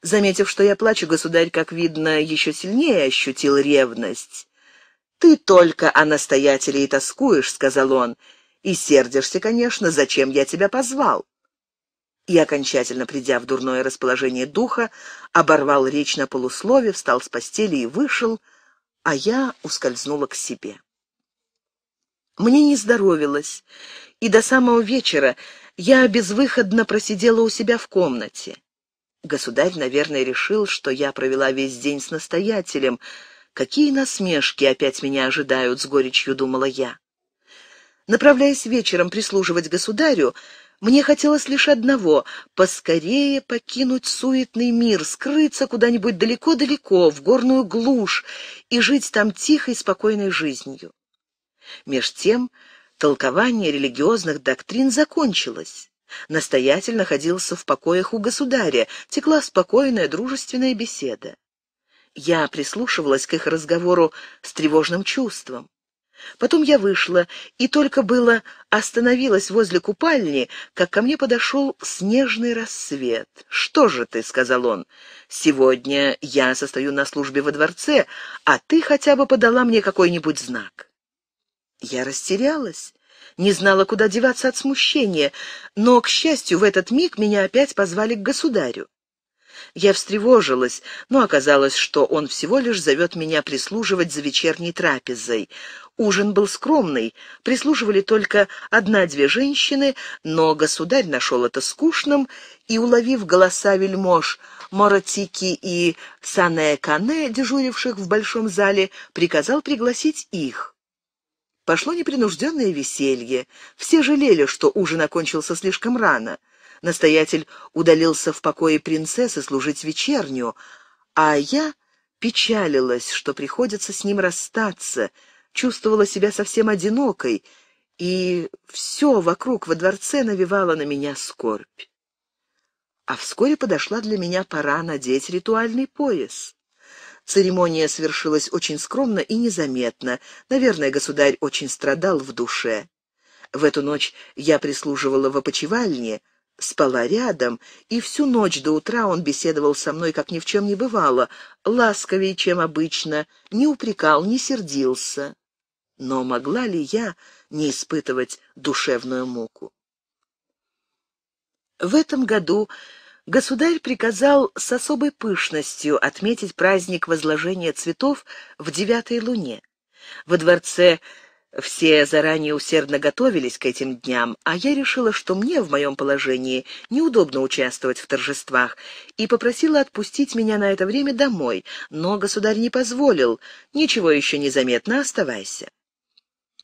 Заметив, что я плачу, государь, как видно, еще сильнее ощутил ревность. «Ты только о настоятеле и тоскуешь», — сказал он, — «и сердишься, конечно, зачем я тебя позвал». И, окончательно придя в дурное расположение духа, оборвал речь на полуслове, встал с постели и вышел, а я ускользнула к себе. Мне не здоровилось, и до самого вечера я безвыходно просидела у себя в комнате. Государь, наверное, решил, что я провела весь день с настоятелем, Какие насмешки опять меня ожидают, с горечью думала я. Направляясь вечером прислуживать государю, мне хотелось лишь одного — поскорее покинуть суетный мир, скрыться куда-нибудь далеко-далеко, в горную глушь, и жить там тихой, спокойной жизнью. Меж тем толкование религиозных доктрин закончилось. Настоятель находился в покоях у государя, текла спокойная дружественная беседа. Я прислушивалась к их разговору с тревожным чувством. Потом я вышла, и только было остановилась возле купальни, как ко мне подошел снежный рассвет. «Что же ты?» — сказал он. «Сегодня я состою на службе во дворце, а ты хотя бы подала мне какой-нибудь знак». Я растерялась, не знала, куда деваться от смущения, но, к счастью, в этот миг меня опять позвали к государю. Я встревожилась, но оказалось, что он всего лишь зовет меня прислуживать за вечерней трапезой. Ужин был скромный, прислуживали только одна-две женщины, но государь нашел это скучным, и, уловив голоса вельмож Моратики и Санэ-Кане, дежуривших в большом зале, приказал пригласить их. Пошло непринужденное веселье. Все жалели, что ужин окончился слишком рано. Настоятель удалился в покое принцессы служить вечерню, а я печалилась, что приходится с ним расстаться, чувствовала себя совсем одинокой, и все вокруг во дворце навевало на меня скорбь. А вскоре подошла для меня пора надеть ритуальный пояс. Церемония свершилась очень скромно и незаметно. Наверное, государь очень страдал в душе. В эту ночь я прислуживала в опочивальне — спала рядом, и всю ночь до утра он беседовал со мной, как ни в чем не бывало, ласковее, чем обычно, не упрекал, не сердился. Но могла ли я не испытывать душевную муку? В этом году государь приказал с особой пышностью отметить праздник возложения цветов в девятой луне. Во дворце все заранее усердно готовились к этим дням, а я решила, что мне в моем положении неудобно участвовать в торжествах, и попросила отпустить меня на это время домой, но государь не позволил. «Ничего еще не заметно, оставайся».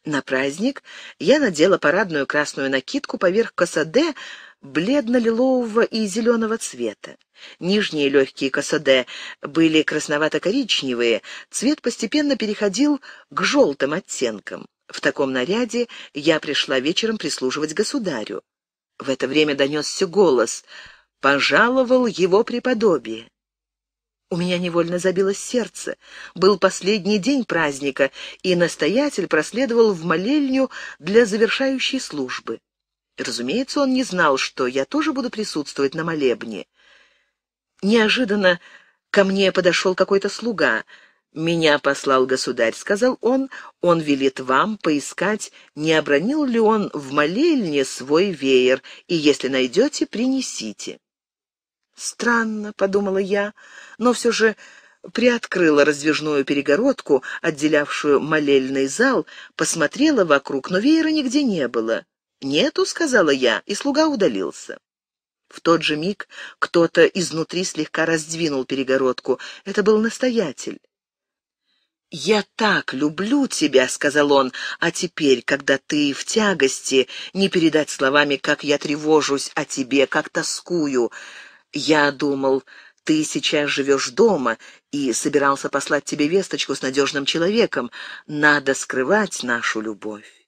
На праздник я надела парадную красную накидку поверх косаде бледно-лилового и зеленого цвета. Нижние легкие косаде были красновато-коричневые, цвет постепенно переходил к желтым оттенкам. В таком наряде я пришла вечером прислуживать государю. В это время донесся голос. Пожаловал его преподобие. У меня невольно забилось сердце. Был последний день праздника, и настоятель проследовал в молельню для завершающей службы. Разумеется, он не знал, что я тоже буду присутствовать на молебне. Неожиданно ко мне подошел какой-то слуга — «Меня послал государь», — сказал он, — «он велит вам поискать, не обронил ли он в молельне свой веер, и если найдете, принесите». «Странно», — подумала я, но все же приоткрыла раздвижную перегородку, отделявшую молельный зал, посмотрела вокруг, но веера нигде не было. «Нету», — сказала я, и слуга удалился. В тот же миг кто-то изнутри слегка раздвинул перегородку. Это был настоятель. «Я так люблю тебя», — сказал он, — «а теперь, когда ты в тягости, не передать словами, как я тревожусь о тебе, как тоскую. Я думал, ты сейчас живешь дома и собирался послать тебе весточку с надежным человеком. Надо скрывать нашу любовь».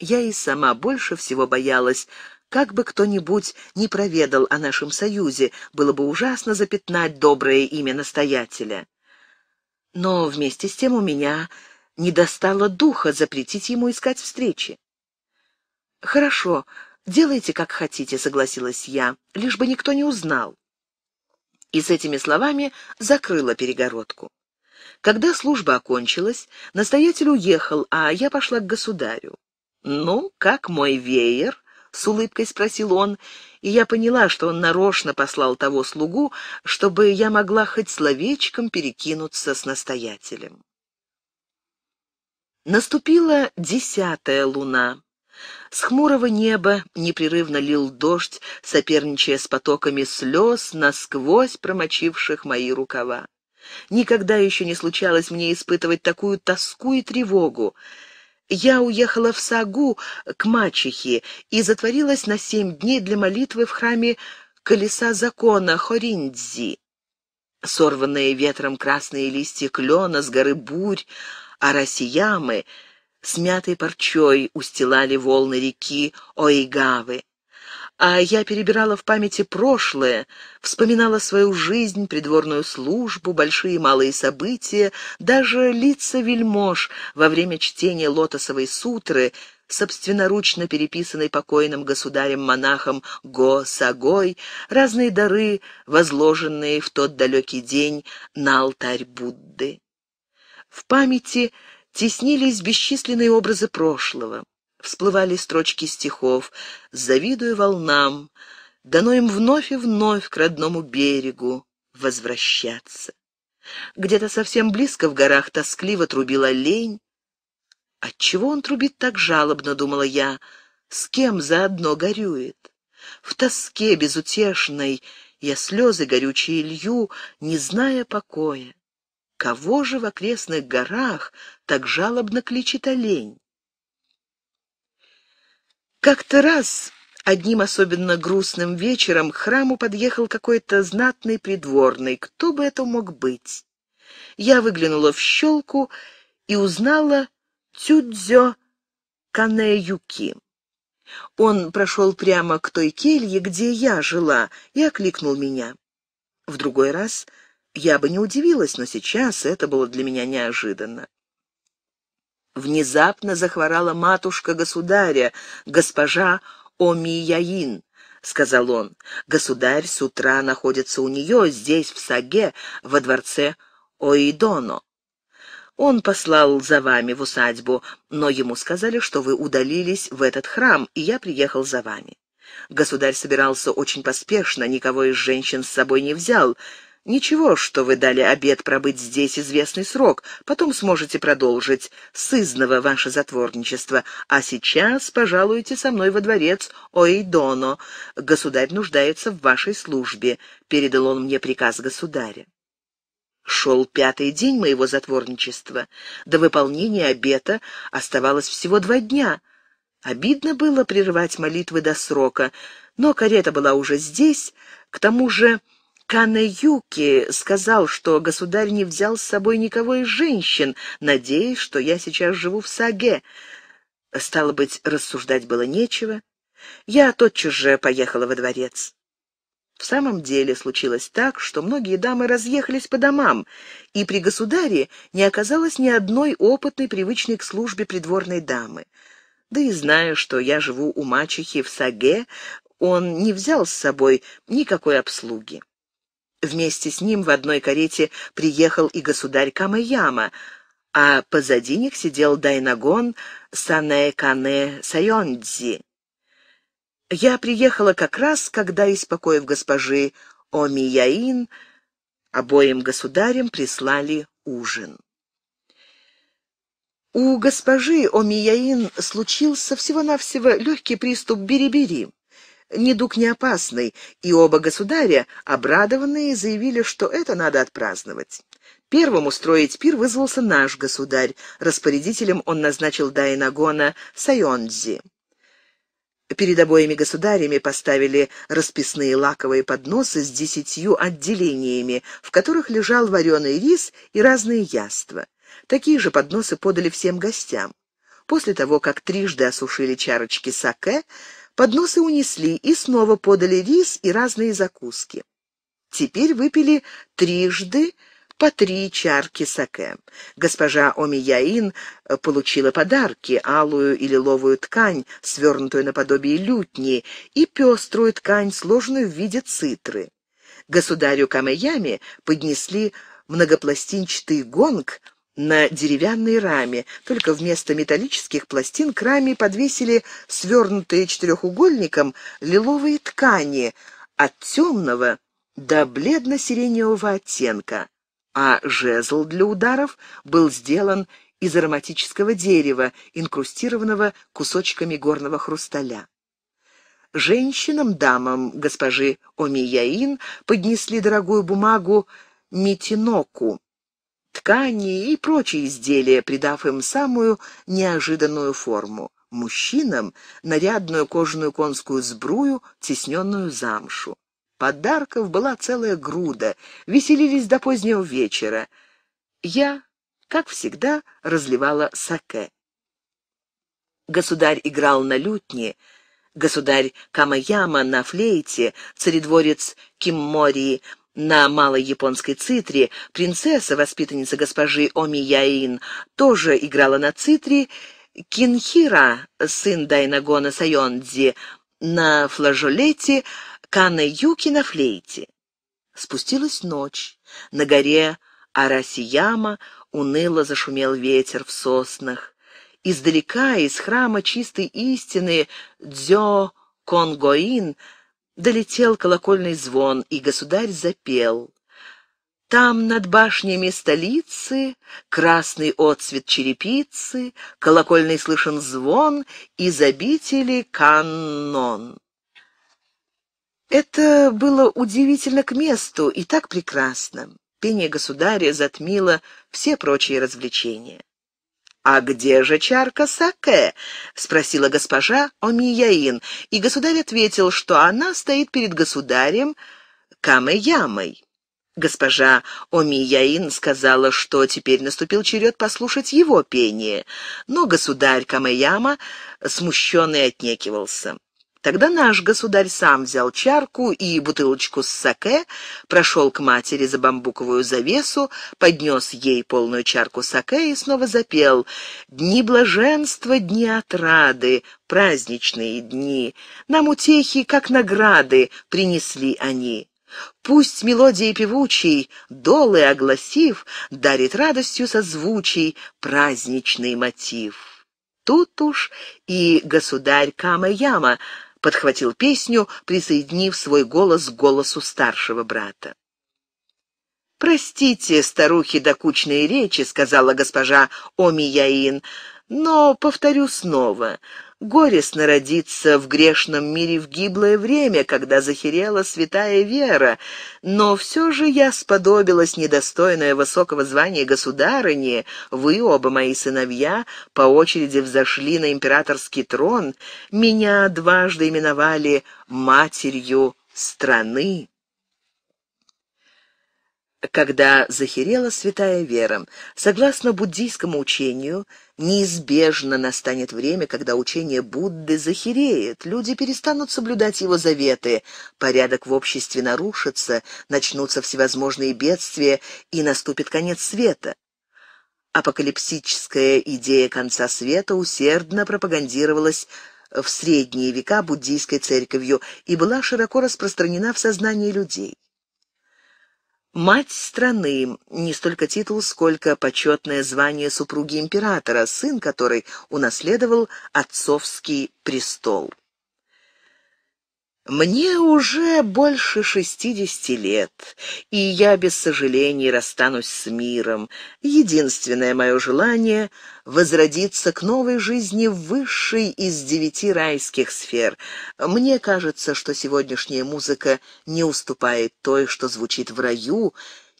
Я и сама больше всего боялась, как бы кто-нибудь не проведал о нашем союзе, было бы ужасно запятнать доброе имя настоятеля но вместе с тем у меня не достало духа запретить ему искать встречи. «Хорошо, делайте, как хотите», — согласилась я, — «лишь бы никто не узнал». И с этими словами закрыла перегородку. Когда служба окончилась, настоятель уехал, а я пошла к государю. «Ну, как мой веер?» — с улыбкой спросил он, и я поняла, что он нарочно послал того слугу, чтобы я могла хоть словечком перекинуться с настоятелем. Наступила десятая луна. С хмурого неба непрерывно лил дождь, соперничая с потоками слез, насквозь промочивших мои рукава. Никогда еще не случалось мне испытывать такую тоску и тревогу. Я уехала в Сагу к мачехе и затворилась на семь дней для молитвы в храме «Колеса закона» Хориндзи. Сорванные ветром красные листья клена с горы бурь, арасиямы, смятой парчой устилали волны реки Ойгавы а я перебирала в памяти прошлое, вспоминала свою жизнь, придворную службу, большие и малые события, даже лица вельмож во время чтения лотосовой сутры, собственноручно переписанной покойным государем-монахом Го Сагой, разные дары, возложенные в тот далекий день на алтарь Будды. В памяти теснились бесчисленные образы прошлого. Всплывали строчки стихов завидуя волнам», дано им вновь и вновь к родному берегу возвращаться. Где-то совсем близко в горах тоскливо трубила лень. «Отчего он трубит так жалобно?» — думала я. «С кем заодно горюет?» В тоске безутешной я слезы горючие лью, не зная покоя. Кого же в окрестных горах так жалобно кличет олень? Как-то раз, одним особенно грустным вечером, к храму подъехал какой-то знатный придворный. Кто бы это мог быть? Я выглянула в щелку и узнала Тюдзё Канэюки. Он прошел прямо к той келье, где я жила, и окликнул меня. В другой раз я бы не удивилась, но сейчас это было для меня неожиданно внезапно захворала матушка государя, госпожа Омияин. — сказал он. «Государь с утра находится у нее, здесь, в Саге, во дворце Оидоно. Он послал за вами в усадьбу, но ему сказали, что вы удалились в этот храм, и я приехал за вами». Государь собирался очень поспешно, никого из женщин с собой не взял, Ничего, что вы дали обед пробыть здесь известный срок, потом сможете продолжить сызново ваше затворничество, а сейчас пожалуйте со мной во дворец Оидоно. Государь нуждается в вашей службе», — передал он мне приказ государя. Шел пятый день моего затворничества. До выполнения обета оставалось всего два дня. Обидно было прерывать молитвы до срока, но карета была уже здесь, к тому же... Канеюки сказал, что государь не взял с собой никого из женщин, надеясь, что я сейчас живу в Саге. Стало быть, рассуждать было нечего. Я тотчас же поехала во дворец. В самом деле случилось так, что многие дамы разъехались по домам, и при государе не оказалось ни одной опытной, привычной к службе придворной дамы. Да и зная, что я живу у мачехи в Саге, он не взял с собой никакой обслуги. Вместе с ним в одной карете приехал и государь Камаяма, а позади них сидел Дайнагон Санэкане Сайондзи. Я приехала как раз, когда из покоев госпожи Омияин обоим государям прислали ужин. У госпожи Омияин случился всего-навсего легкий приступ берибери. -бери недуг не опасный, и оба государя, обрадованные, заявили, что это надо отпраздновать. Первым устроить пир вызвался наш государь. Распорядителем он назначил Дайнагона Сайонзи. Перед обоими государями поставили расписные лаковые подносы с десятью отделениями, в которых лежал вареный рис и разные яства. Такие же подносы подали всем гостям. После того, как трижды осушили чарочки саке, Подносы унесли и снова подали рис и разные закуски. Теперь выпили трижды по три чарки саке. Госпожа Омияин э, получила подарки — алую и лиловую ткань, свернутую наподобие лютни, и пеструю ткань, сложенную в виде цитры. Государю Камеями поднесли многопластинчатый гонг — на деревянной раме, только вместо металлических пластин к раме подвесили свернутые четырехугольником лиловые ткани от темного до бледно-сиреневого оттенка, а жезл для ударов был сделан из ароматического дерева, инкрустированного кусочками горного хрусталя. Женщинам-дамам госпожи Омияин поднесли дорогую бумагу Митиноку, ткани и прочие изделия, придав им самую неожиданную форму. Мужчинам — нарядную кожаную конскую сбрую, тесненную замшу. Подарков была целая груда, веселились до позднего вечера. Я, как всегда, разливала саке. Государь играл на лютне, государь Камаяма на флейте, царедворец Киммории на малой японской цитре принцесса, воспитанница госпожи Оми Яин тоже играла на цитре. Кинхира, сын Дайнагона Сайонзи, на флажолете, Кана Юки на флейте. Спустилась ночь. На горе Арасияма уныло зашумел ветер в соснах. Издалека, из храма чистой истины Дзё Конгоин — долетел колокольный звон, и государь запел. Там над башнями столицы красный отцвет черепицы, колокольный слышен звон из обители канон. Это было удивительно к месту и так прекрасно. Пение государя затмило все прочие развлечения. «А где же чарка Саке?» — спросила госпожа Омияин, и государь ответил, что она стоит перед государем Камеямой. Госпожа Омияин сказала, что теперь наступил черед послушать его пение, но государь Камеяма смущенный отнекивался. Тогда наш государь сам взял чарку и бутылочку с саке, прошел к матери за бамбуковую завесу, поднес ей полную чарку саке и снова запел «Дни блаженства, дни отрады, праздничные дни, нам утехи, как награды, принесли они». Пусть мелодии певучей, долы огласив, дарит радостью созвучий праздничный мотив. Тут уж и государь Кама-Яма — подхватил песню, присоединив свой голос к голосу старшего брата. «Простите, старухи, докучные речи», — сказала госпожа Омияин, — «но повторю снова горестно родиться в грешном мире в гиблое время, когда захерела святая вера, но все же я сподобилась, недостойное высокого звания государыни, вы, оба мои сыновья, по очереди взошли на императорский трон, меня дважды именовали «матерью страны». Когда захерела святая вера, согласно буддийскому учению, Неизбежно настанет время, когда учение Будды захереет, люди перестанут соблюдать его заветы, порядок в обществе нарушится, начнутся всевозможные бедствия и наступит конец света. Апокалиптическая идея конца света усердно пропагандировалась в средние века буддийской церковью и была широко распространена в сознании людей. Мать страны — не столько титул, сколько почетное звание супруги императора, сын которой унаследовал отцовский престол. Мне уже больше шестидесяти лет, и я без сожалений расстанусь с миром. Единственное мое желание — возродиться к новой жизни в высшей из девяти райских сфер. Мне кажется, что сегодняшняя музыка не уступает той, что звучит в раю,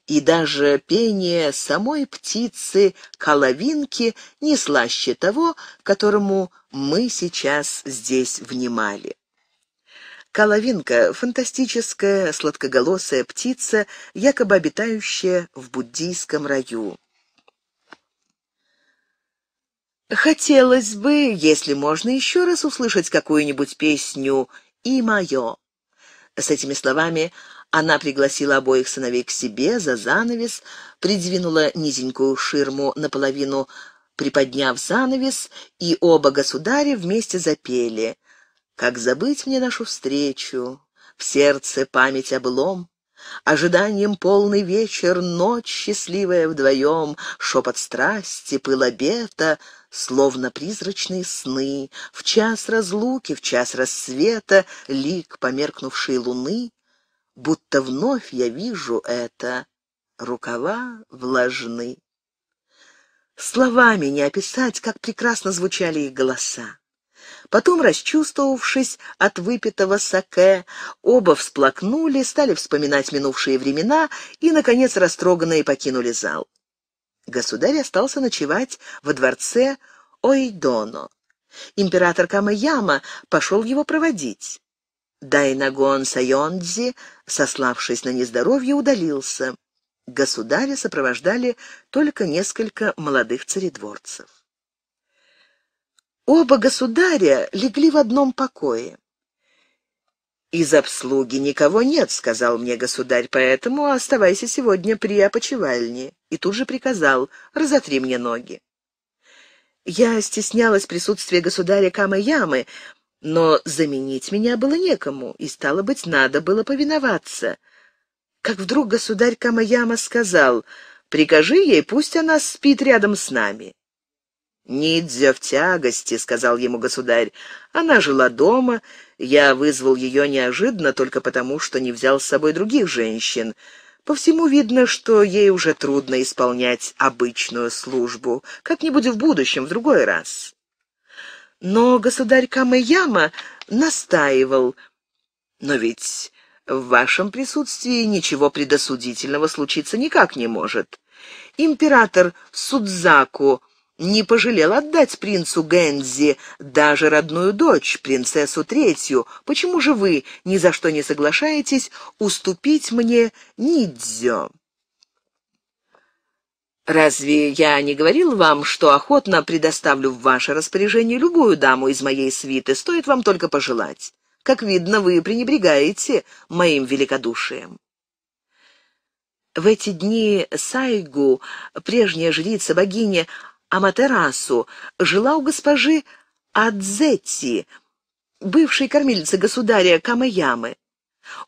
и даже пение самой птицы коловинки не слаще того, которому мы сейчас здесь внимали. Коловинка — фантастическая, сладкоголосая птица, якобы обитающая в буддийском раю. Хотелось бы, если можно, еще раз услышать какую-нибудь песню «И мое». С этими словами она пригласила обоих сыновей к себе за занавес, придвинула низенькую ширму наполовину, приподняв занавес, и оба государя вместе запели — как забыть мне нашу встречу? В сердце память облом. Ожиданием полный вечер, ночь счастливая вдвоем, Шепот страсти, пыл обета, словно призрачные сны, В час разлуки, в час рассвета, лик померкнувшей луны, Будто вновь я вижу это, рукава влажны. Словами не описать, как прекрасно звучали их голоса. Потом, расчувствовавшись от выпитого саке, оба всплакнули, стали вспоминать минувшие времена и, наконец, растроганные покинули зал. Государь остался ночевать во дворце Ойдоно. Император Камаяма пошел его проводить. Дайнагон Сайонзи, сославшись на нездоровье, удалился. Государя сопровождали только несколько молодых царедворцев. Оба государя легли в одном покое. «Из обслуги никого нет», — сказал мне государь, — «поэтому оставайся сегодня при опочивальне». И тут же приказал «разотри мне ноги». Я стеснялась присутствия государя Камы-Ямы, но заменить меня было некому, и, стало быть, надо было повиноваться. Как вдруг государь Камаяма сказал, «Прикажи ей, пусть она спит рядом с нами». «Нидзя в тягости», — сказал ему государь. «Она жила дома. Я вызвал ее неожиданно только потому, что не взял с собой других женщин. По всему видно, что ей уже трудно исполнять обычную службу. Как-нибудь в будущем, в другой раз». Но государь Камаяма настаивал. «Но ведь в вашем присутствии ничего предосудительного случиться никак не может». Император Судзаку не пожалел отдать принцу Гэнзи даже родную дочь, принцессу Третью. Почему же вы ни за что не соглашаетесь уступить мне Нидзё?» «Разве я не говорил вам, что охотно предоставлю в ваше распоряжение любую даму из моей свиты, стоит вам только пожелать? Как видно, вы пренебрегаете моим великодушием». В эти дни Сайгу, прежняя жрица богини Аматерасу, жила у госпожи Адзетти, бывшей кормилицы государя Камаямы.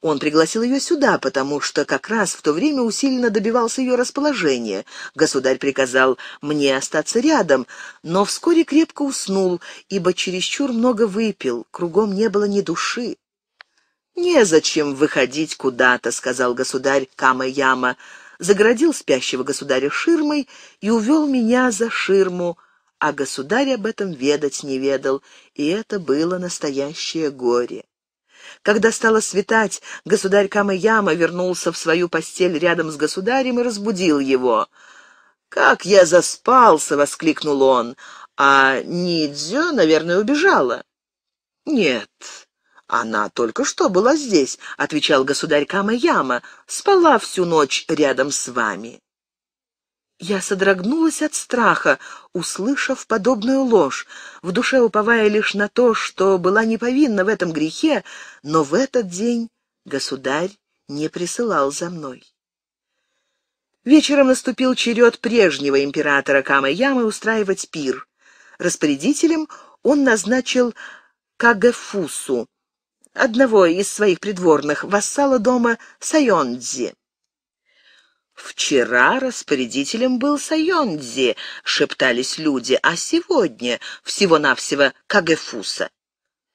Он пригласил ее сюда, потому что как раз в то время усиленно добивался ее расположения. Государь приказал мне остаться рядом, но вскоре крепко уснул, ибо чересчур много выпил, кругом не было ни души. «Незачем выходить куда-то», — сказал государь Камаяма. — загородил спящего государя ширмой и увел меня за ширму, а государь об этом ведать не ведал, и это было настоящее горе. Когда стало светать, государь Камаяма вернулся в свою постель рядом с государем и разбудил его. «Как я заспался!» — воскликнул он. «А Нидзё, наверное, убежала». «Нет, «Она только что была здесь», — отвечал государь Камаяма, «спала всю ночь рядом с вами». Я содрогнулась от страха, услышав подобную ложь, в душе уповая лишь на то, что была неповинна в этом грехе, но в этот день государь не присылал за мной. Вечером наступил черед прежнего императора Камаямы устраивать пир. Распорядителем он назначил Кагэфусу, одного из своих придворных, вассала дома Сайондзи. «Вчера распорядителем был Сайондзи», — шептались люди, «а сегодня всего-навсего Кагефуса.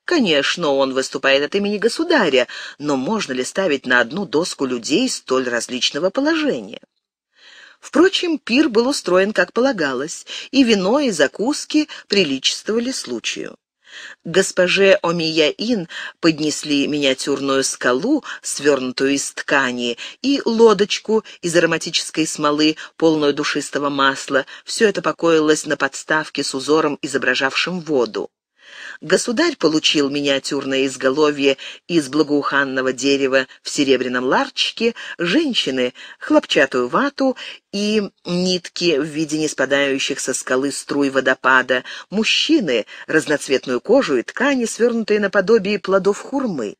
Конечно, он выступает от имени государя, но можно ли ставить на одну доску людей столь различного положения? Впрочем, пир был устроен как полагалось, и вино и закуски приличествовали случаю. Госпоже Омияин поднесли миниатюрную скалу, свернутую из ткани, и лодочку из ароматической смолы, полную душистого масла. Все это покоилось на подставке с узором, изображавшим воду. Государь получил миниатюрное изголовье из благоуханного дерева в серебряном ларчике, женщины — хлопчатую вату и нитки в виде неспадающих со скалы струй водопада, мужчины — разноцветную кожу и ткани, свернутые наподобие плодов хурмы.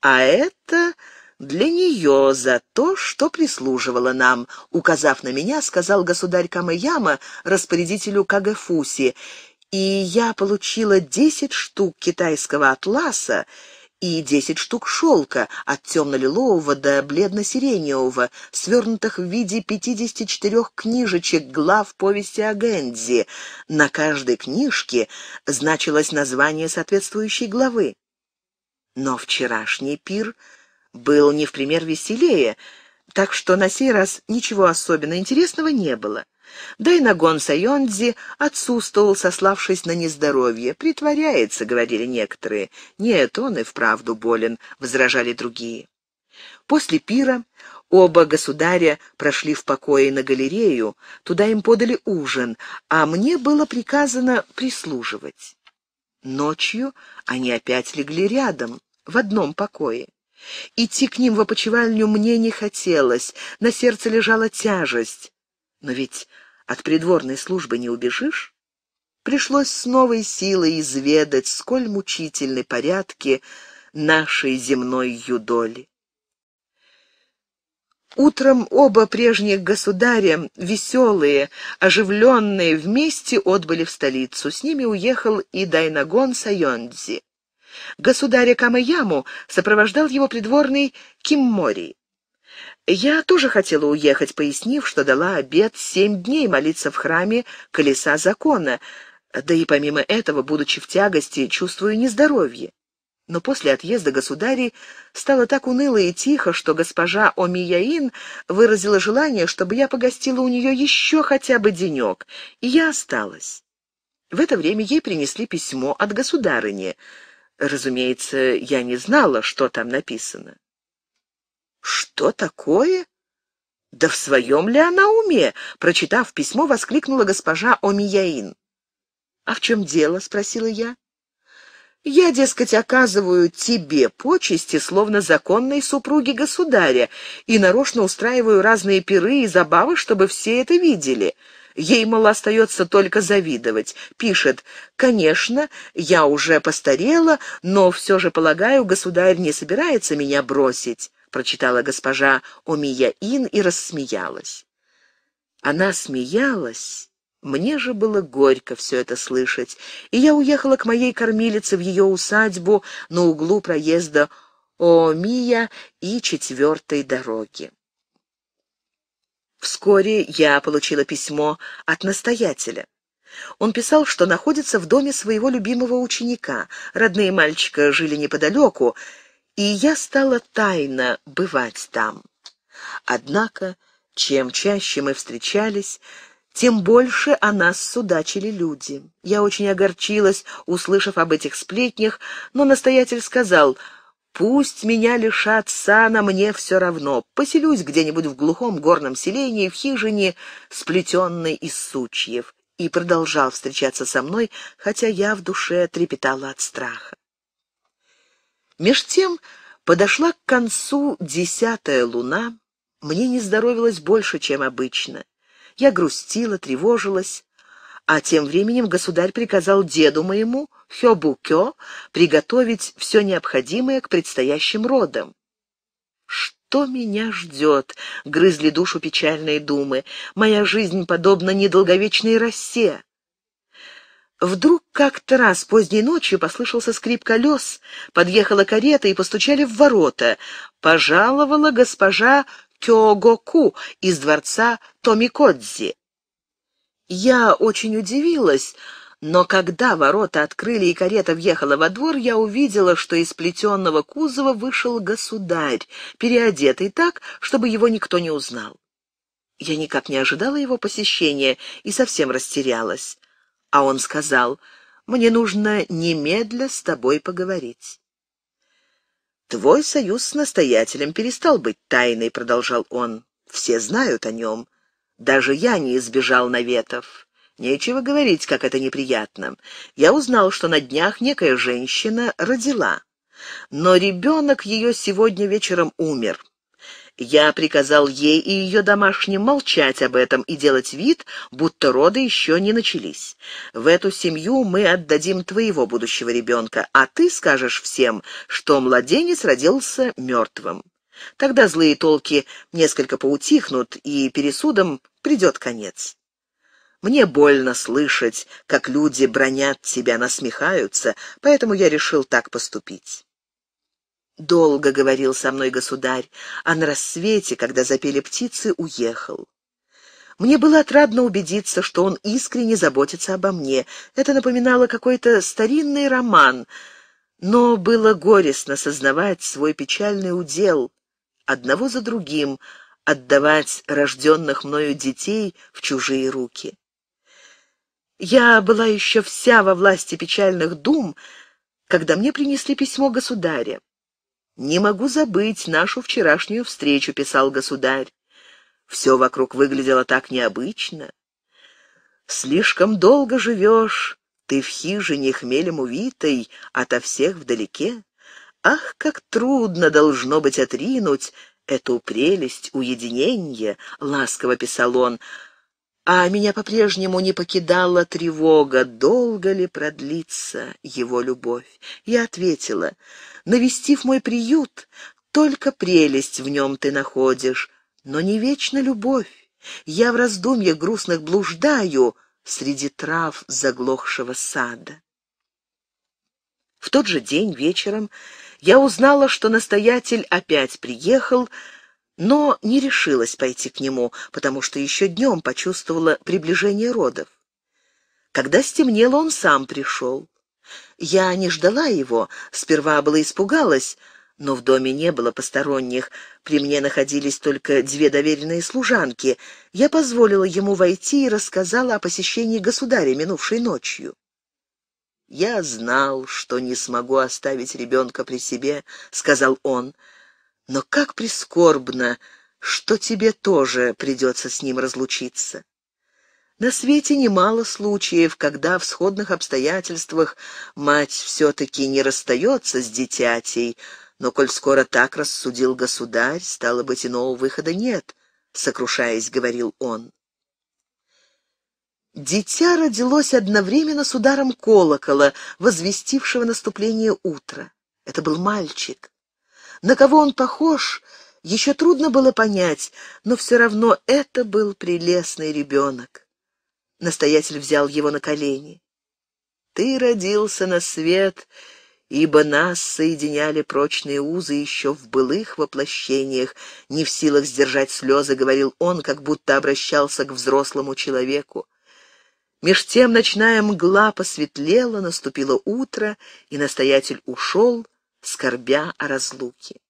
А это для нее за то, что прислуживала нам», — указав на меня, сказал государь Камаяма распорядителю Кагэфуси, и я получила десять штук китайского атласа и десять штук шелка от темно-лилового до бледно-сиреневого, свернутых в виде пятидесяти четырех книжечек глав повести о Гэнзи. На каждой книжке значилось название соответствующей главы. Но вчерашний пир был не в пример веселее, так что на сей раз ничего особенно интересного не было. Дайнагон Сайонзи отсутствовал, сославшись на нездоровье. «Притворяется», — говорили некоторые. «Нет, он и вправду болен», — возражали другие. После пира оба государя прошли в покое на галерею, туда им подали ужин, а мне было приказано прислуживать. Ночью они опять легли рядом, в одном покое. Идти к ним в опочивальню мне не хотелось, на сердце лежала тяжесть. Но ведь от придворной службы не убежишь. Пришлось с новой силой изведать, сколь мучительны порядки нашей земной юдоли. Утром оба прежних государя, веселые, оживленные, вместе отбыли в столицу. С ними уехал и Дайнагон Сайонзи. Государя Камаяму сопровождал его придворный Киммори. Я тоже хотела уехать, пояснив, что дала обед семь дней молиться в храме «Колеса закона», да и помимо этого, будучи в тягости, чувствую нездоровье. Но после отъезда государей стало так уныло и тихо, что госпожа Омияин выразила желание, чтобы я погостила у нее еще хотя бы денек, и я осталась. В это время ей принесли письмо от государыни. Разумеется, я не знала, что там написано. Что такое? Да в своем ли она уме? Прочитав письмо, воскликнула госпожа Омияин. А в чем дело? спросила я. Я, дескать, оказываю тебе почести, словно законной супруги государя, и нарочно устраиваю разные пиры и забавы, чтобы все это видели. Ей, мало остается только завидовать. Пишет, «Конечно, я уже постарела, но все же, полагаю, государь не собирается меня бросить» прочитала госпожа Ин и рассмеялась. Она смеялась. Мне же было горько все это слышать, и я уехала к моей кормилице в ее усадьбу на углу проезда Омия и четвертой дороги. Вскоре я получила письмо от настоятеля. Он писал, что находится в доме своего любимого ученика. Родные мальчика жили неподалеку, и я стала тайно бывать там. Однако, чем чаще мы встречались, тем больше о нас судачили люди. Я очень огорчилась, услышав об этих сплетнях, но настоятель сказал — Пусть меня лишат сана, мне все равно. Поселюсь где-нибудь в глухом горном селении, в хижине, сплетенной из сучьев. И продолжал встречаться со мной, хотя я в душе трепетала от страха. Меж тем подошла к концу десятая луна. Мне не здоровилось больше, чем обычно. Я грустила, тревожилась. А тем временем государь приказал деду моему, Хёбу Кё приготовить все необходимое к предстоящим родам. Что меня ждет? Грызли душу печальные думы. Моя жизнь подобна недолговечной росе. Вдруг как-то раз поздней ночью послышался скрип колес, подъехала карета и постучали в ворота. Пожаловала госпожа Кёгоку из дворца Томикодзи. Я очень удивилась, но когда ворота открыли и карета въехала во двор, я увидела, что из плетенного кузова вышел государь, переодетый так, чтобы его никто не узнал. Я никак не ожидала его посещения и совсем растерялась а он сказал, «Мне нужно немедля с тобой поговорить». «Твой союз с настоятелем перестал быть тайной», — продолжал он. «Все знают о нем. Даже я не избежал наветов. Нечего говорить, как это неприятно. Я узнал, что на днях некая женщина родила. Но ребенок ее сегодня вечером умер. Я приказал ей и ее домашним молчать об этом и делать вид, будто роды еще не начались. В эту семью мы отдадим твоего будущего ребенка, а ты скажешь всем, что младенец родился мертвым. Тогда злые толки несколько поутихнут, и пересудам придет конец. Мне больно слышать, как люди бронят тебя, насмехаются, поэтому я решил так поступить. Долго говорил со мной государь, а на рассвете, когда запели птицы, уехал. Мне было отрадно убедиться, что он искренне заботится обо мне. Это напоминало какой-то старинный роман, но было горестно сознавать свой печальный удел одного за другим, отдавать рожденных мною детей в чужие руки. Я была еще вся во власти печальных дум, когда мне принесли письмо государя. «Не могу забыть нашу вчерашнюю встречу», — писал государь. «Все вокруг выглядело так необычно. Слишком долго живешь, ты в хижине хмелем увитой, ото всех вдалеке. Ах, как трудно должно быть отринуть эту прелесть уединения», — ласково писал он, — а меня по-прежнему не покидала тревога, долго ли продлится его любовь. Я ответила, навестив мой приют, только прелесть в нем ты находишь, но не вечна любовь. Я в раздумьях грустных блуждаю среди трав заглохшего сада. В тот же день вечером я узнала, что настоятель опять приехал, но не решилась пойти к нему, потому что еще днем почувствовала приближение родов. Когда стемнело, он сам пришел. Я не ждала его, сперва была испугалась, но в доме не было посторонних, при мне находились только две доверенные служанки. Я позволила ему войти и рассказала о посещении государя минувшей ночью. «Я знал, что не смогу оставить ребенка при себе», — сказал он, — но как прискорбно, что тебе тоже придется с ним разлучиться. На свете немало случаев, когда в сходных обстоятельствах мать все-таки не расстается с дитятей, но коль скоро так рассудил государь, стало быть, иного выхода нет, — сокрушаясь, говорил он. Дитя родилось одновременно с ударом колокола, возвестившего наступление утра. Это был мальчик. На кого он похож, еще трудно было понять, но все равно это был прелестный ребенок. Настоятель взял его на колени. «Ты родился на свет, ибо нас соединяли прочные узы еще в былых воплощениях, не в силах сдержать слезы», — говорил он, как будто обращался к взрослому человеку. Меж тем ночная мгла посветлела, наступило утро, и настоятель ушел — скорбя о разлуке.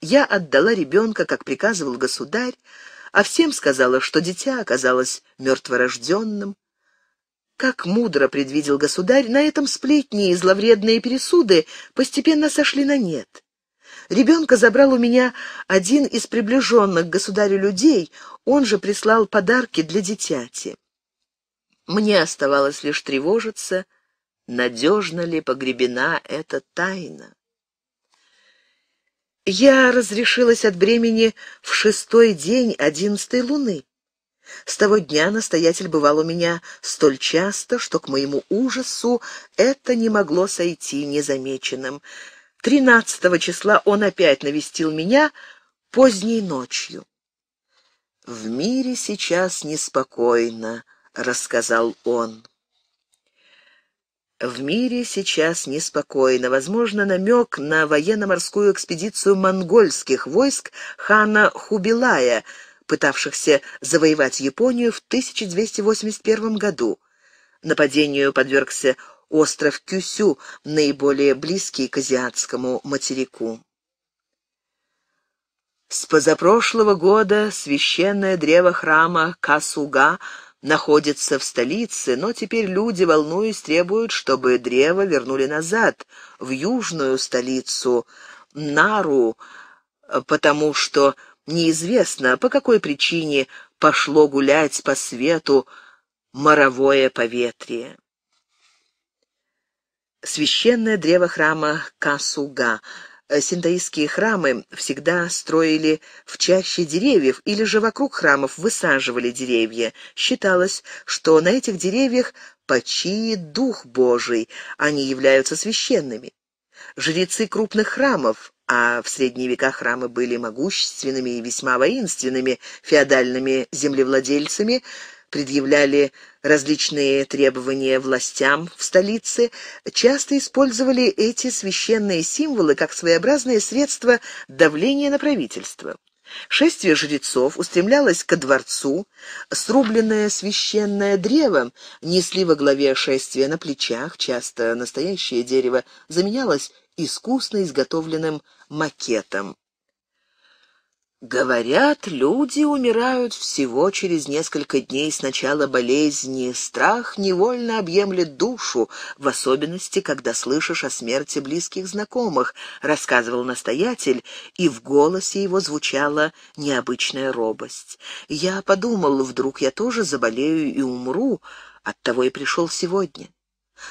Я отдала ребенка, как приказывал государь, а всем сказала, что дитя оказалось мертворожденным. Как мудро предвидел государь, на этом сплетни и зловредные пересуды постепенно сошли на нет. Ребенка забрал у меня один из приближенных к государю людей, он же прислал подарки для дитяти. Мне оставалось лишь тревожиться — надежно ли погребена эта тайна. Я разрешилась от бремени в шестой день одиннадцатой луны. С того дня настоятель бывал у меня столь часто, что к моему ужасу это не могло сойти незамеченным. Тринадцатого числа он опять навестил меня поздней ночью. «В мире сейчас неспокойно», — рассказал он. В мире сейчас неспокойно. Возможно, намек на военно-морскую экспедицию монгольских войск хана Хубилая, пытавшихся завоевать Японию в 1281 году. Нападению подвергся остров Кюсю, наиболее близкий к азиатскому материку. С позапрошлого года священное древо храма Касуга – находится в столице, но теперь люди, волнуясь, требуют, чтобы древо вернули назад, в южную столицу, Нару, потому что неизвестно, по какой причине пошло гулять по свету моровое поветрие. Священное древо храма Касуга — Э, синдаистские храмы всегда строили в чаще деревьев или же вокруг храмов высаживали деревья. Считалось, что на этих деревьях почиет Дух Божий, они являются священными. Жрецы крупных храмов, а в средние века храмы были могущественными и весьма воинственными феодальными землевладельцами, предъявляли Различные требования властям в столице часто использовали эти священные символы как своеобразное средство давления на правительство. Шествие жрецов устремлялось ко дворцу, срубленное священное древо несли во главе шествия на плечах, часто настоящее дерево заменялось искусно изготовленным макетом. Говорят, люди умирают всего через несколько дней с начала болезни. Страх невольно объемлет душу, в особенности, когда слышишь о смерти близких знакомых, рассказывал настоятель, и в голосе его звучала необычная робость. Я подумал, вдруг я тоже заболею и умру, оттого и пришел сегодня.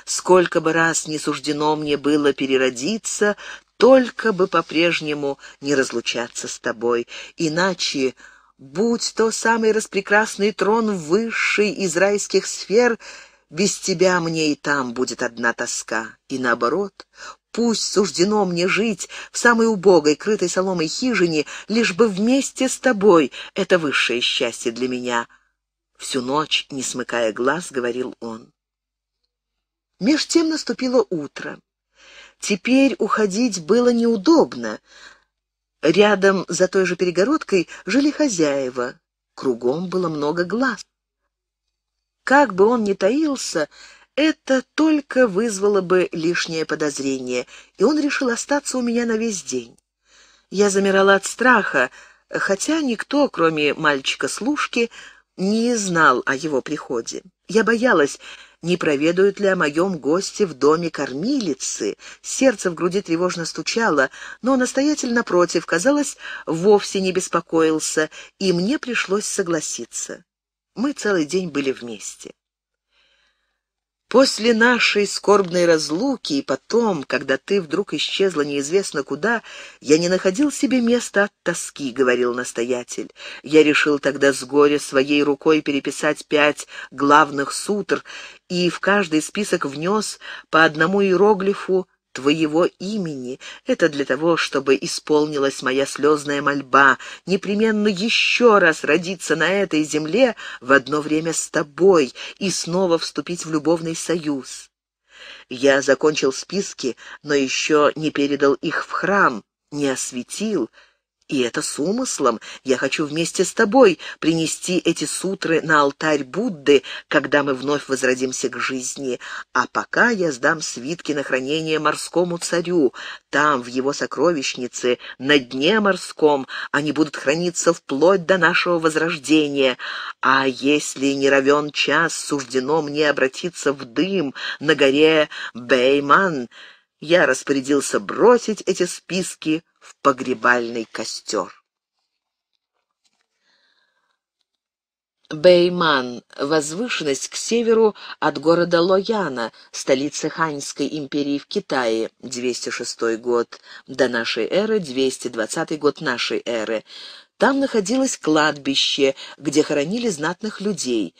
Сколько бы раз не суждено мне было переродиться, только бы по-прежнему не разлучаться с тобой, иначе, будь то самый распрекрасный трон высший из райских сфер, без тебя мне и там будет одна тоска. И наоборот, пусть суждено мне жить в самой убогой, крытой соломой хижине, лишь бы вместе с тобой это высшее счастье для меня. Всю ночь, не смыкая глаз, говорил он. Меж тем наступило утро. Теперь уходить было неудобно. Рядом за той же перегородкой жили хозяева. Кругом было много глаз. Как бы он ни таился, это только вызвало бы лишнее подозрение, и он решил остаться у меня на весь день. Я замирала от страха, хотя никто, кроме мальчика-служки, не знал о его приходе. Я боялась, не проведают ли о моем госте в доме кормилицы. Сердце в груди тревожно стучало, но настоятель, напротив, казалось, вовсе не беспокоился, и мне пришлось согласиться. Мы целый день были вместе. После нашей скорбной разлуки и потом, когда ты вдруг исчезла неизвестно куда, я не находил себе места от тоски, — говорил настоятель. Я решил тогда с горя своей рукой переписать пять главных сутр и в каждый список внес по одному иероглифу твоего имени. Это для того, чтобы исполнилась моя слезная мольба, непременно еще раз родиться на этой земле в одно время с тобой и снова вступить в любовный союз. Я закончил списки, но еще не передал их в храм, не осветил, и это с умыслом. Я хочу вместе с тобой принести эти сутры на алтарь Будды, когда мы вновь возродимся к жизни. А пока я сдам свитки на хранение морскому царю. Там, в его сокровищнице, на дне морском, они будут храниться вплоть до нашего возрождения. А если не равен час, суждено мне обратиться в дым на горе Бейман, я распорядился бросить эти списки в погребальный костер. Бэйман – возвышенность к северу от города Лояна, столицы Ханьской империи в Китае, 206 год до нашей эры, 220 год нашей эры. Там находилось кладбище, где хоронили знатных людей,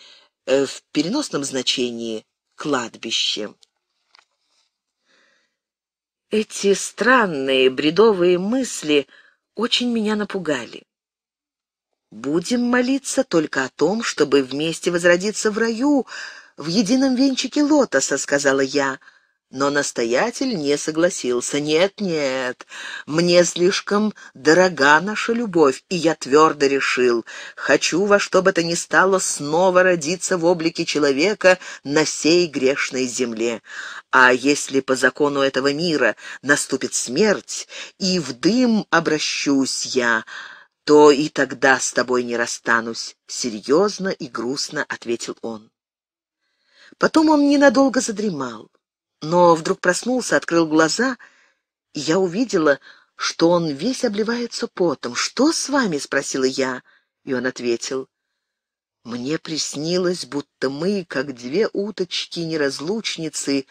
э, в переносном значении – кладбище. Эти странные бредовые мысли очень меня напугали. Будем молиться только о том, чтобы вместе возродиться в раю, в едином венчике лотоса, сказала я. Но настоятель не согласился. «Нет, нет, мне слишком дорога наша любовь, и я твердо решил, хочу во что бы то ни стало снова родиться в облике человека на сей грешной земле. А если по закону этого мира наступит смерть, и в дым обращусь я, то и тогда с тобой не расстанусь», — серьезно и грустно ответил он. Потом он ненадолго задремал но вдруг проснулся, открыл глаза, и я увидела, что он весь обливается потом. «Что с вами?» — спросила я. И он ответил. «Мне приснилось, будто мы, как две уточки-неразлучницы,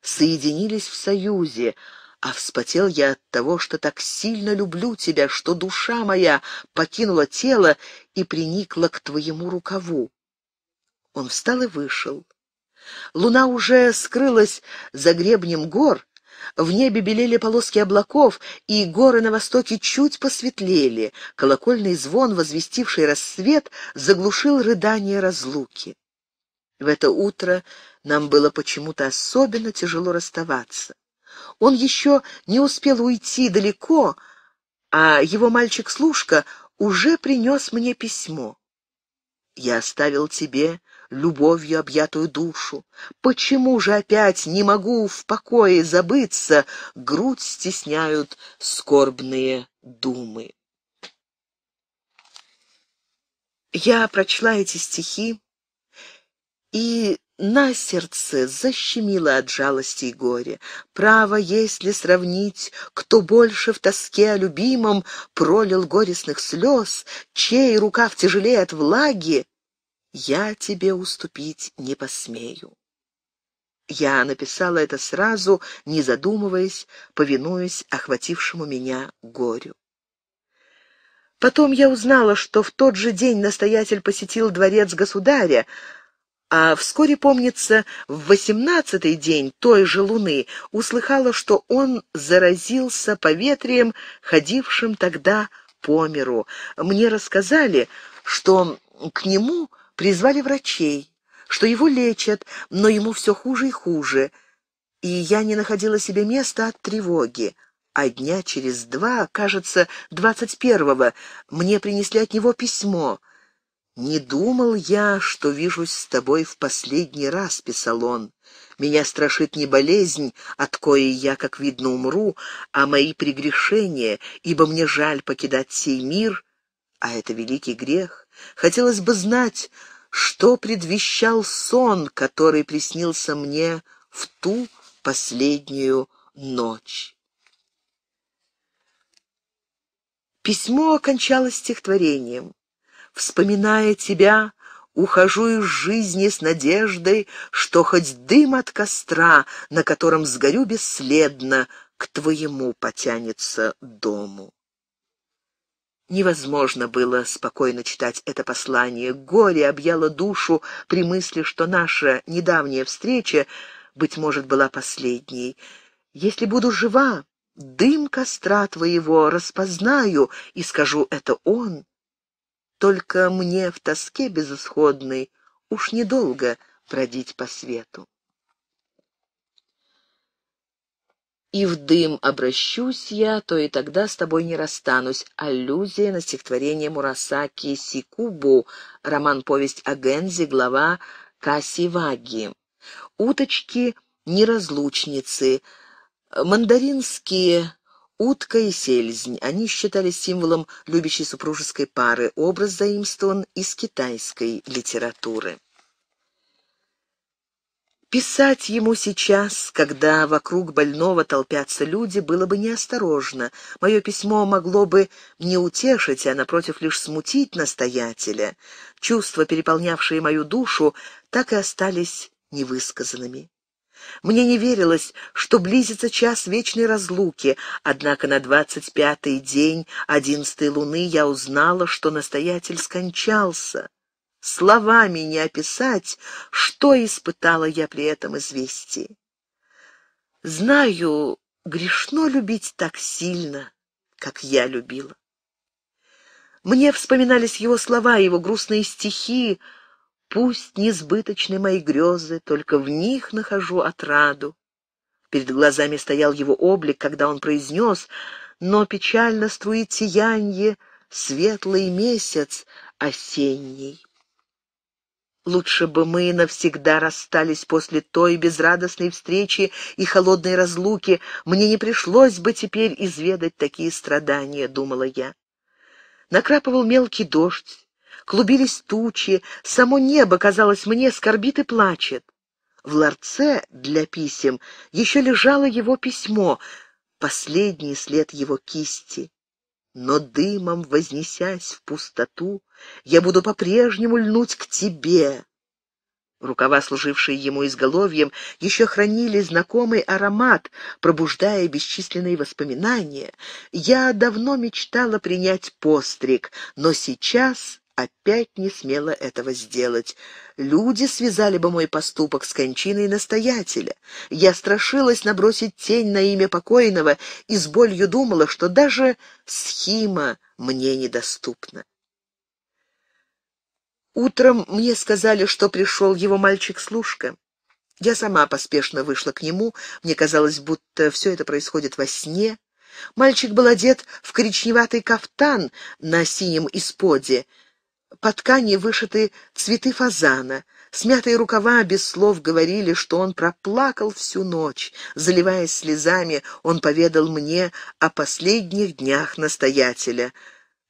соединились в союзе, а вспотел я от того, что так сильно люблю тебя, что душа моя покинула тело и приникла к твоему рукаву». Он встал и вышел. Луна уже скрылась за гребнем гор, в небе белели полоски облаков, и горы на востоке чуть посветлели. Колокольный звон, возвестивший рассвет, заглушил рыдание разлуки. В это утро нам было почему-то особенно тяжело расставаться. Он еще не успел уйти далеко, а его мальчик-служка уже принес мне письмо. «Я оставил тебе любовью объятую душу. Почему же опять не могу в покое забыться, грудь стесняют скорбные думы? Я прочла эти стихи, и на сердце защемило от жалости и горя. Право, если сравнить, кто больше в тоске о любимом пролил горестных слез, чей рукав тяжелее от влаги, я тебе уступить не посмею. Я написала это сразу, не задумываясь, повинуясь охватившему меня горю. Потом я узнала, что в тот же день настоятель посетил дворец государя, а вскоре, помнится, в восемнадцатый день той же луны услыхала, что он заразился поветрием, ходившим тогда по миру. Мне рассказали, что к нему Призвали врачей, что его лечат, но ему все хуже и хуже, и я не находила себе места от тревоги. А дня через два, кажется, двадцать первого, мне принесли от него письмо. «Не думал я, что вижусь с тобой в последний раз», — писал он. «Меня страшит не болезнь, от коей я, как видно, умру, а мои прегрешения, ибо мне жаль покидать сей мир, а это великий грех. Хотелось бы знать, что предвещал сон, который приснился мне в ту последнюю ночь. Письмо окончалось стихотворением. «Вспоминая тебя, ухожу из жизни с надеждой, что хоть дым от костра, на котором сгорю бесследно, к твоему потянется дому». Невозможно было спокойно читать это послание. Горе объяло душу при мысли, что наша недавняя встреча, быть может, была последней. «Если буду жива, дым костра твоего распознаю и скажу, это он. Только мне в тоске безысходной уж недолго бродить по свету». и в дым обращусь я, то и тогда с тобой не расстанусь. Аллюзия на стихотворение Мурасаки Сикубу, роман-повесть о Гензе, глава Касиваги. Уточки-неразлучницы, мандаринские утка и сельзень. Они считались символом любящей супружеской пары, образ заимствован из китайской литературы. Писать ему сейчас, когда вокруг больного толпятся люди, было бы неосторожно. Мое письмо могло бы не утешить, а, напротив, лишь смутить настоятеля. Чувства, переполнявшие мою душу, так и остались невысказанными. Мне не верилось, что близится час вечной разлуки, однако на двадцать пятый день одиннадцатой луны я узнала, что настоятель скончался словами не описать, что испытала я при этом известии. Знаю, грешно любить так сильно, как я любила. Мне вспоминались его слова, его грустные стихи. «Пусть несбыточны мои грезы, только в них нахожу отраду». Перед глазами стоял его облик, когда он произнес «Но печально струит сиянье, светлый месяц осенний». Лучше бы мы навсегда расстались после той безрадостной встречи и холодной разлуки. Мне не пришлось бы теперь изведать такие страдания, — думала я. Накрапывал мелкий дождь, клубились тучи, само небо, казалось мне, скорбит и плачет. В ларце для писем еще лежало его письмо, последний след его кисти. Но дымом вознесясь в пустоту, я буду по-прежнему льнуть к тебе. Рукава, служившие ему изголовьем, еще хранили знакомый аромат, пробуждая бесчисленные воспоминания. Я давно мечтала принять постриг, но сейчас опять не смела этого сделать. Люди связали бы мой поступок с кончиной настоятеля. Я страшилась набросить тень на имя покойного и с болью думала, что даже схима мне недоступна. Утром мне сказали, что пришел его мальчик-служка. Я сама поспешно вышла к нему, мне казалось, будто все это происходит во сне. Мальчик был одет в коричневатый кафтан на синем исподе, по ткани вышиты цветы фазана. Смятые рукава без слов говорили, что он проплакал всю ночь. Заливаясь слезами, он поведал мне о последних днях настоятеля.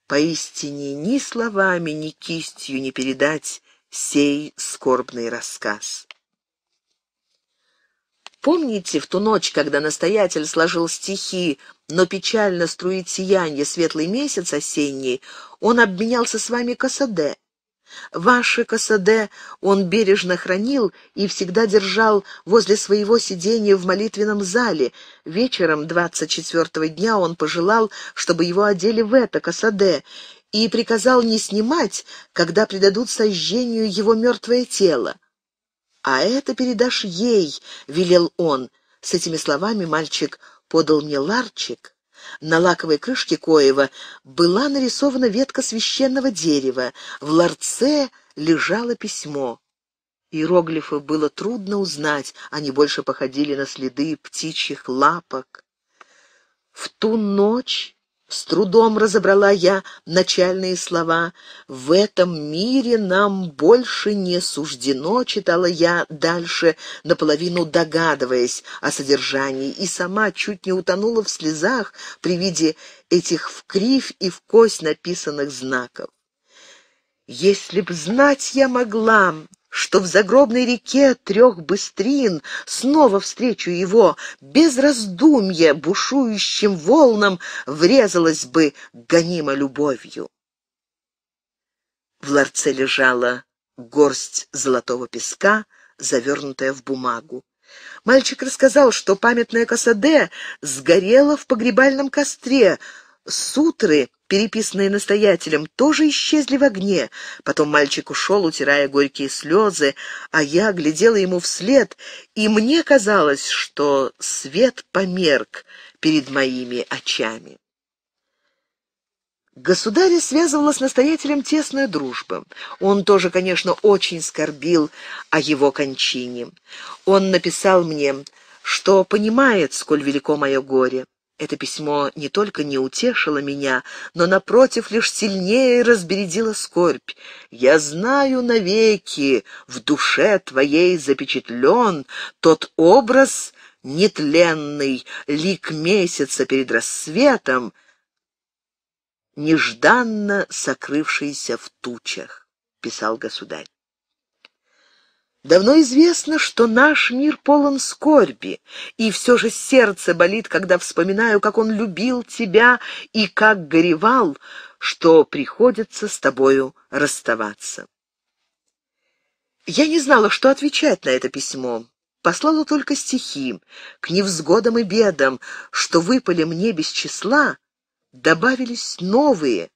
Поистине ни словами, ни кистью не передать сей скорбный рассказ. Помните, в ту ночь, когда настоятель сложил стихи, но печально струит сияние светлый месяц осенний, он обменялся с вами касаде. Ваше касаде он бережно хранил и всегда держал возле своего сидения в молитвенном зале. Вечером 24-го дня он пожелал, чтобы его одели в это касаде, и приказал не снимать, когда придадут сожжению его мертвое тело. «А это передашь ей», — велел он. С этими словами мальчик подал мне ларчик. На лаковой крышке Коева была нарисована ветка священного дерева. В ларце лежало письмо. Иероглифы было трудно узнать, они больше походили на следы птичьих лапок. В ту ночь с трудом разобрала я начальные слова. «В этом мире нам больше не суждено», — читала я дальше, наполовину догадываясь о содержании, и сама чуть не утонула в слезах при виде этих в кривь и в кость написанных знаков. «Если б знать я могла, что в загробной реке трех быстрин снова встречу его, без раздумья бушующим волнам врезалась бы гонима любовью. В ларце лежала горсть золотого песка, завернутая в бумагу. Мальчик рассказал, что памятная Касаде сгорела в погребальном костре, сутры, переписанные настоятелем, тоже исчезли в огне. Потом мальчик ушел, утирая горькие слезы, а я глядела ему вслед, и мне казалось, что свет померк перед моими очами. Государя связывала с настоятелем тесная дружба. Он тоже, конечно, очень скорбил о его кончине. Он написал мне, что понимает, сколь велико мое горе. Это письмо не только не утешило меня, но, напротив, лишь сильнее разбередило скорбь. «Я знаю навеки, в душе твоей запечатлен тот образ нетленный, лик месяца перед рассветом, нежданно сокрывшийся в тучах», — писал государь. Давно известно, что наш мир полон скорби, и все же сердце болит, когда вспоминаю, как он любил тебя и как горевал, что приходится с тобою расставаться. Я не знала, что отвечать на это письмо. Послала только стихи. К невзгодам и бедам, что выпали мне без числа, добавились новые,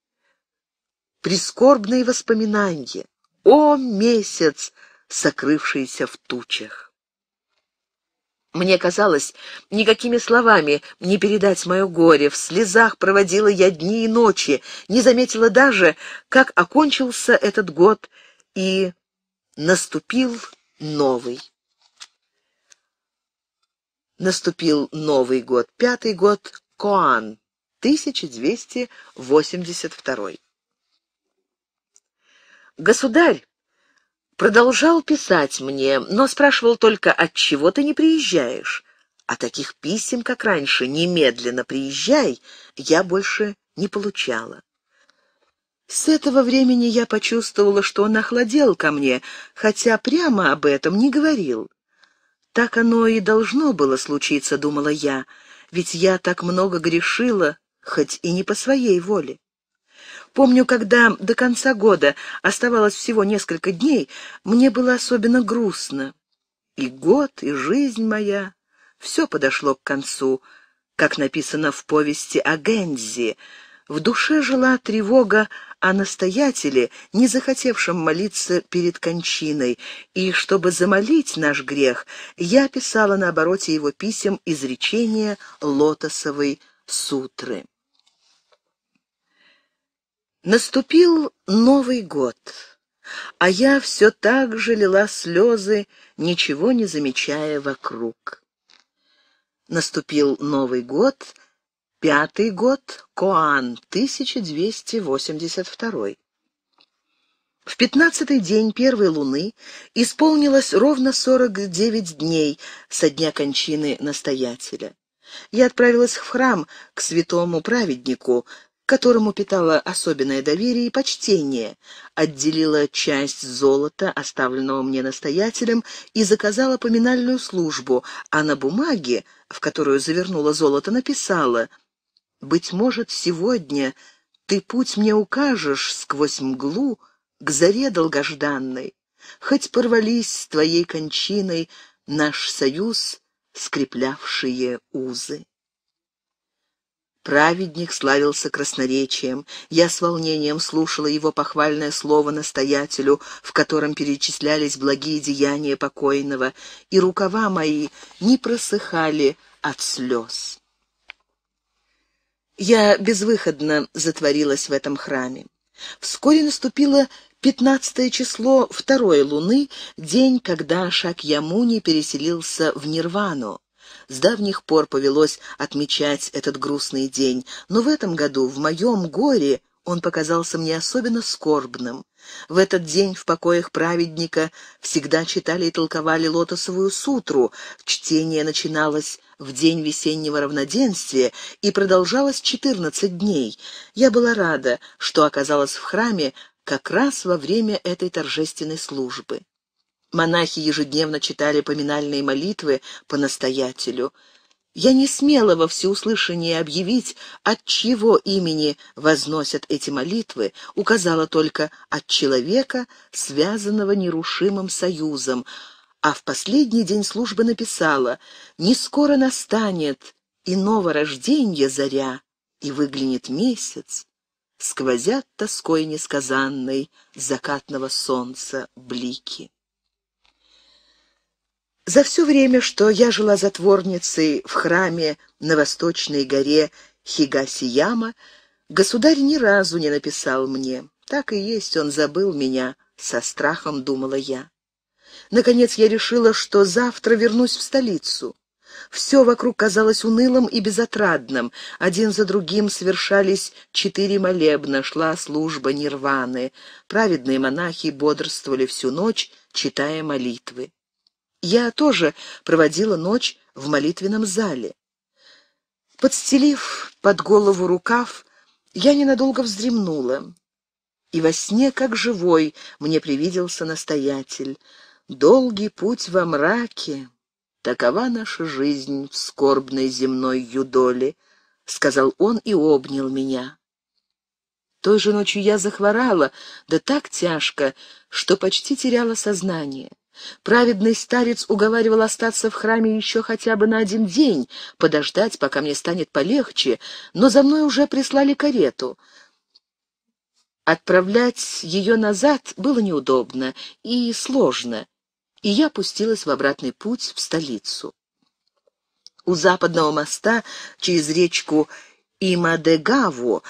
прискорбные воспоминания. О, месяц! сокрывшиеся в тучах. Мне казалось, никакими словами не передать мое горе. В слезах проводила я дни и ночи, не заметила даже, как окончился этот год, и наступил новый. Наступил Новый год, пятый год Коан, 1282. Государь, Продолжал писать мне, но спрашивал только, от чего ты не приезжаешь? А таких писем, как раньше, немедленно приезжай, я больше не получала. С этого времени я почувствовала, что он охладел ко мне, хотя прямо об этом не говорил. Так оно и должно было случиться, думала я, ведь я так много грешила, хоть и не по своей воле. Помню, когда до конца года оставалось всего несколько дней, мне было особенно грустно. И год, и жизнь моя, все подошло к концу, как написано в повести о Гензи. В душе жила тревога о настоятеле, не захотевшем молиться перед кончиной, и, чтобы замолить наш грех, я писала на обороте его писем изречение лотосовой сутры. Наступил Новый год, а я все так же лила слезы, ничего не замечая вокруг. Наступил Новый год, пятый год, Коан, 1282. В пятнадцатый день первой луны исполнилось ровно сорок девять дней со дня кончины настоятеля. Я отправилась в храм к святому праведнику, к которому питала особенное доверие и почтение, отделила часть золота, оставленного мне настоятелем, и заказала поминальную службу, а на бумаге, в которую завернула золото, написала «Быть может, сегодня ты путь мне укажешь сквозь мглу к заре долгожданной, хоть порвались с твоей кончиной наш союз, скреплявшие узы». Праведник славился красноречием. Я с волнением слушала его похвальное слово настоятелю, в котором перечислялись благие деяния покойного, и рукава мои не просыхали от слез. Я безвыходно затворилась в этом храме. Вскоре наступило пятнадцатое число второй луны, день, когда Шакьямуни переселился в Нирвану с давних пор повелось отмечать этот грустный день, но в этом году, в моем горе, он показался мне особенно скорбным. В этот день в покоях праведника всегда читали и толковали лотосовую сутру. Чтение начиналось в день весеннего равноденствия и продолжалось четырнадцать дней. Я была рада, что оказалась в храме как раз во время этой торжественной службы. Монахи ежедневно читали поминальные молитвы по настоятелю. Я не смела во всеуслышание объявить, от чего имени возносят эти молитвы, указала только от человека, связанного нерушимым союзом, а в последний день службы написала «Не скоро настанет иного рождения заря, и выглянет месяц, сквозят тоской несказанной закатного солнца блики». За все время, что я жила затворницей в храме на восточной горе Хигасияма, государь ни разу не написал мне. Так и есть, он забыл меня, со страхом думала я. Наконец я решила, что завтра вернусь в столицу. Все вокруг казалось унылым и безотрадным. Один за другим совершались четыре молебна, шла служба нирваны. Праведные монахи бодрствовали всю ночь, читая молитвы. Я тоже проводила ночь в молитвенном зале. Подстелив под голову рукав, я ненадолго вздремнула. И во сне, как живой, мне привиделся настоятель. Долгий путь во мраке, такова наша жизнь в скорбной земной юдоле, — сказал он и обнял меня. Той же ночью я захворала, да так тяжко, что почти теряла сознание. Праведный старец уговаривал остаться в храме еще хотя бы на один день, подождать, пока мне станет полегче, но за мной уже прислали карету. Отправлять ее назад было неудобно и сложно, и я пустилась в обратный путь в столицу. У западного моста через речку Имадегаву,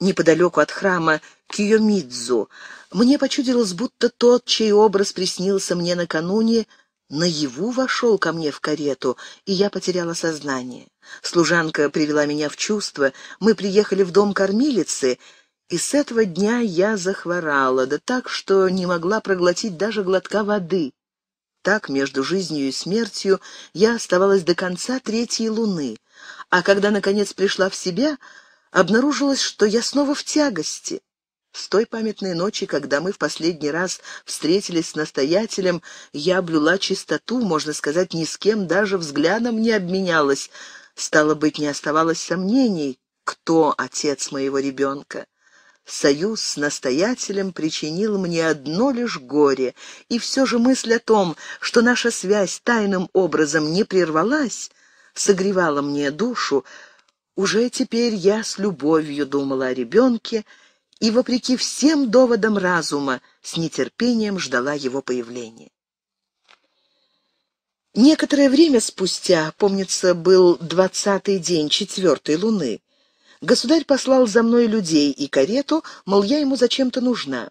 неподалеку от храма Киомидзу, мне почудилось, будто тот, чей образ приснился мне накануне, наяву вошел ко мне в карету, и я потеряла сознание. Служанка привела меня в чувство, мы приехали в дом кормилицы, и с этого дня я захворала, да так, что не могла проглотить даже глотка воды. Так, между жизнью и смертью, я оставалась до конца третьей луны, а когда, наконец, пришла в себя, обнаружилось, что я снова в тягости. С той памятной ночи, когда мы в последний раз встретились с настоятелем, я блюла чистоту, можно сказать, ни с кем даже взглядом не обменялась. Стало быть, не оставалось сомнений, кто отец моего ребенка. Союз с настоятелем причинил мне одно лишь горе, и все же мысль о том, что наша связь тайным образом не прервалась, согревала мне душу. Уже теперь я с любовью думала о ребенке, и, вопреки всем доводам разума, с нетерпением ждала его появления. Некоторое время спустя, помнится, был двадцатый день четвертой луны, государь послал за мной людей и карету, мол, я ему зачем-то нужна.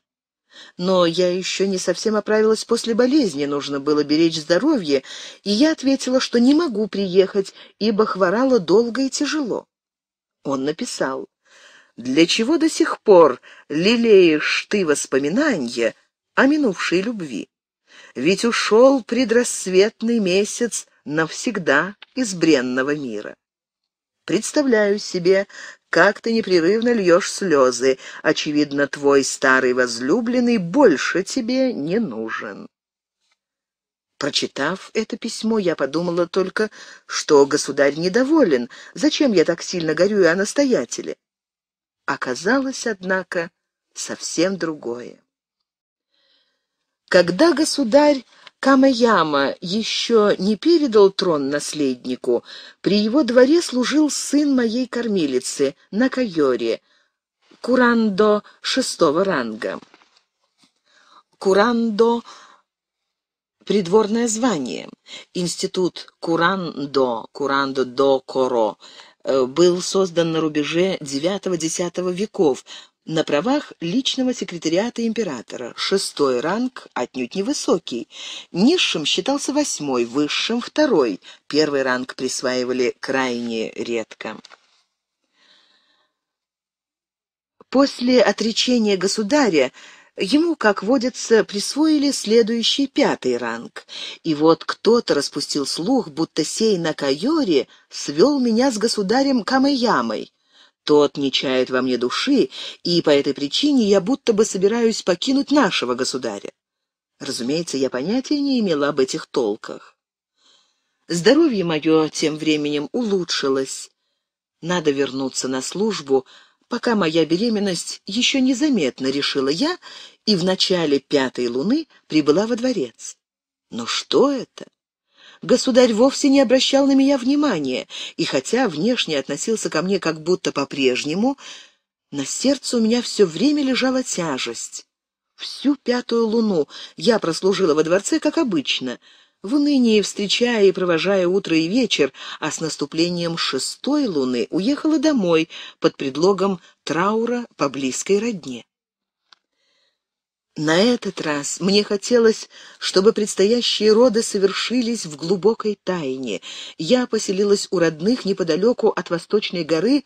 Но я еще не совсем оправилась после болезни, нужно было беречь здоровье, и я ответила, что не могу приехать, ибо хворала долго и тяжело. Он написал. Для чего до сих пор лелеешь ты воспоминания о минувшей любви? Ведь ушел предрассветный месяц навсегда из бренного мира. Представляю себе, как ты непрерывно льешь слезы. Очевидно, твой старый возлюбленный больше тебе не нужен. Прочитав это письмо, я подумала только, что государь недоволен. Зачем я так сильно горюю о настоятеле? Оказалось, однако, совсем другое. Когда государь Камаяма еще не передал трон наследнику, при его дворе служил сын моей кормилицы, Накайори, Курандо шестого ранга. Курандо — придворное звание. Институт Курандо, Курандо до Коро Э, был создан на рубеже IX-X веков на правах личного секретариата императора. Шестой ранг отнюдь невысокий. Низшим считался восьмой, высшим — второй. Первый ранг присваивали крайне редко. После отречения государя Ему, как водится, присвоили следующий пятый ранг. И вот кто-то распустил слух, будто сей на Кайоре свел меня с государем Камаямой. Тот не чает во мне души, и по этой причине я будто бы собираюсь покинуть нашего государя. Разумеется, я понятия не имела об этих толках. Здоровье мое тем временем улучшилось. Надо вернуться на службу, Пока моя беременность еще незаметно решила я и в начале пятой луны прибыла во дворец. Но что это? Государь вовсе не обращал на меня внимания, и хотя внешне относился ко мне как будто по-прежнему, на сердце у меня все время лежала тяжесть. Всю пятую луну я прослужила во дворце, как обычно — в унынии, встречая и провожая утро и вечер, а с наступлением шестой луны уехала домой под предлогом траура по близкой родне. На этот раз мне хотелось, чтобы предстоящие роды совершились в глубокой тайне. Я поселилась у родных неподалеку от восточной горы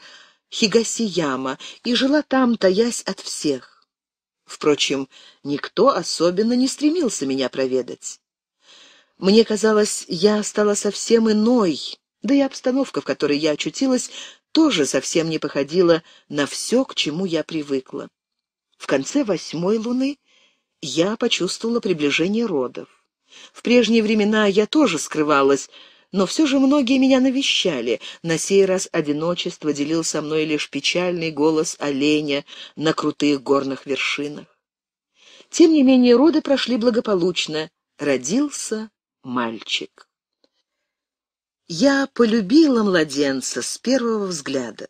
Хигасияма и жила там, таясь от всех. Впрочем, никто особенно не стремился меня проведать. Мне казалось, я стала совсем иной, да и обстановка, в которой я очутилась, тоже совсем не походила на все, к чему я привыкла. В конце восьмой луны я почувствовала приближение родов. В прежние времена я тоже скрывалась, но все же многие меня навещали. На сей раз одиночество делил со мной лишь печальный голос оленя на крутых горных вершинах. Тем не менее роды прошли благополучно. Родился мальчик. Я полюбила младенца с первого взгляда.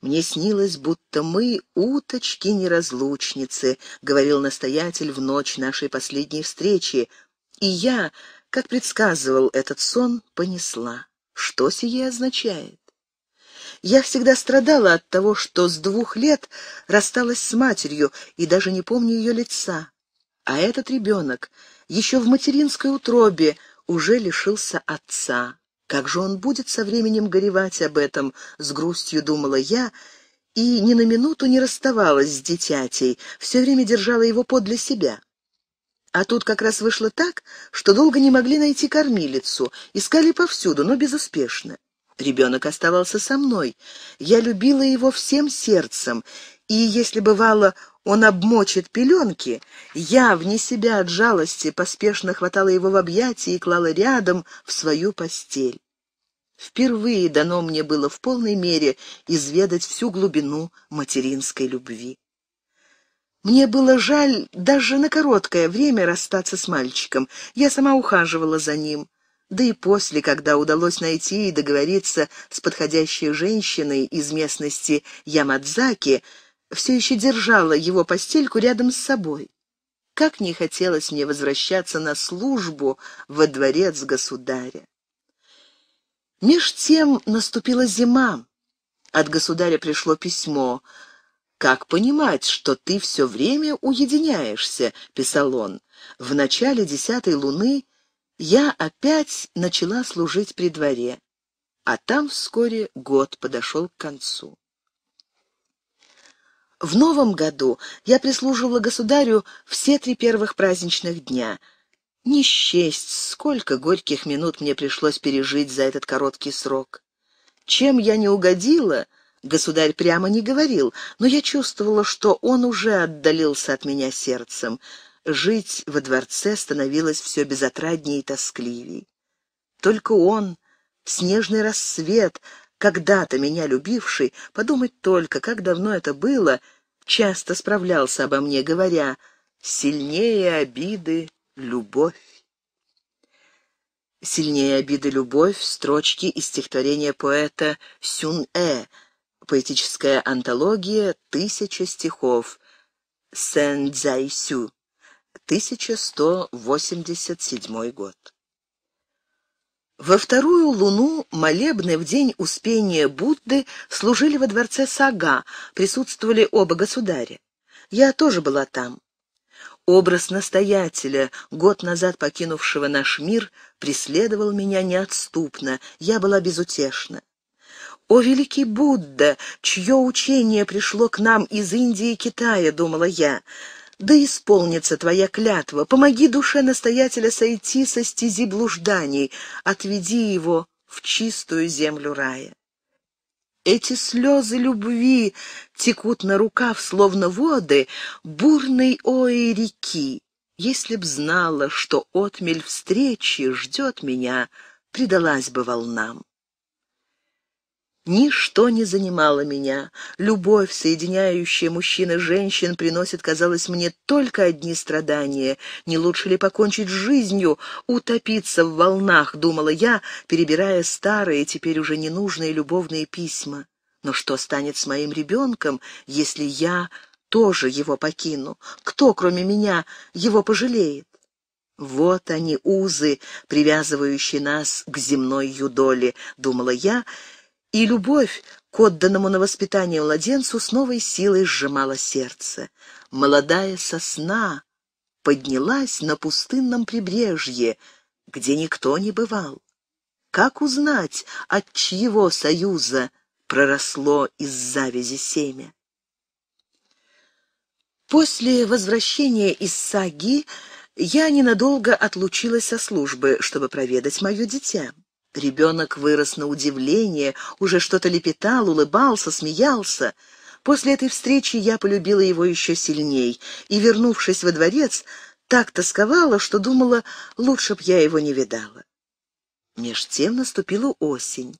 Мне снилось, будто мы уточки-неразлучницы, говорил настоятель в ночь нашей последней встречи, и я, как предсказывал этот сон, понесла. Что сие означает? Я всегда страдала от того, что с двух лет рассталась с матерью и даже не помню ее лица. А этот ребенок еще в материнской утробе уже лишился отца. Как же он будет со временем горевать об этом, с грустью думала я, и ни на минуту не расставалась с дитятей, все время держала его подле себя. А тут как раз вышло так, что долго не могли найти кормилицу, искали повсюду, но безуспешно. Ребенок оставался со мной. Я любила его всем сердцем, и если бывало, он обмочит пеленки, я, вне себя от жалости, поспешно хватала его в объятия и клала рядом в свою постель. Впервые дано мне было в полной мере изведать всю глубину материнской любви. Мне было жаль даже на короткое время расстаться с мальчиком. Я сама ухаживала за ним. Да и после, когда удалось найти и договориться с подходящей женщиной из местности Ямадзаки, все еще держала его постельку рядом с собой. Как не хотелось мне возвращаться на службу во дворец государя. Меж тем наступила зима. От государя пришло письмо. «Как понимать, что ты все время уединяешься?» — писал он. «В начале десятой луны я опять начала служить при дворе, а там вскоре год подошел к концу». В новом году я прислуживала государю все три первых праздничных дня. Не счесть, сколько горьких минут мне пришлось пережить за этот короткий срок. Чем я не угодила, государь прямо не говорил, но я чувствовала, что он уже отдалился от меня сердцем. Жить во дворце становилось все безотраднее и тоскливей. Только он, снежный рассвет, когда-то меня любивший, подумать только, как давно это было, часто справлялся обо мне, говоря «сильнее обиды любовь». «Сильнее обиды любовь» — строчки из стихотворения поэта Сюн-Э, поэтическая антология «Тысяча стихов» Сен-Дзай-Сю, 1187 год. Во вторую луну молебны в день Успения Будды служили во дворце Сага, присутствовали оба государя. Я тоже была там. Образ настоятеля, год назад покинувшего наш мир, преследовал меня неотступно, я была безутешна. «О, великий Будда, чье учение пришло к нам из Индии и Китая», — думала я, — да исполнится твоя клятва, помоги душе настоятеля сойти со стези блужданий, отведи его в чистую землю рая. Эти слезы любви текут на рукав, словно воды бурной ой реки. Если б знала, что отмель встречи ждет меня, предалась бы волнам. Ничто не занимало меня. Любовь, соединяющая мужчин и женщин, приносит, казалось мне, только одни страдания. Не лучше ли покончить с жизнью, утопиться в волнах, думала я, перебирая старые, теперь уже ненужные любовные письма. Но что станет с моим ребенком, если я тоже его покину? Кто, кроме меня, его пожалеет? Вот они, узы, привязывающие нас к земной юдоле, думала я, — и любовь к отданному на воспитание младенцу с новой силой сжимала сердце. Молодая сосна поднялась на пустынном прибрежье, где никто не бывал. Как узнать, от чьего союза проросло из завязи семя? После возвращения из Саги я ненадолго отлучилась со службы, чтобы проведать мое дитя. Ребенок вырос на удивление, уже что-то лепетал, улыбался, смеялся. После этой встречи я полюбила его еще сильней, и, вернувшись во дворец, так тосковала, что думала, лучше б я его не видала. Меж тем наступила осень.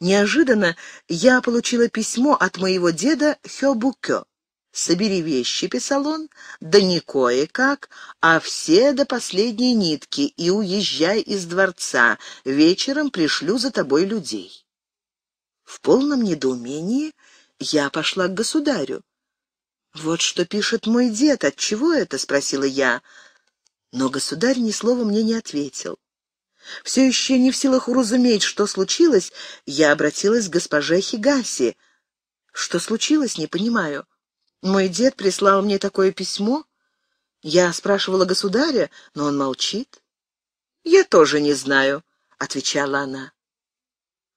Неожиданно я получила письмо от моего деда Хёбукё. Собери вещи, — писал он, — да не кое-как, а все до последней нитки, и уезжай из дворца. Вечером пришлю за тобой людей. В полном недоумении я пошла к государю. «Вот что пишет мой дед, от чего это?» — спросила я. Но государь ни слова мне не ответил. Все еще не в силах уразуметь, что случилось, я обратилась к госпоже Хигаси. «Что случилось, не понимаю». Мой дед прислал мне такое письмо. Я спрашивала государя, но он молчит. «Я тоже не знаю», — отвечала она.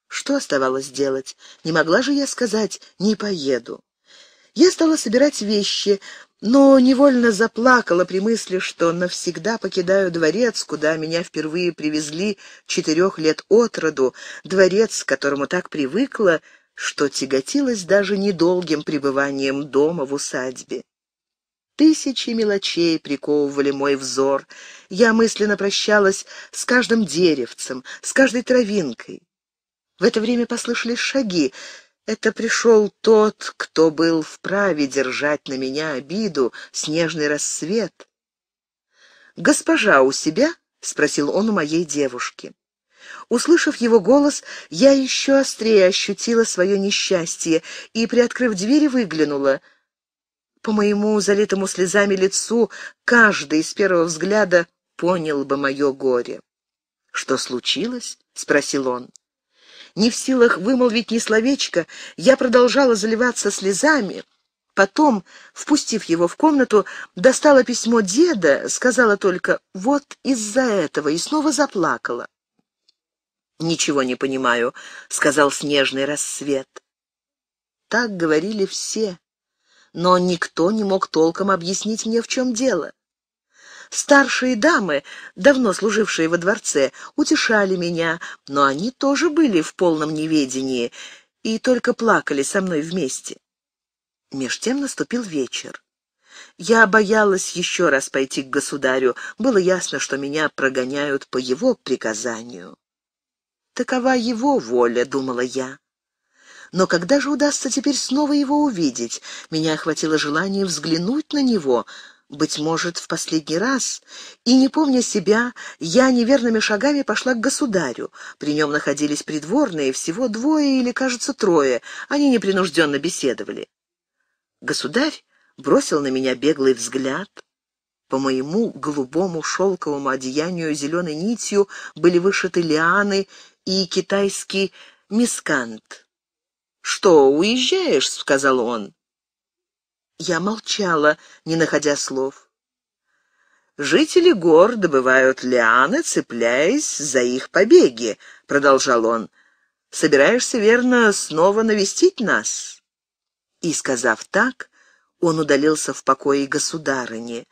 Что оставалось делать? Не могла же я сказать «не поеду». Я стала собирать вещи, но невольно заплакала при мысли, что навсегда покидаю дворец, куда меня впервые привезли четырех лет от роду, дворец, к которому так привыкла, что тяготилось даже недолгим пребыванием дома в усадьбе. Тысячи мелочей приковывали мой взор. Я мысленно прощалась с каждым деревцем, с каждой травинкой. В это время послышались шаги. Это пришел тот, кто был вправе держать на меня обиду, снежный рассвет. «Госпожа у себя?» — спросил он у моей девушки. Услышав его голос, я еще острее ощутила свое несчастье и, приоткрыв двери, выглянула. По моему залитому слезами лицу каждый с первого взгляда понял бы мое горе. «Что случилось?» — спросил он. Не в силах вымолвить ни словечко, я продолжала заливаться слезами. Потом, впустив его в комнату, достала письмо деда, сказала только «вот из-за этого» и снова заплакала. «Ничего не понимаю», — сказал снежный рассвет. Так говорили все, но никто не мог толком объяснить мне, в чем дело. Старшие дамы, давно служившие во дворце, утешали меня, но они тоже были в полном неведении и только плакали со мной вместе. Меж тем наступил вечер. Я боялась еще раз пойти к государю. Было ясно, что меня прогоняют по его приказанию такова его воля, думала я. Но когда же удастся теперь снова его увидеть? Меня охватило желание взглянуть на него, быть может, в последний раз. И, не помня себя, я неверными шагами пошла к государю. При нем находились придворные, всего двое или, кажется, трое. Они непринужденно беседовали. Государь бросил на меня беглый взгляд. По моему голубому шелковому одеянию зеленой нитью были вышиты лианы и китайский мискант. «Что, уезжаешь?» — сказал он. Я молчала, не находя слов. «Жители гор добывают лианы, цепляясь за их побеги», — продолжал он. «Собираешься, верно, снова навестить нас?» И, сказав так, он удалился в покое государыни.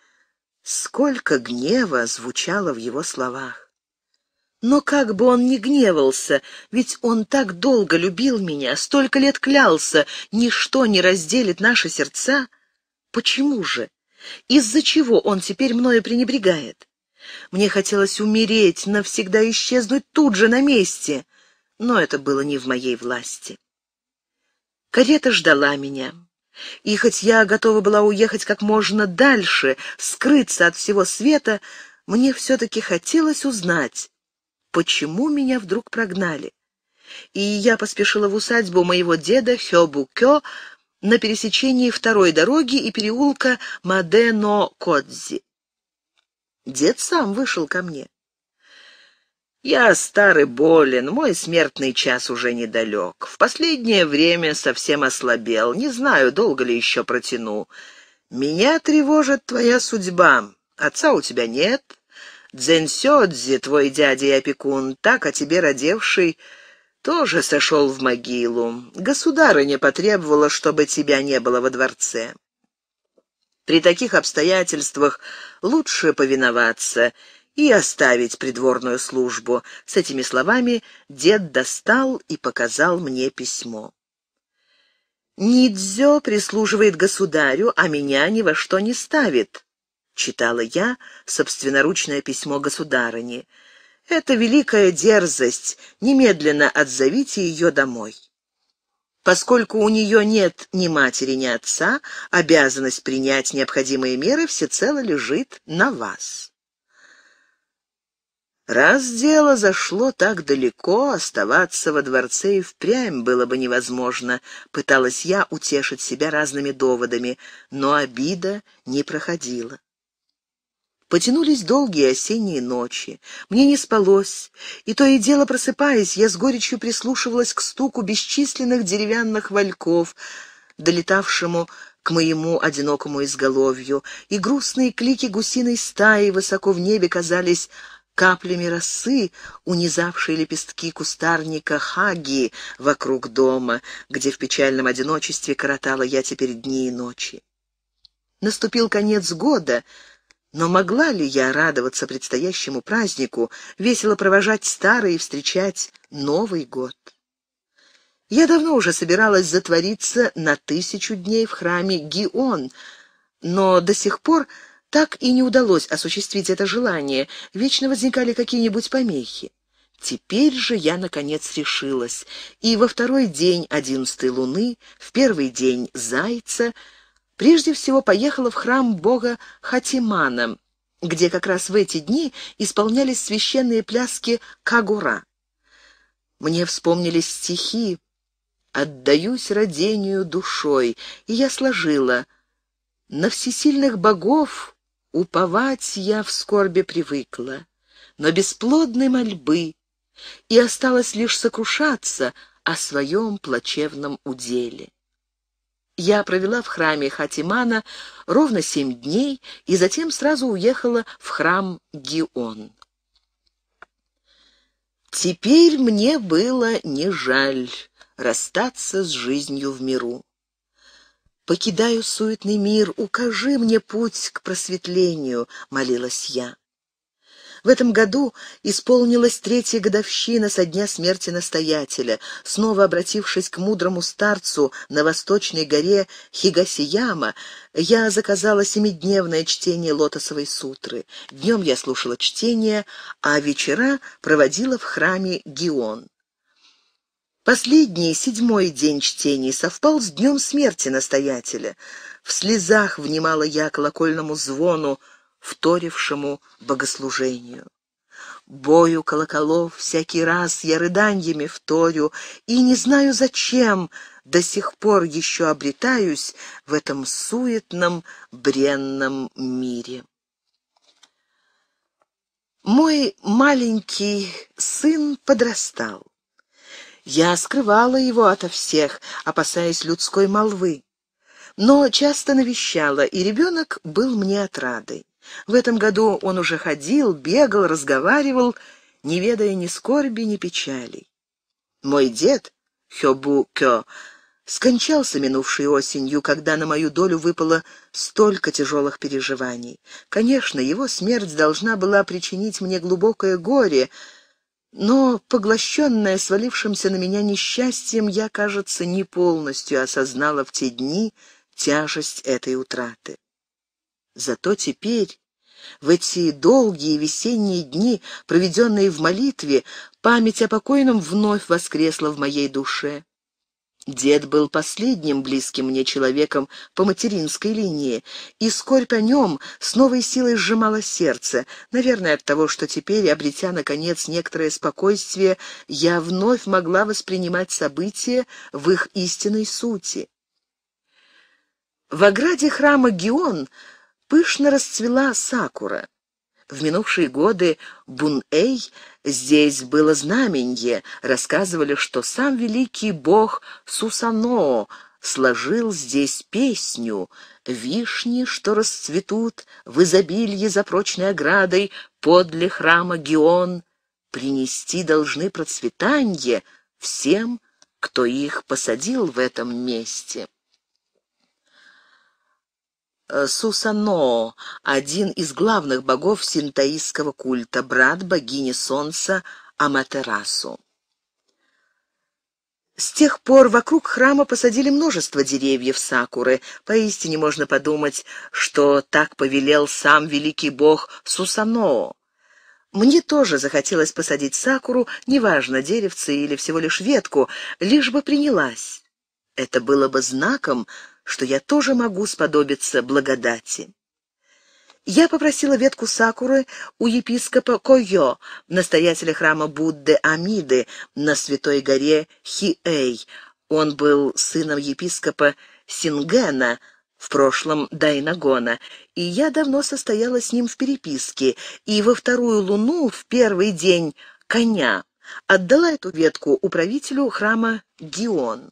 Сколько гнева звучало в его словах! Но как бы он ни гневался, ведь он так долго любил меня, столько лет клялся, ничто не разделит наши сердца. Почему же? Из-за чего он теперь мною пренебрегает? Мне хотелось умереть, навсегда исчезнуть тут же на месте, но это было не в моей власти. Карета ждала меня. И хоть я готова была уехать как можно дальше, скрыться от всего света, мне все-таки хотелось узнать, почему меня вдруг прогнали. И я поспешила в усадьбу моего деда Хёбукё на пересечении второй дороги и переулка Мадено-Кодзи. Дед сам вышел ко мне. Я старый болен, мой смертный час уже недалек. В последнее время совсем ослабел, не знаю, долго ли еще протяну. Меня тревожит твоя судьба. Отца у тебя нет, Дзенсёдзи, твой дядя и опекун, так о тебе родевший, тоже сошел в могилу. Государыня потребовала, чтобы тебя не было во дворце. При таких обстоятельствах лучше повиноваться и оставить придворную службу. С этими словами дед достал и показал мне письмо. Нидзё прислуживает государю, а меня ни во что не ставит читала я собственноручное письмо государыни. Это великая дерзость, немедленно отзовите ее домой. Поскольку у нее нет ни матери, ни отца, обязанность принять необходимые меры всецело лежит на вас. Раз дело зашло так далеко, оставаться во дворце и впрямь было бы невозможно, пыталась я утешить себя разными доводами, но обида не проходила. Потянулись долгие осенние ночи. Мне не спалось, и то и дело просыпаясь, я с горечью прислушивалась к стуку бесчисленных деревянных вальков, долетавшему к моему одинокому изголовью, и грустные клики гусиной стаи высоко в небе казались каплями росы, унизавшей лепестки кустарника хаги вокруг дома, где в печальном одиночестве коротала я теперь дни и ночи. Наступил конец года — но могла ли я радоваться предстоящему празднику, весело провожать старый и встречать Новый год? Я давно уже собиралась затвориться на тысячу дней в храме Гион, но до сих пор так и не удалось осуществить это желание, вечно возникали какие-нибудь помехи. Теперь же я, наконец, решилась, и во второй день одиннадцатой луны, в первый день зайца — Прежде всего поехала в храм бога Хатимана, где как раз в эти дни исполнялись священные пляски Кагура. Мне вспомнились стихи «Отдаюсь родению душой», и я сложила «На всесильных богов уповать я в скорби привыкла, но бесплодной мольбы, и осталось лишь сокрушаться о своем плачевном уделе». Я провела в храме Хатимана ровно семь дней и затем сразу уехала в храм Гион. Теперь мне было не жаль расстаться с жизнью в миру. «Покидаю суетный мир, укажи мне путь к просветлению», — молилась я. В этом году исполнилась третья годовщина со дня смерти настоятеля. Снова обратившись к мудрому старцу на восточной горе Хигасияма, я заказала семидневное чтение Лотосовой сутры. Днем я слушала чтение, а вечера проводила в храме Гион. Последний, седьмой день чтений совпал с днем смерти настоятеля. В слезах внимала я колокольному звону, вторившему богослужению. Бою колоколов всякий раз я рыданьями вторю, и не знаю зачем до сих пор еще обретаюсь в этом суетном бренном мире. Мой маленький сын подрастал. Я скрывала его ото всех, опасаясь людской молвы, но часто навещала, и ребенок был мне отрадой. В этом году он уже ходил, бегал, разговаривал, не ведая ни скорби, ни печалей. Мой дед, Хёбу Кё, скончался минувшей осенью, когда на мою долю выпало столько тяжелых переживаний. Конечно, его смерть должна была причинить мне глубокое горе, но, поглощенная свалившимся на меня несчастьем, я, кажется, не полностью осознала в те дни тяжесть этой утраты. Зато теперь в эти долгие весенние дни, проведенные в молитве, память о покойном вновь воскресла в моей душе. Дед был последним близким мне человеком по материнской линии, и скорбь о нем с новой силой сжимала сердце, наверное, от того, что теперь, обретя, наконец, некоторое спокойствие, я вновь могла воспринимать события в их истинной сути. В ограде храма Геон пышно расцвела сакура. В минувшие годы Бун-Эй здесь было знаменье. Рассказывали, что сам великий бог Сусаноо сложил здесь песню «Вишни, что расцветут в изобилье за прочной оградой подле храма Гион, принести должны процветанье всем, кто их посадил в этом месте». Э, Сусано, один из главных богов синтаистского культа, брат богини солнца Аматерасу. С тех пор вокруг храма посадили множество деревьев сакуры. Поистине можно подумать, что так повелел сам великий бог Сусано. Мне тоже захотелось посадить сакуру, неважно, деревце или всего лишь ветку, лишь бы принялась. Это было бы знаком что я тоже могу сподобиться благодати. Я попросила ветку сакуры у епископа Койо, настоятеля храма Будды Амиды на Святой горе Хиэй. Он был сыном епископа Сингена, в прошлом Дайнагона, и я давно состояла с ним в переписке, и во вторую луну, в первый день коня, отдала эту ветку управителю храма Гион.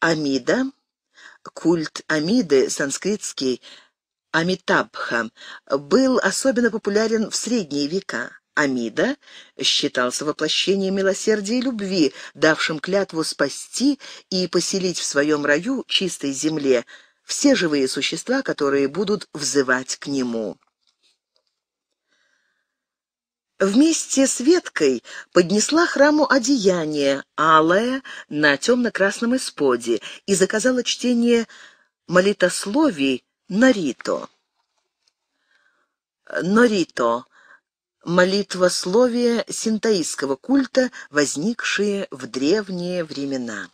Амида. Культ Амиды, санскритский Амитабха, был особенно популярен в средние века. Амида считался воплощением милосердия и любви, давшим клятву спасти и поселить в своем раю, чистой земле, все живые существа, которые будут взывать к нему. Вместе с веткой поднесла храму одеяние, алое, на темно-красном исподе, и заказала чтение молитословий Нарито. Норито – молитвословие синтаистского культа, возникшие в древние времена.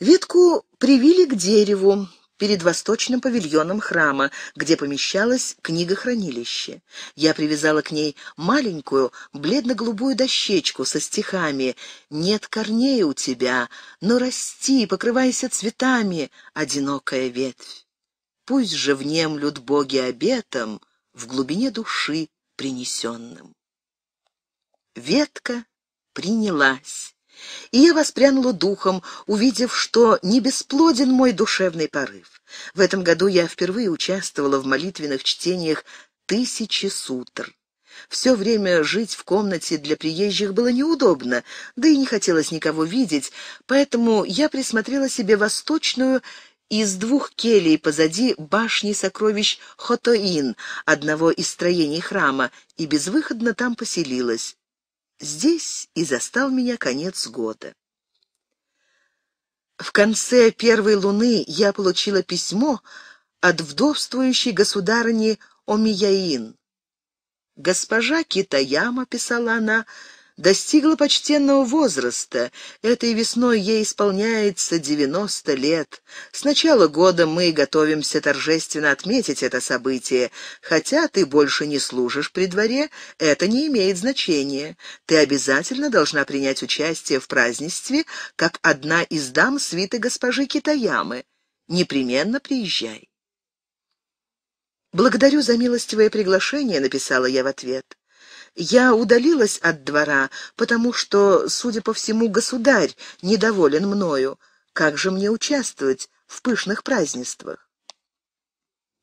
Ветку привили к дереву, перед восточным павильоном храма, где помещалось книгохранилище. Я привязала к ней маленькую, бледно-голубую дощечку со стихами «Нет корней у тебя, но расти, покрывайся цветами, одинокая ветвь». Пусть же внемлют боги обетом в глубине души принесенным. Ветка принялась и я воспрянула духом, увидев, что не бесплоден мой душевный порыв. В этом году я впервые участвовала в молитвенных чтениях «Тысячи сутр». Все время жить в комнате для приезжих было неудобно, да и не хотелось никого видеть, поэтому я присмотрела себе восточную из двух келей позади башни сокровищ Хотоин, одного из строений храма, и безвыходно там поселилась. Здесь и застал меня конец года. В конце первой луны я получила письмо от вдовствующей государыни Омияин. «Госпожа Китаяма», — писала она, достигла почтенного возраста. Этой весной ей исполняется девяносто лет. С начала года мы готовимся торжественно отметить это событие. Хотя ты больше не служишь при дворе, это не имеет значения. Ты обязательно должна принять участие в празднестве, как одна из дам свиты госпожи Китаямы. Непременно приезжай. «Благодарю за милостивое приглашение», — написала я в ответ. Я удалилась от двора, потому что, судя по всему, государь недоволен мною. Как же мне участвовать в пышных празднествах?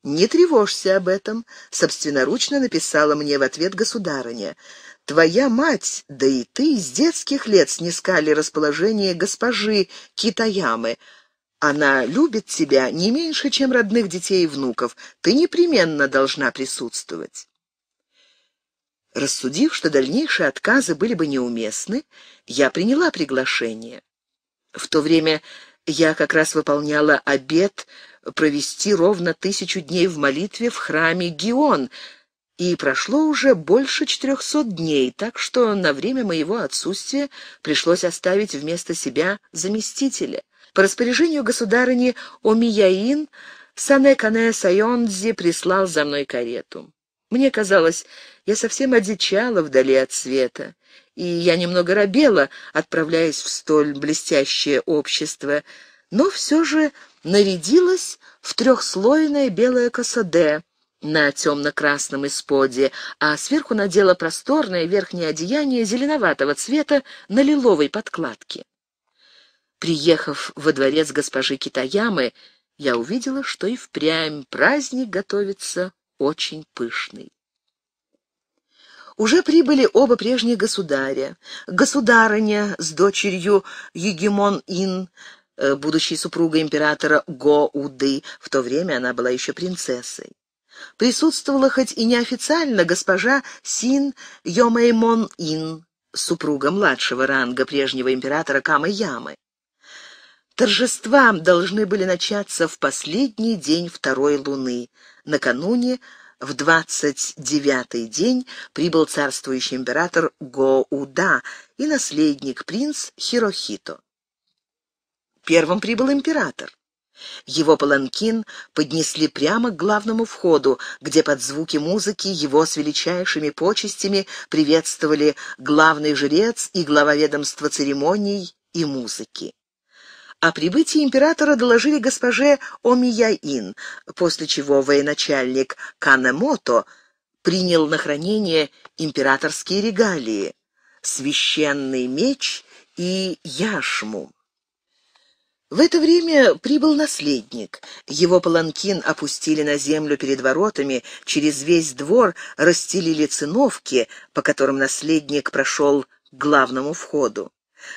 «Не тревожься об этом», — собственноручно написала мне в ответ государыня. «Твоя мать, да и ты, с детских лет снискали расположение госпожи Китаямы. Она любит тебя не меньше, чем родных детей и внуков. Ты непременно должна присутствовать». Рассудив, что дальнейшие отказы были бы неуместны, я приняла приглашение. В то время я как раз выполняла обет провести ровно тысячу дней в молитве в храме Гион, и прошло уже больше четырехсот дней, так что на время моего отсутствия пришлось оставить вместо себя заместителя. По распоряжению государыни Омияин Санэ Кане Сайонзи прислал за мной карету. Мне казалось, я совсем одичала вдали от света, и я немного робела, отправляясь в столь блестящее общество, но все же нарядилась в трехслойное белое косаде на темно-красном исподе, а сверху надела просторное верхнее одеяние зеленоватого цвета на лиловой подкладке. Приехав во дворец госпожи Китаямы, я увидела, что и впрямь праздник готовится очень пышный. Уже прибыли оба прежние государя. Государыня с дочерью Егемон-Ин, э, будущей супругой императора Го-Уды, в то время она была еще принцессой. Присутствовала хоть и неофициально госпожа Син Йомэймон-Ин, супруга младшего ранга прежнего императора Камы-Ямы. Торжества должны были начаться в последний день второй луны — Накануне в двадцать девятый день прибыл царствующий император Гоуда и наследник принц Хирохито. Первым прибыл император. Его паланкин поднесли прямо к главному входу, где под звуки музыки его с величайшими почестями приветствовали главный жрец и глава ведомства церемоний и музыки. О прибытии императора доложили госпоже Омияин, после чего военачальник Канемото принял на хранение императорские регалии, священный меч и яшму. В это время прибыл наследник. Его паланкин опустили на землю перед воротами, через весь двор расстелили циновки, по которым наследник прошел к главному входу.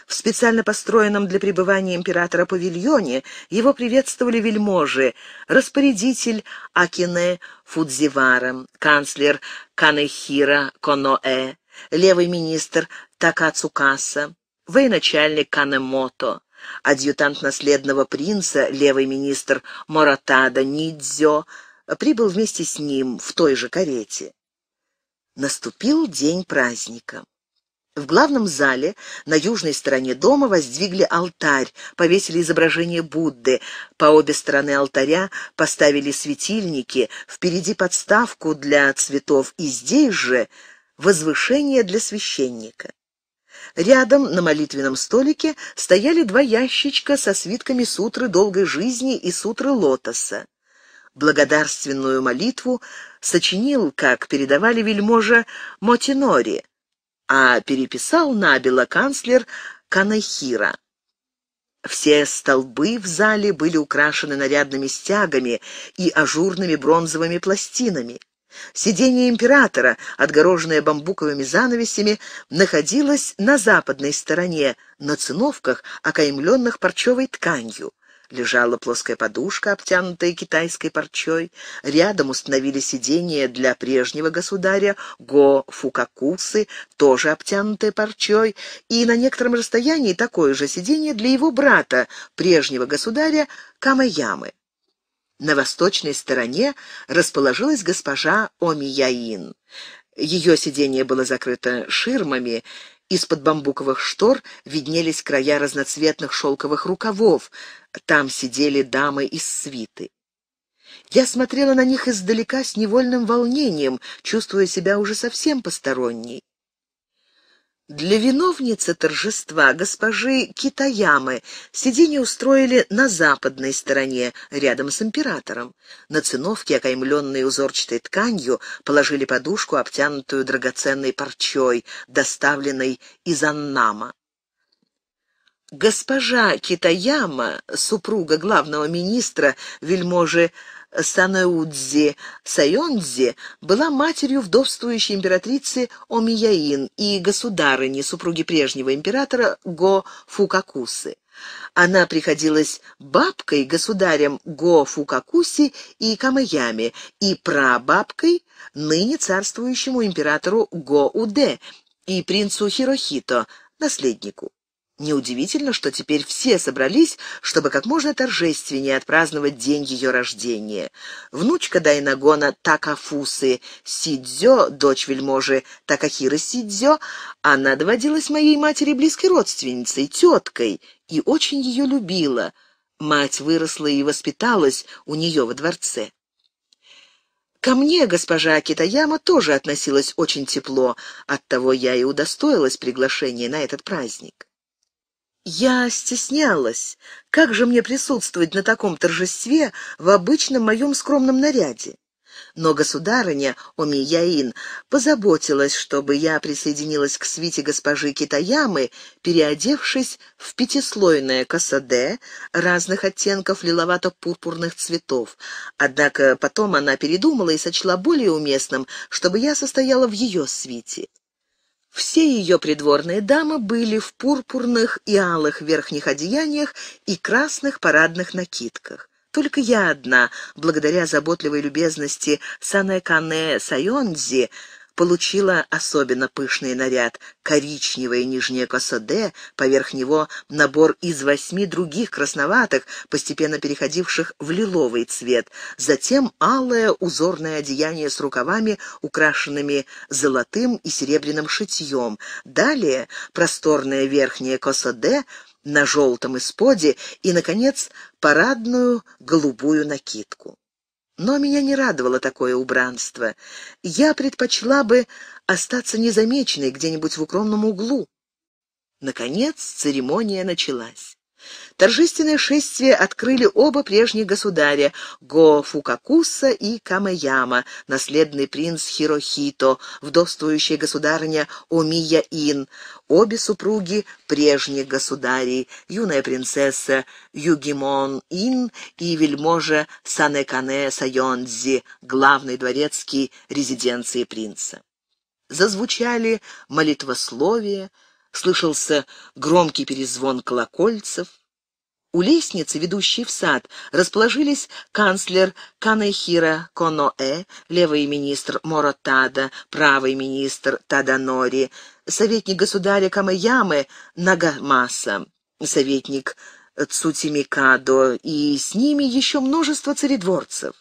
В специально построенном для пребывания императора павильоне его приветствовали вельможи, распорядитель Акине Фудзивара, канцлер Канехира Коноэ, левый министр Такацукаса, военачальник Канемото, адъютант наследного принца, левый министр Моратада Нидзё, прибыл вместе с ним в той же карете. Наступил день праздника. В главном зале на южной стороне дома воздвигли алтарь, повесили изображение Будды. По обе стороны алтаря поставили светильники, впереди подставку для цветов и здесь же возвышение для священника. Рядом на молитвенном столике стояли два ящичка со свитками сутры долгой жизни и сутры лотоса. Благодарственную молитву сочинил, как передавали вельможа Мотинори, а переписал набело канцлер Канахира. Все столбы в зале были украшены нарядными стягами и ажурными бронзовыми пластинами. Сидение императора, отгороженное бамбуковыми занавесями, находилось на западной стороне, на циновках, окаймленных парчевой тканью лежала плоская подушка, обтянутая китайской парчой. Рядом установили сиденье для прежнего государя Го Фукакусы, тоже обтянутое парчой, и на некотором расстоянии такое же сиденье для его брата, прежнего государя Камаямы. На восточной стороне расположилась госпожа Омияин. Ее сиденье было закрыто ширмами, из-под бамбуковых штор виднелись края разноцветных шелковых рукавов. Там сидели дамы из свиты. Я смотрела на них издалека с невольным волнением, чувствуя себя уже совсем посторонней. Для виновницы торжества, госпожи Китаямы, сиденье устроили на западной стороне, рядом с императором. На циновке, окаймленной узорчатой тканью, положили подушку, обтянутую драгоценной парчой, доставленной из Аннама. Госпожа Китаяма, супруга главного министра, вельможи Санаудзи Сайонзи была матерью вдовствующей императрицы Омияин и государыни, супруги прежнего императора Го Фукакусы. Она приходилась бабкой государям Го Фукакуси и Камаями и прабабкой ныне царствующему императору Го Уде и принцу Хирохито, наследнику. Неудивительно, что теперь все собрались, чтобы как можно торжественнее отпраздновать день ее рождения. Внучка Дайнагона Такафусы Сидзё, дочь вельможи Такахиры Сидзё, она доводилась моей матери близкой родственницей, теткой, и очень ее любила. Мать выросла и воспиталась у нее во дворце. Ко мне госпожа Китаяма тоже относилась очень тепло, оттого я и удостоилась приглашения на этот праздник. Я стеснялась. Как же мне присутствовать на таком торжестве в обычном моем скромном наряде? Но государыня Омияин позаботилась, чтобы я присоединилась к свите госпожи Китаямы, переодевшись в пятислойное касаде разных оттенков лиловато-пурпурных цветов. Однако потом она передумала и сочла более уместным, чтобы я состояла в ее свите. Все ее придворные дамы были в пурпурных и алых верхних одеяниях и красных парадных накидках. Только я одна, благодаря заботливой любезности Санэ Кане Сайонзи, получила особенно пышный наряд — коричневое нижнее косаде поверх него набор из восьми других красноватых, постепенно переходивших в лиловый цвет, затем алое узорное одеяние с рукавами, украшенными золотым и серебряным шитьем, далее просторное верхнее косаде на желтом исподе и, наконец, парадную голубую накидку. Но меня не радовало такое убранство. Я предпочла бы остаться незамеченной где-нибудь в укромном углу. Наконец церемония началась. Торжественное шествие открыли оба прежних государя – Го Фукакуса и Камаяма, наследный принц Хирохито, вдовствующая государыня Омия Ин, обе супруги прежних государей, юная принцесса Югимон Ин и вельможа Санекане Сайонзи, главный дворецкий резиденции принца. Зазвучали молитвословия, слышался громкий перезвон колокольцев. У лестницы, ведущей в сад, расположились канцлер Канехира Коноэ, левый министр Моротада, правый министр Таданори, советник государя Камаямы Нагамаса, советник Цутимикадо, и с ними еще множество царедворцев.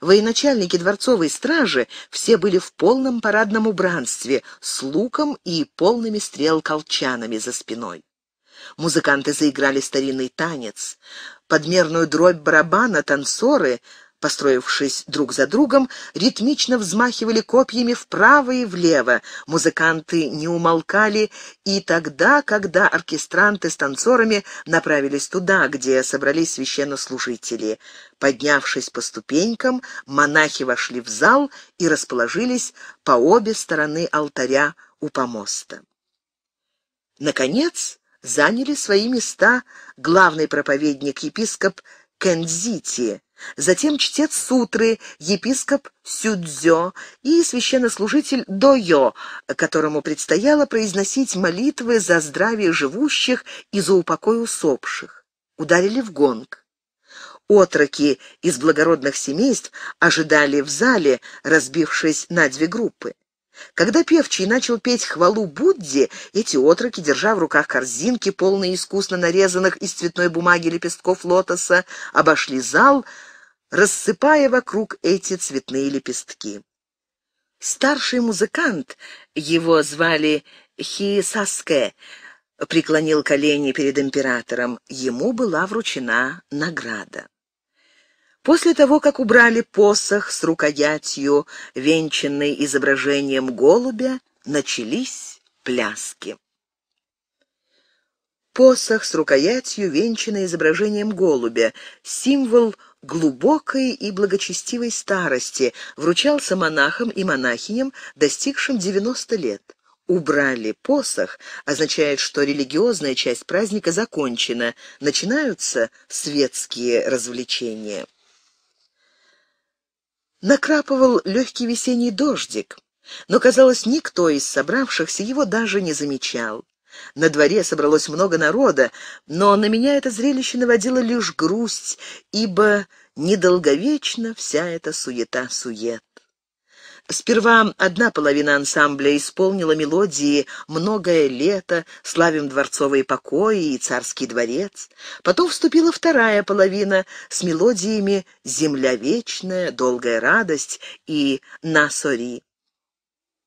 Военачальники дворцовой стражи все были в полном парадном убранстве, с луком и полными стрел колчанами за спиной. Музыканты заиграли старинный танец. Подмерную дробь барабана танцоры построившись друг за другом, ритмично взмахивали копьями вправо и влево. Музыканты не умолкали и тогда, когда оркестранты с танцорами направились туда, где собрались священнослужители. Поднявшись по ступенькам, монахи вошли в зал и расположились по обе стороны алтаря у помоста. Наконец заняли свои места главный проповедник-епископ Кензити, затем чтец сутры, епископ Сюдзё и священнослужитель Дойо, которому предстояло произносить молитвы за здравие живущих и за упокой усопших. Ударили в гонг. Отроки из благородных семейств ожидали в зале, разбившись на две группы. Когда певчий начал петь хвалу Будде, эти отроки, держа в руках корзинки, полные искусно нарезанных из цветной бумаги лепестков лотоса, обошли зал, рассыпая вокруг эти цветные лепестки. Старший музыкант, его звали Хисаске, преклонил колени перед императором. Ему была вручена награда. После того, как убрали посох с рукоятью, венчанной изображением голубя, начались пляски. Посох с рукоятью, венчанный изображением голубя, символ глубокой и благочестивой старости вручался монахам и монахиням, достигшим 90 лет. «Убрали посох» означает, что религиозная часть праздника закончена, начинаются светские развлечения. Накрапывал легкий весенний дождик, но, казалось, никто из собравшихся его даже не замечал. На дворе собралось много народа, но на меня это зрелище наводило лишь грусть, ибо недолговечна вся эта суета-сует. Сперва одна половина ансамбля исполнила мелодии «Многое лето», «Славим дворцовые покои» и «Царский дворец». Потом вступила вторая половина с мелодиями «Земля вечная», «Долгая радость» и «Насори».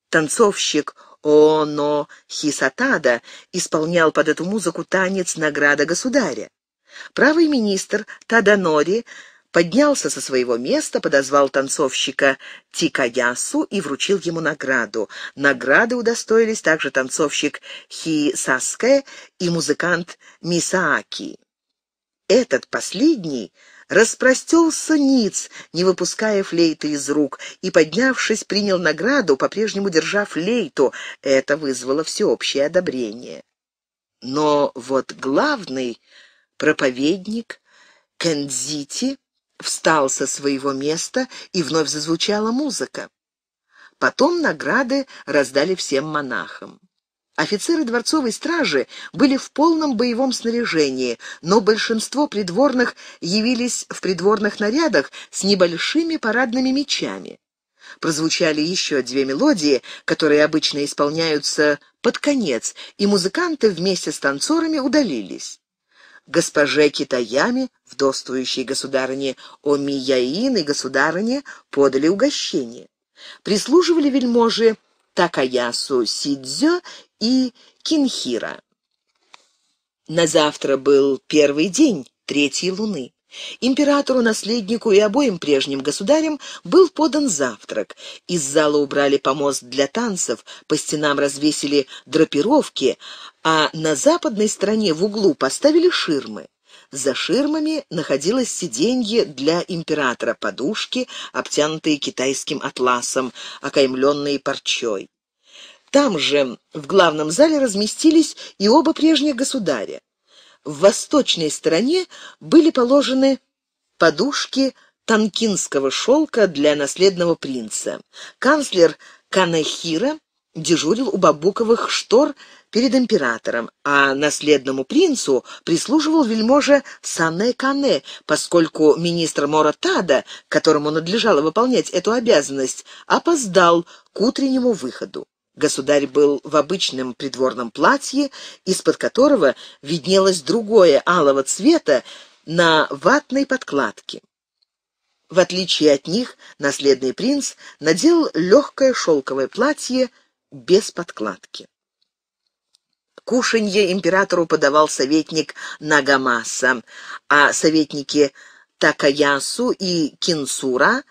Танцовщик оно Хисатада исполнял под эту музыку танец «Награда государя». Правый министр Таданори поднялся со своего места, подозвал танцовщика Тикаясу и вручил ему награду. Награды удостоились также танцовщик Хисаске и музыкант Мисааки. Этот последний — распростелся ниц, не выпуская флейты из рук, и, поднявшись, принял награду, по-прежнему держа флейту. Это вызвало всеобщее одобрение. Но вот главный проповедник Кензити встал со своего места, и вновь зазвучала музыка. Потом награды раздали всем монахам. Офицеры дворцовой стражи были в полном боевом снаряжении, но большинство придворных явились в придворных нарядах с небольшими парадными мечами. Прозвучали еще две мелодии, которые обычно исполняются под конец, и музыканты вместе с танцорами удалились. Госпоже Китаями, вдовствующей государыне Омияин и государыне подали угощение. Прислуживали вельможи Такаясу Сидзё и Кинхира. На завтра был первый день третьей луны. Императору, наследнику и обоим прежним государям был подан завтрак. Из зала убрали помост для танцев, по стенам развесили драпировки, а на западной стороне в углу поставили ширмы. За ширмами находилось сиденье для императора, подушки, обтянутые китайским атласом, окаймленные парчой. Там же, в главном зале, разместились и оба прежних государя. В восточной стороне были положены подушки танкинского шелка для наследного принца. Канцлер Канахира дежурил у бабуковых штор перед императором, а наследному принцу прислуживал вельможа Сане Кане, поскольку министр Моратада, которому надлежало выполнять эту обязанность, опоздал к утреннему выходу. Государь был в обычном придворном платье, из-под которого виднелось другое алого цвета на ватной подкладке. В отличие от них, наследный принц надел легкое шелковое платье без подкладки. Кушанье императору подавал советник Нагамаса, а советники Такаясу и Кинсура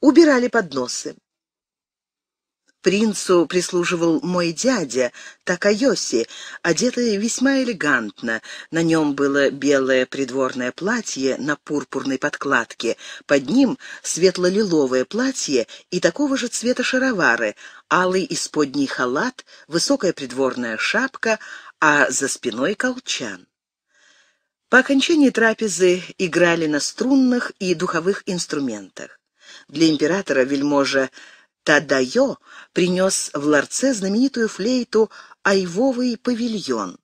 убирали подносы. Принцу прислуживал мой дядя, Такайоси, одетый весьма элегантно. На нем было белое придворное платье на пурпурной подкладке, под ним светло-лиловое платье и такого же цвета шаровары, алый исподний халат, высокая придворная шапка, а за спиной колчан. По окончании трапезы играли на струнных и духовых инструментах. Для императора вельможа Тадайо принес в ларце знаменитую флейту «Айвовый павильон».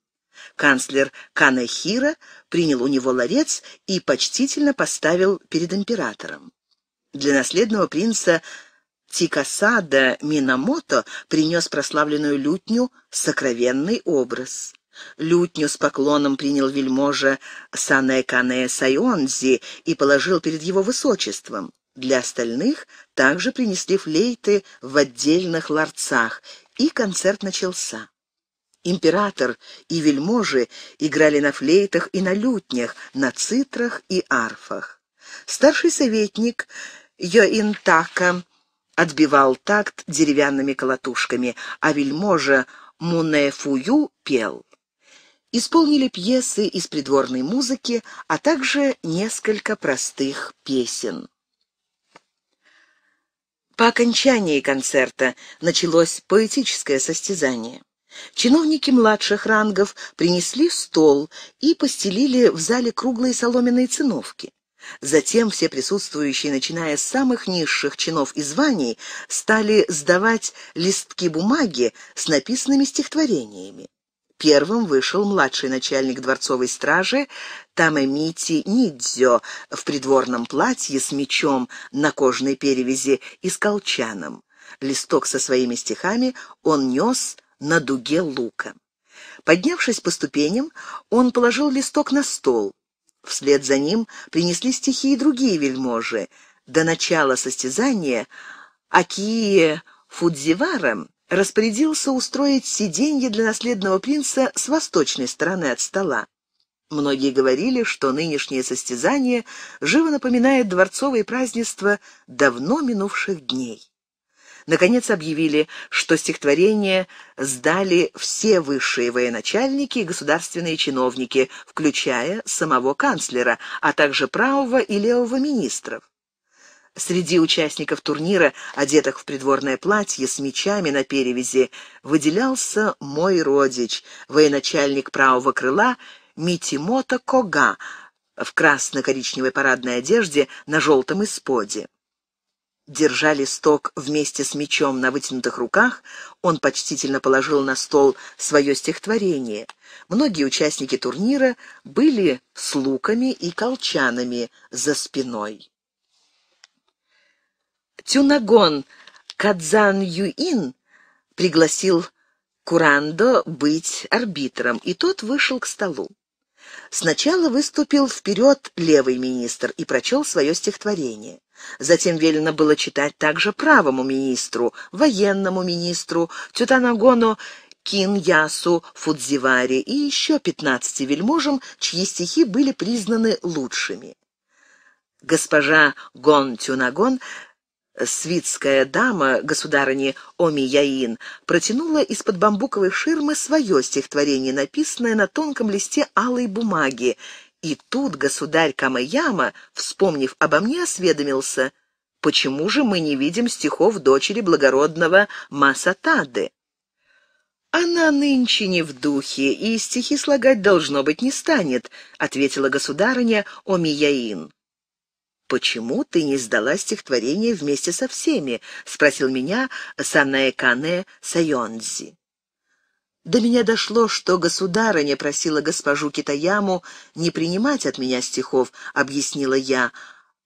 Канцлер Канахира принял у него ларец и почтительно поставил перед императором. Для наследного принца Тикасада Минамото принес прославленную лютню сокровенный образ. Лютню с поклоном принял вельможа Санекане Сайонзи и положил перед его высочеством. Для остальных также принесли флейты в отдельных ларцах, и концерт начался. Император и вельможи играли на флейтах и на лютнях, на цитрах и арфах. Старший советник Йоинтака отбивал такт деревянными колотушками, а вельможа Мунефую пел. Исполнили пьесы из придворной музыки, а также несколько простых песен. По окончании концерта началось поэтическое состязание. Чиновники младших рангов принесли стол и постелили в зале круглые соломенные циновки. Затем все присутствующие, начиная с самых низших чинов и званий, стали сдавать листки бумаги с написанными стихотворениями. Первым вышел младший начальник дворцовой стражи Тамэмити Нидзё в придворном платье с мечом на кожной перевязи и с колчаном. Листок со своими стихами он нес на дуге лука. Поднявшись по ступеням, он положил листок на стол. Вслед за ним принесли стихи и другие вельможи. До начала состязания Акие Фудзивара распорядился устроить сиденье для наследного принца с восточной стороны от стола. Многие говорили, что нынешнее состязание живо напоминает дворцовые празднества давно минувших дней. Наконец объявили, что стихотворение сдали все высшие военачальники и государственные чиновники, включая самого канцлера, а также правого и левого министров. Среди участников турнира, одетых в придворное платье с мечами на перевязи, выделялся мой родич, военачальник правого крыла Митимота Кога в красно-коричневой парадной одежде на желтом исподе. Держа листок вместе с мечом на вытянутых руках, он почтительно положил на стол свое стихотворение. Многие участники турнира были с луками и колчанами за спиной. Тюнагон Кадзан Юин пригласил Курандо быть арбитром, и тот вышел к столу. Сначала выступил вперед левый министр и прочел свое стихотворение. Затем велено было читать также правому министру, военному министру, Тютанагону Киньясу, Фудзивари и еще пятнадцати вельможам, чьи стихи были признаны лучшими. Госпожа Гон Тюнагон свитская дама, государыни Омияин протянула из-под бамбуковой ширмы свое стихотворение, написанное на тонком листе алой бумаги. И тут государь Камаяма, вспомнив обо мне, осведомился, почему же мы не видим стихов дочери благородного Масатады? «Она нынче не в духе, и стихи слагать должно быть не станет», — ответила государыня Омияин. «Почему ты не сдала стихотворение вместе со всеми?» — спросил меня Санэкане Сайонзи. До меня дошло, что государыня просила госпожу Китаяму не принимать от меня стихов, объяснила я,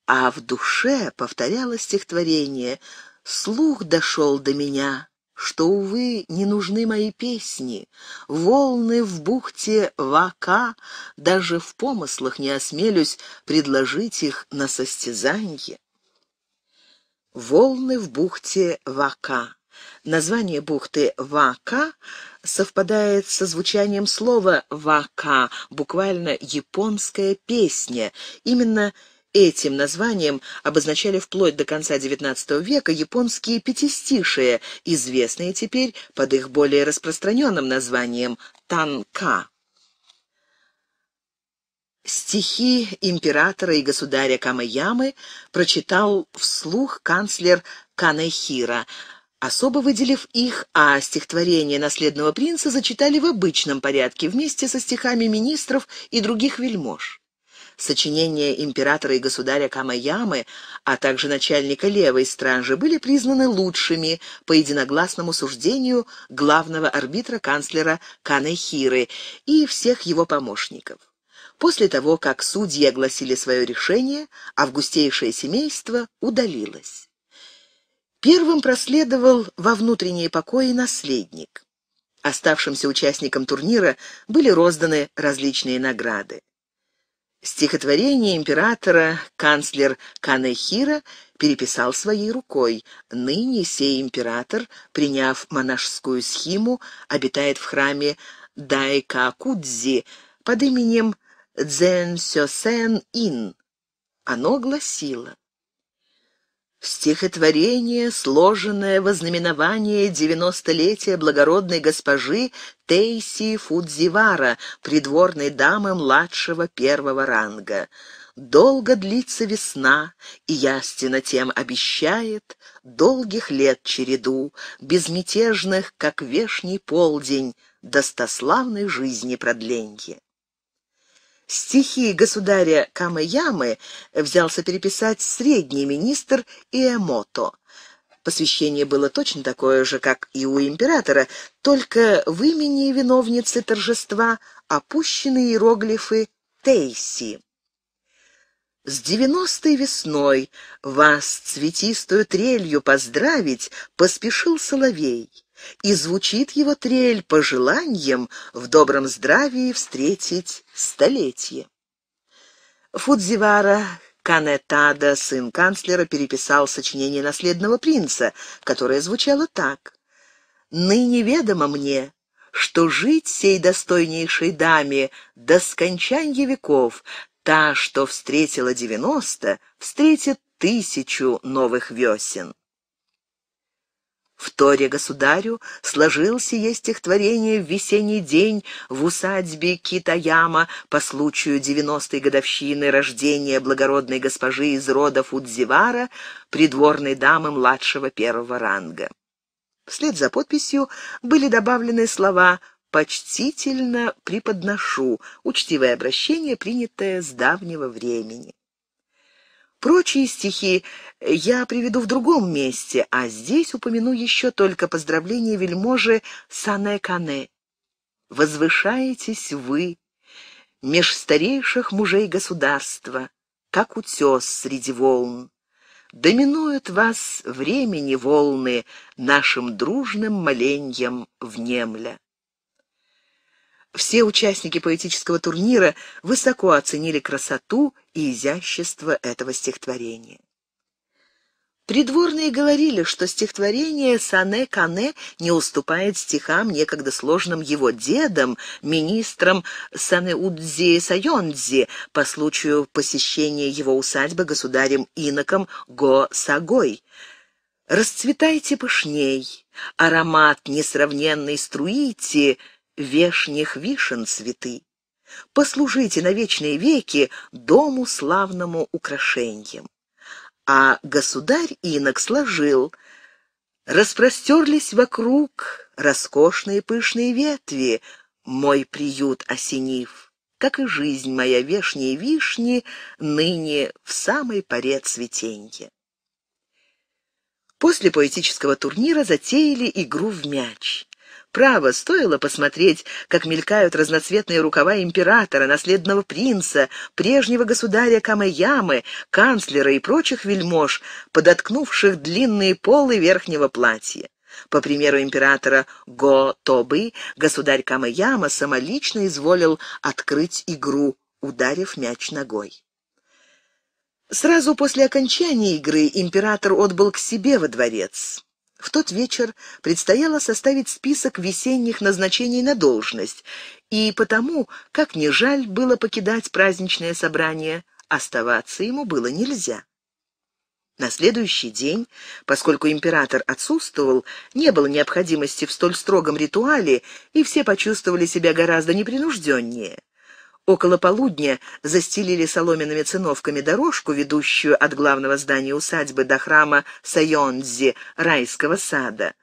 а в душе повторяла стихотворение. Слух дошел до меня что, увы, не нужны мои песни. Волны в бухте Вака, даже в помыслах не осмелюсь предложить их на состязание. Волны в бухте Вака. Название бухты Вака совпадает со звучанием слова Вака, буквально японская песня. Именно этим названием обозначали вплоть до конца XIX века японские пятистишие, известные теперь под их более распространенным названием «танка». Стихи императора и государя Камаямы прочитал вслух канцлер Канехира, особо выделив их, а стихотворение наследного принца зачитали в обычном порядке вместе со стихами министров и других вельмож сочинения императора и государя Камаямы, а также начальника левой стражи, были признаны лучшими по единогласному суждению главного арбитра канцлера Канэхиры и всех его помощников. После того, как судьи огласили свое решение, августейшее семейство удалилось. Первым проследовал во внутренние покои наследник. Оставшимся участникам турнира были розданы различные награды. Стихотворение императора канцлер Канехира переписал своей рукой. Ныне сей император, приняв монашескую схему, обитает в храме Дайкакудзи под именем Дзен Ин. Оно гласило Стихотворение, сложенное в ознаменование девяностолетия благородной госпожи Тейси Фудзивара, придворной дамы младшего первого ранга. Долго длится весна, и ястина тем обещает долгих лет череду, безмятежных, как вешний полдень, достославной жизни продленье. Стихи государя Камаямы взялся переписать средний министр Иэмото. Посвящение было точно такое же, как и у императора, только в имени виновницы торжества опущены иероглифы «Тейси». С девяностой весной вас цветистую трелью поздравить поспешил соловей и звучит его трель по желаниям в добром здравии встретить столетие. Фудзивара Канетада, сын канцлера, переписал сочинение наследного принца, которое звучало так. «Ныне ведомо мне, что жить сей достойнейшей даме до скончания веков, та, что встретила девяносто, встретит тысячу новых весен». В Торе государю сложился ей стихотворение в весенний день в усадьбе Китаяма по случаю девяностой годовщины рождения благородной госпожи из рода Фудзивара, придворной дамы младшего первого ранга. Вслед за подписью были добавлены слова «почтительно преподношу», учтивое обращение, принятое с давнего времени. Прочие стихи я приведу в другом месте, а здесь упомяну еще только поздравление вельможи Сане-Кане. «Возвышаетесь вы меж старейших мужей государства, как утес среди волн. Доминуют вас времени волны нашим дружным моленьем внемля». Все участники поэтического турнира высоко оценили красоту и изящество этого стихотворения. Придворные говорили, что стихотворение Сане Кане не уступает стихам, некогда сложным его дедом, министром Санеудзи Сайонзи, по случаю посещения его усадьбы государем-иноком Го Сагой. «Расцветайте пышней, аромат несравненный струите», вешних вишен цветы. Послужите на вечные веки дому славному украшеньем. А государь инок сложил, распростерлись вокруг роскошные пышные ветви, мой приют осенив, как и жизнь моя вешней вишни, ныне в самой поре цветенья. После поэтического турнира затеяли игру в мяч. Право, стоило посмотреть, как мелькают разноцветные рукава императора, наследного принца, прежнего государя Камаямы, канцлера и прочих вельмож, подоткнувших длинные полы верхнего платья. По примеру императора Го-Тобы, государь Камаяма самолично изволил открыть игру, ударив мяч ногой. Сразу после окончания игры император отбыл к себе во дворец. В тот вечер предстояло составить список весенних назначений на должность, и потому, как не жаль было покидать праздничное собрание, оставаться ему было нельзя. На следующий день, поскольку император отсутствовал, не было необходимости в столь строгом ритуале, и все почувствовали себя гораздо непринужденнее. Около полудня застелили соломенными циновками дорожку, ведущую от главного здания усадьбы до храма Сайонзи, райского сада.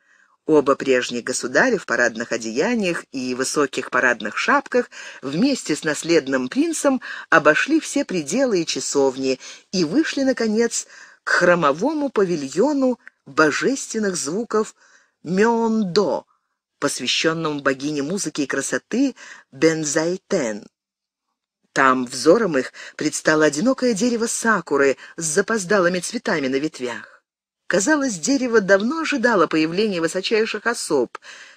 Оба прежних государя в парадных одеяниях и высоких парадных шапках вместе с наследным принцем обошли все пределы и часовни и вышли, наконец, к храмовому павильону божественных звуков Мёндо, посвященному богине музыки и красоты Бензайтен. Там взором их предстало одинокое дерево сакуры с запоздалыми цветами на ветвях. Казалось, дерево давно ожидало появления высочайших особ.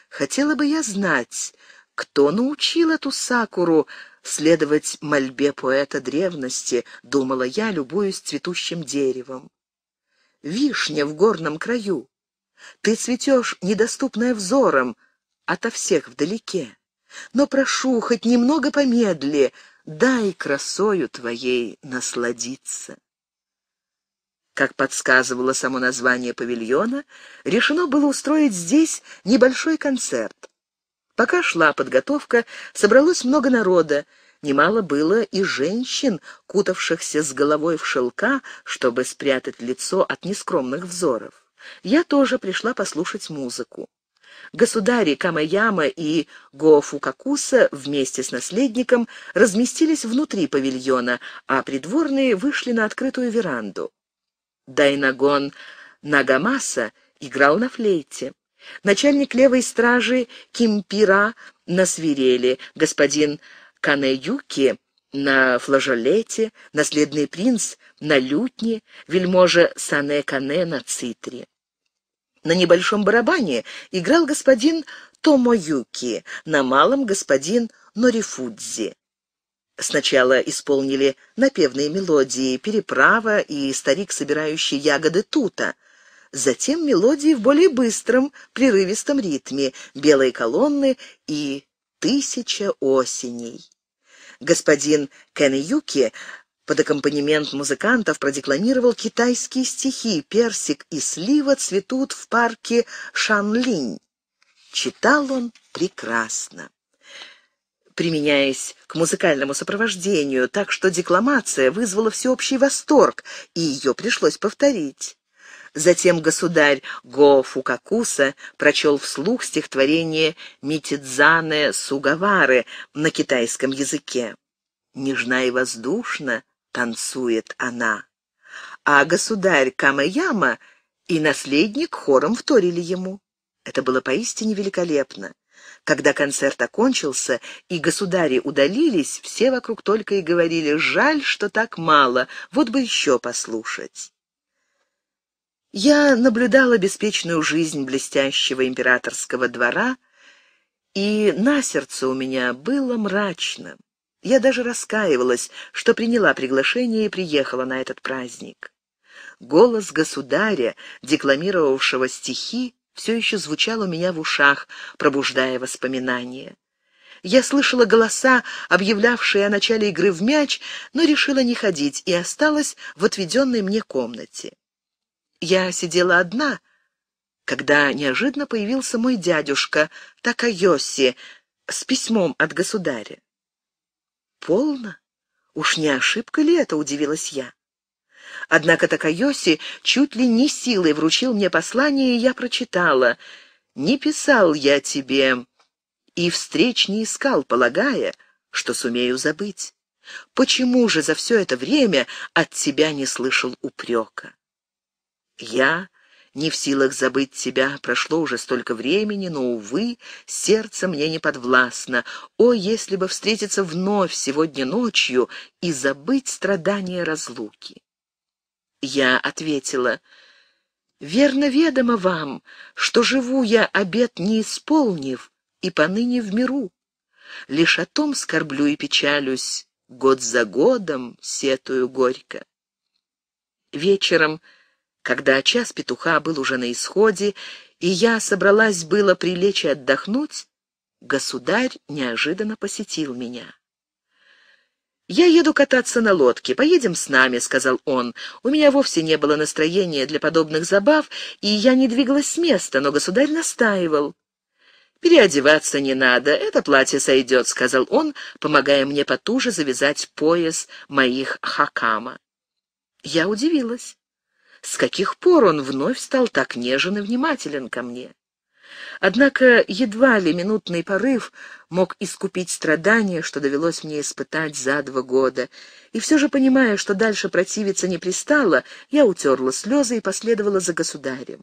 Хотела бы я знать, кто научил эту сакуру следовать мольбе поэта древности, думала я, любуюсь цветущим деревом. Вишня в горном краю. Ты цветешь, недоступная взором, ото всех вдалеке. Но прошу, хоть немного помедли, — дай красою твоей насладиться. Как подсказывало само название павильона, решено было устроить здесь небольшой концерт. Пока шла подготовка, собралось много народа, немало было и женщин, кутавшихся с головой в шелка, чтобы спрятать лицо от нескромных взоров. Я тоже пришла послушать музыку. Государи Камаяма и Гофукакуса вместе с наследником разместились внутри павильона, а придворные вышли на открытую веранду. Дайнагон Нагамаса играл на флейте. Начальник левой стражи Кимпира на свирели, господин Канеюки на флажолете, наследный принц на лютне, вельможа Сане Кане на цитре. На небольшом барабане играл господин Томоюки, на малом господин Норифудзи. Сначала исполнили напевные мелодии «Переправа» и «Старик, собирающий ягоды тута», затем мелодии в более быстром, прерывистом ритме «Белые колонны» и «Тысяча осеней». Господин Кэньюки под аккомпанемент музыкантов продекламировал китайские стихи «Персик и слива цветут в парке Шанлинь». Читал он прекрасно применяясь к музыкальному сопровождению, так что декламация вызвала всеобщий восторг, и ее пришлось повторить. Затем государь Го Фукакуса прочел вслух стихотворение Митидзаны Сугавары на китайском языке. «Нежна и воздушна танцует она. А государь Камаяма и наследник хором вторили ему. Это было поистине великолепно. Когда концерт окончился и государи удалились, все вокруг только и говорили «Жаль, что так мало, вот бы еще послушать». Я наблюдала беспечную жизнь блестящего императорского двора, и на сердце у меня было мрачно. Я даже раскаивалась, что приняла приглашение и приехала на этот праздник. Голос государя, декламировавшего стихи, все еще звучал у меня в ушах, пробуждая воспоминания. Я слышала голоса, объявлявшие о начале игры в мяч, но решила не ходить и осталась в отведенной мне комнате. Я сидела одна, когда неожиданно появился мой дядюшка Такайоси с письмом от государя. «Полно? Уж не ошибка ли это?» — удивилась я. Однако Такайоси чуть ли не силой вручил мне послание, и я прочитала. «Не писал я тебе и встреч не искал, полагая, что сумею забыть. Почему же за все это время от тебя не слышал упрека?» Я не в силах забыть тебя. Прошло уже столько времени, но, увы, сердце мне не подвластно. О, если бы встретиться вновь сегодня ночью и забыть страдания разлуки!» Я ответила, «Верно ведомо вам, что живу я, обед не исполнив, и поныне в миру. Лишь о том скорблю и печалюсь, год за годом сетую горько». Вечером когда час петуха был уже на исходе, и я собралась было прилечь и отдохнуть, государь неожиданно посетил меня. «Я еду кататься на лодке. Поедем с нами», — сказал он. У меня вовсе не было настроения для подобных забав, и я не двигалась с места, но государь настаивал. «Переодеваться не надо, это платье сойдет», — сказал он, помогая мне потуже завязать пояс моих хакама. Я удивилась. С каких пор он вновь стал так нежен и внимателен ко мне? Однако едва ли минутный порыв мог искупить страдания, что довелось мне испытать за два года. И все же, понимая, что дальше противиться не пристало, я утерла слезы и последовала за государем.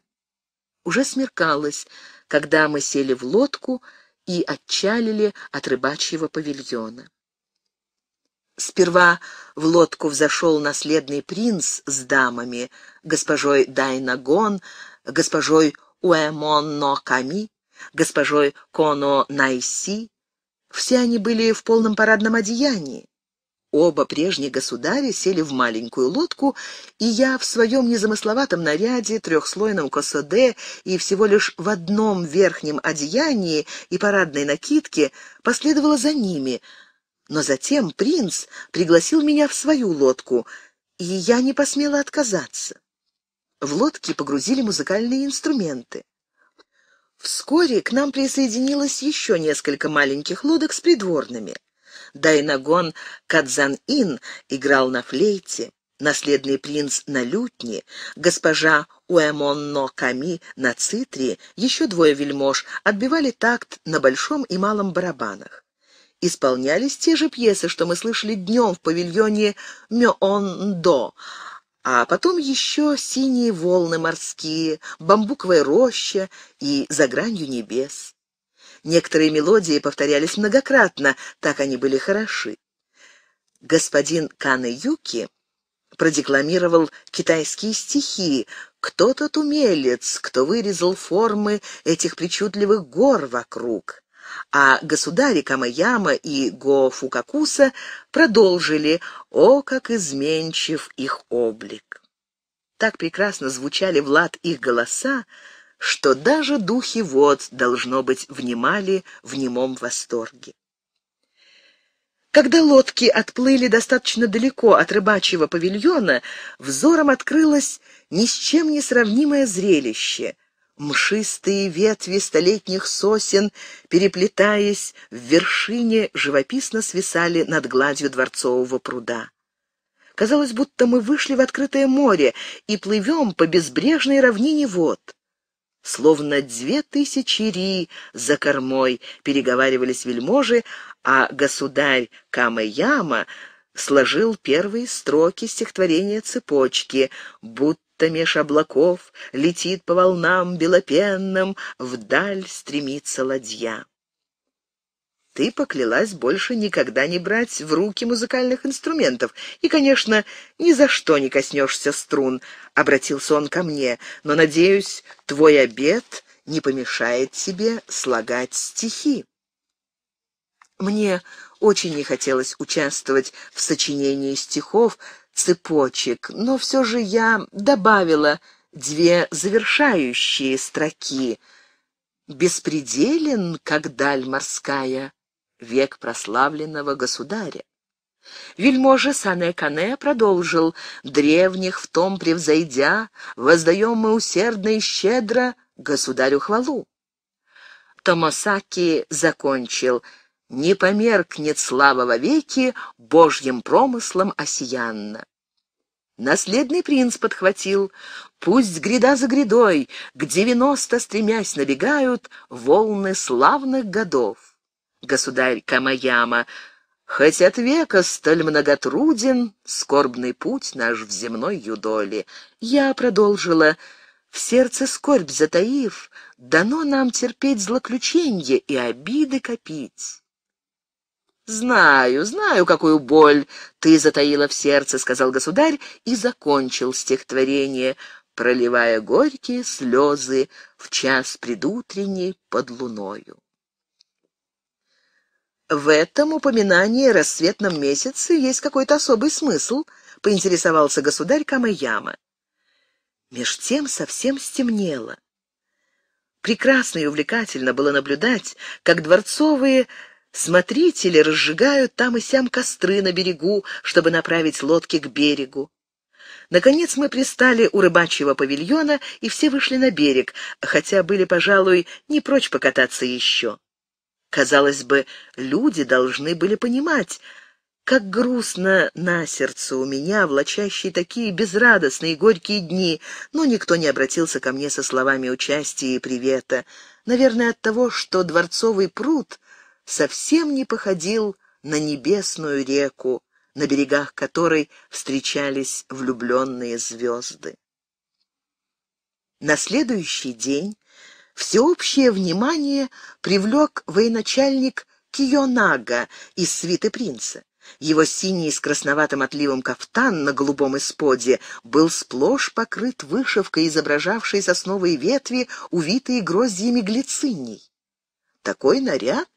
Уже смеркалось, когда мы сели в лодку и отчалили от рыбачьего павильона. Сперва в лодку взошел наследный принц с дамами, госпожой Дайнагон, госпожой Уэмон Но госпожой Коно Найси. Все они были в полном парадном одеянии. Оба прежние государи сели в маленькую лодку, и я в своем незамысловатом наряде, трехслойном косоде и всего лишь в одном верхнем одеянии и парадной накидке последовала за ними — но затем принц пригласил меня в свою лодку, и я не посмела отказаться. В лодке погрузили музыкальные инструменты. Вскоре к нам присоединилось еще несколько маленьких лодок с придворными. Дайнагон Кадзан-Ин играл на флейте, наследный принц на лютне, госпожа Уэмонно Ками на цитре, еще двое вельмож отбивали такт на большом и малом барабанах исполнялись те же пьесы, что мы слышали днем в павильоне Мёон-До, а потом еще «Синие волны морские», «Бамбуковая роща» и «За гранью небес». Некоторые мелодии повторялись многократно, так они были хороши. Господин Кан Юки продекламировал китайские стихи. Кто тот умелец, кто вырезал формы этих причудливых гор вокруг? а государи Камаяма и Го Фукакуса продолжили «О, как изменчив их облик!». Так прекрасно звучали в лад их голоса, что даже духи вод, должно быть, внимали в немом восторге. Когда лодки отплыли достаточно далеко от рыбачьего павильона, взором открылось ни с чем не сравнимое зрелище — Мшистые ветви столетних сосен, переплетаясь в вершине, живописно свисали над гладью дворцового пруда. Казалось, будто мы вышли в открытое море и плывем по безбрежной равнине вод. Словно две тысячи ри за кормой переговаривались вельможи, а государь Камаяма сложил первые строки стихотворения цепочки, будто будто меж облаков, летит по волнам белопенным, вдаль стремится ладья. Ты поклялась больше никогда не брать в руки музыкальных инструментов, и, конечно, ни за что не коснешься струн, — обратился он ко мне, — но, надеюсь, твой обед не помешает тебе слагать стихи. Мне очень не хотелось участвовать в сочинении стихов, цепочек, но все же я добавила две завершающие строки. «Беспределен, как даль морская, век прославленного государя». Вельможа Сане-Кане продолжил, «Древних в том превзойдя, воздаем мы усердно и щедро государю хвалу». Томосаки закончил, — не померкнет слава вовеки божьим промыслом осиянна. Наследный принц подхватил. Пусть гряда за грядой, к девяносто стремясь набегают волны славных годов. Государь Камаяма, хоть от века столь многотруден скорбный путь наш в земной юдоли, Я продолжила, в сердце скорбь затаив, дано нам терпеть злоключенье и обиды копить. «Знаю, знаю, какую боль ты затаила в сердце», — сказал государь и закончил стихотворение, проливая горькие слезы в час предутренний под луною. «В этом упоминании о рассветном месяце есть какой-то особый смысл», — поинтересовался государь Камаяма. Меж тем совсем стемнело. Прекрасно и увлекательно было наблюдать, как дворцовые Смотрители разжигают там и сям костры на берегу, чтобы направить лодки к берегу. Наконец мы пристали у рыбачьего павильона, и все вышли на берег, хотя были, пожалуй, не прочь покататься еще. Казалось бы, люди должны были понимать, как грустно на сердце у меня, влачащие такие безрадостные и горькие дни, но никто не обратился ко мне со словами участия и привета. Наверное, от того, что дворцовый пруд совсем не походил на небесную реку, на берегах которой встречались влюбленные звезды. На следующий день всеобщее внимание привлек военачальник Кионага из свиты принца. Его синий с красноватым отливом кафтан на голубом исподе был сплошь покрыт вышивкой, изображавшей сосновые ветви, увитые гроздьями глициний. Такой наряд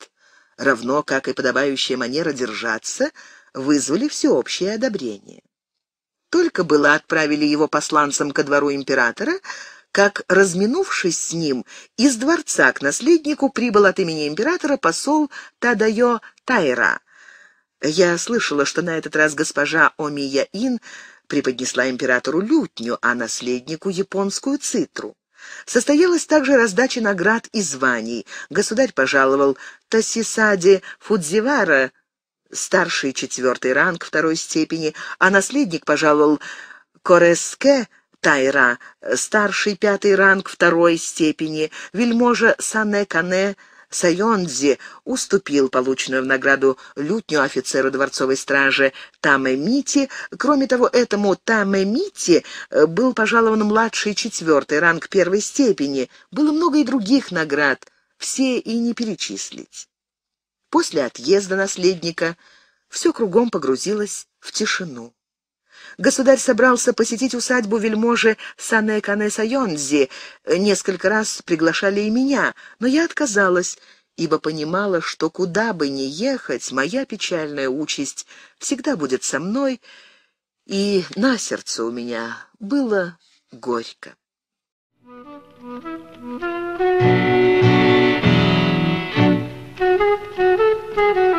равно как и подобающая манера держаться, вызвали всеобщее одобрение. Только было отправили его посланцем ко двору императора, как, разминувшись с ним, из дворца к наследнику прибыл от имени императора посол Тадайо Тайра. Я слышала, что на этот раз госпожа Омия Ин преподнесла императору лютню, а наследнику японскую цитру. Состоялась также раздача наград и званий. Государь пожаловал Тасисади Фудзивара, старший четвертый ранг второй степени, а наследник пожаловал Кореске Тайра, старший пятый ранг второй степени, вельможа Сане Кане Сайонзи уступил полученную в награду лютню офицеру дворцовой стражи Таме Мити. Кроме того, этому Таме Мити э, был пожалован младший четвертый ранг первой степени. Было много и других наград — все и не перечислить. После отъезда наследника все кругом погрузилось в тишину. Государь собрался посетить усадьбу вельможи Санэ-Кане Сайонзи. Несколько раз приглашали и меня, но я отказалась, ибо понимала, что куда бы ни ехать, моя печальная участь всегда будет со мной, и на сердце у меня было горько. Thank you. Thank you.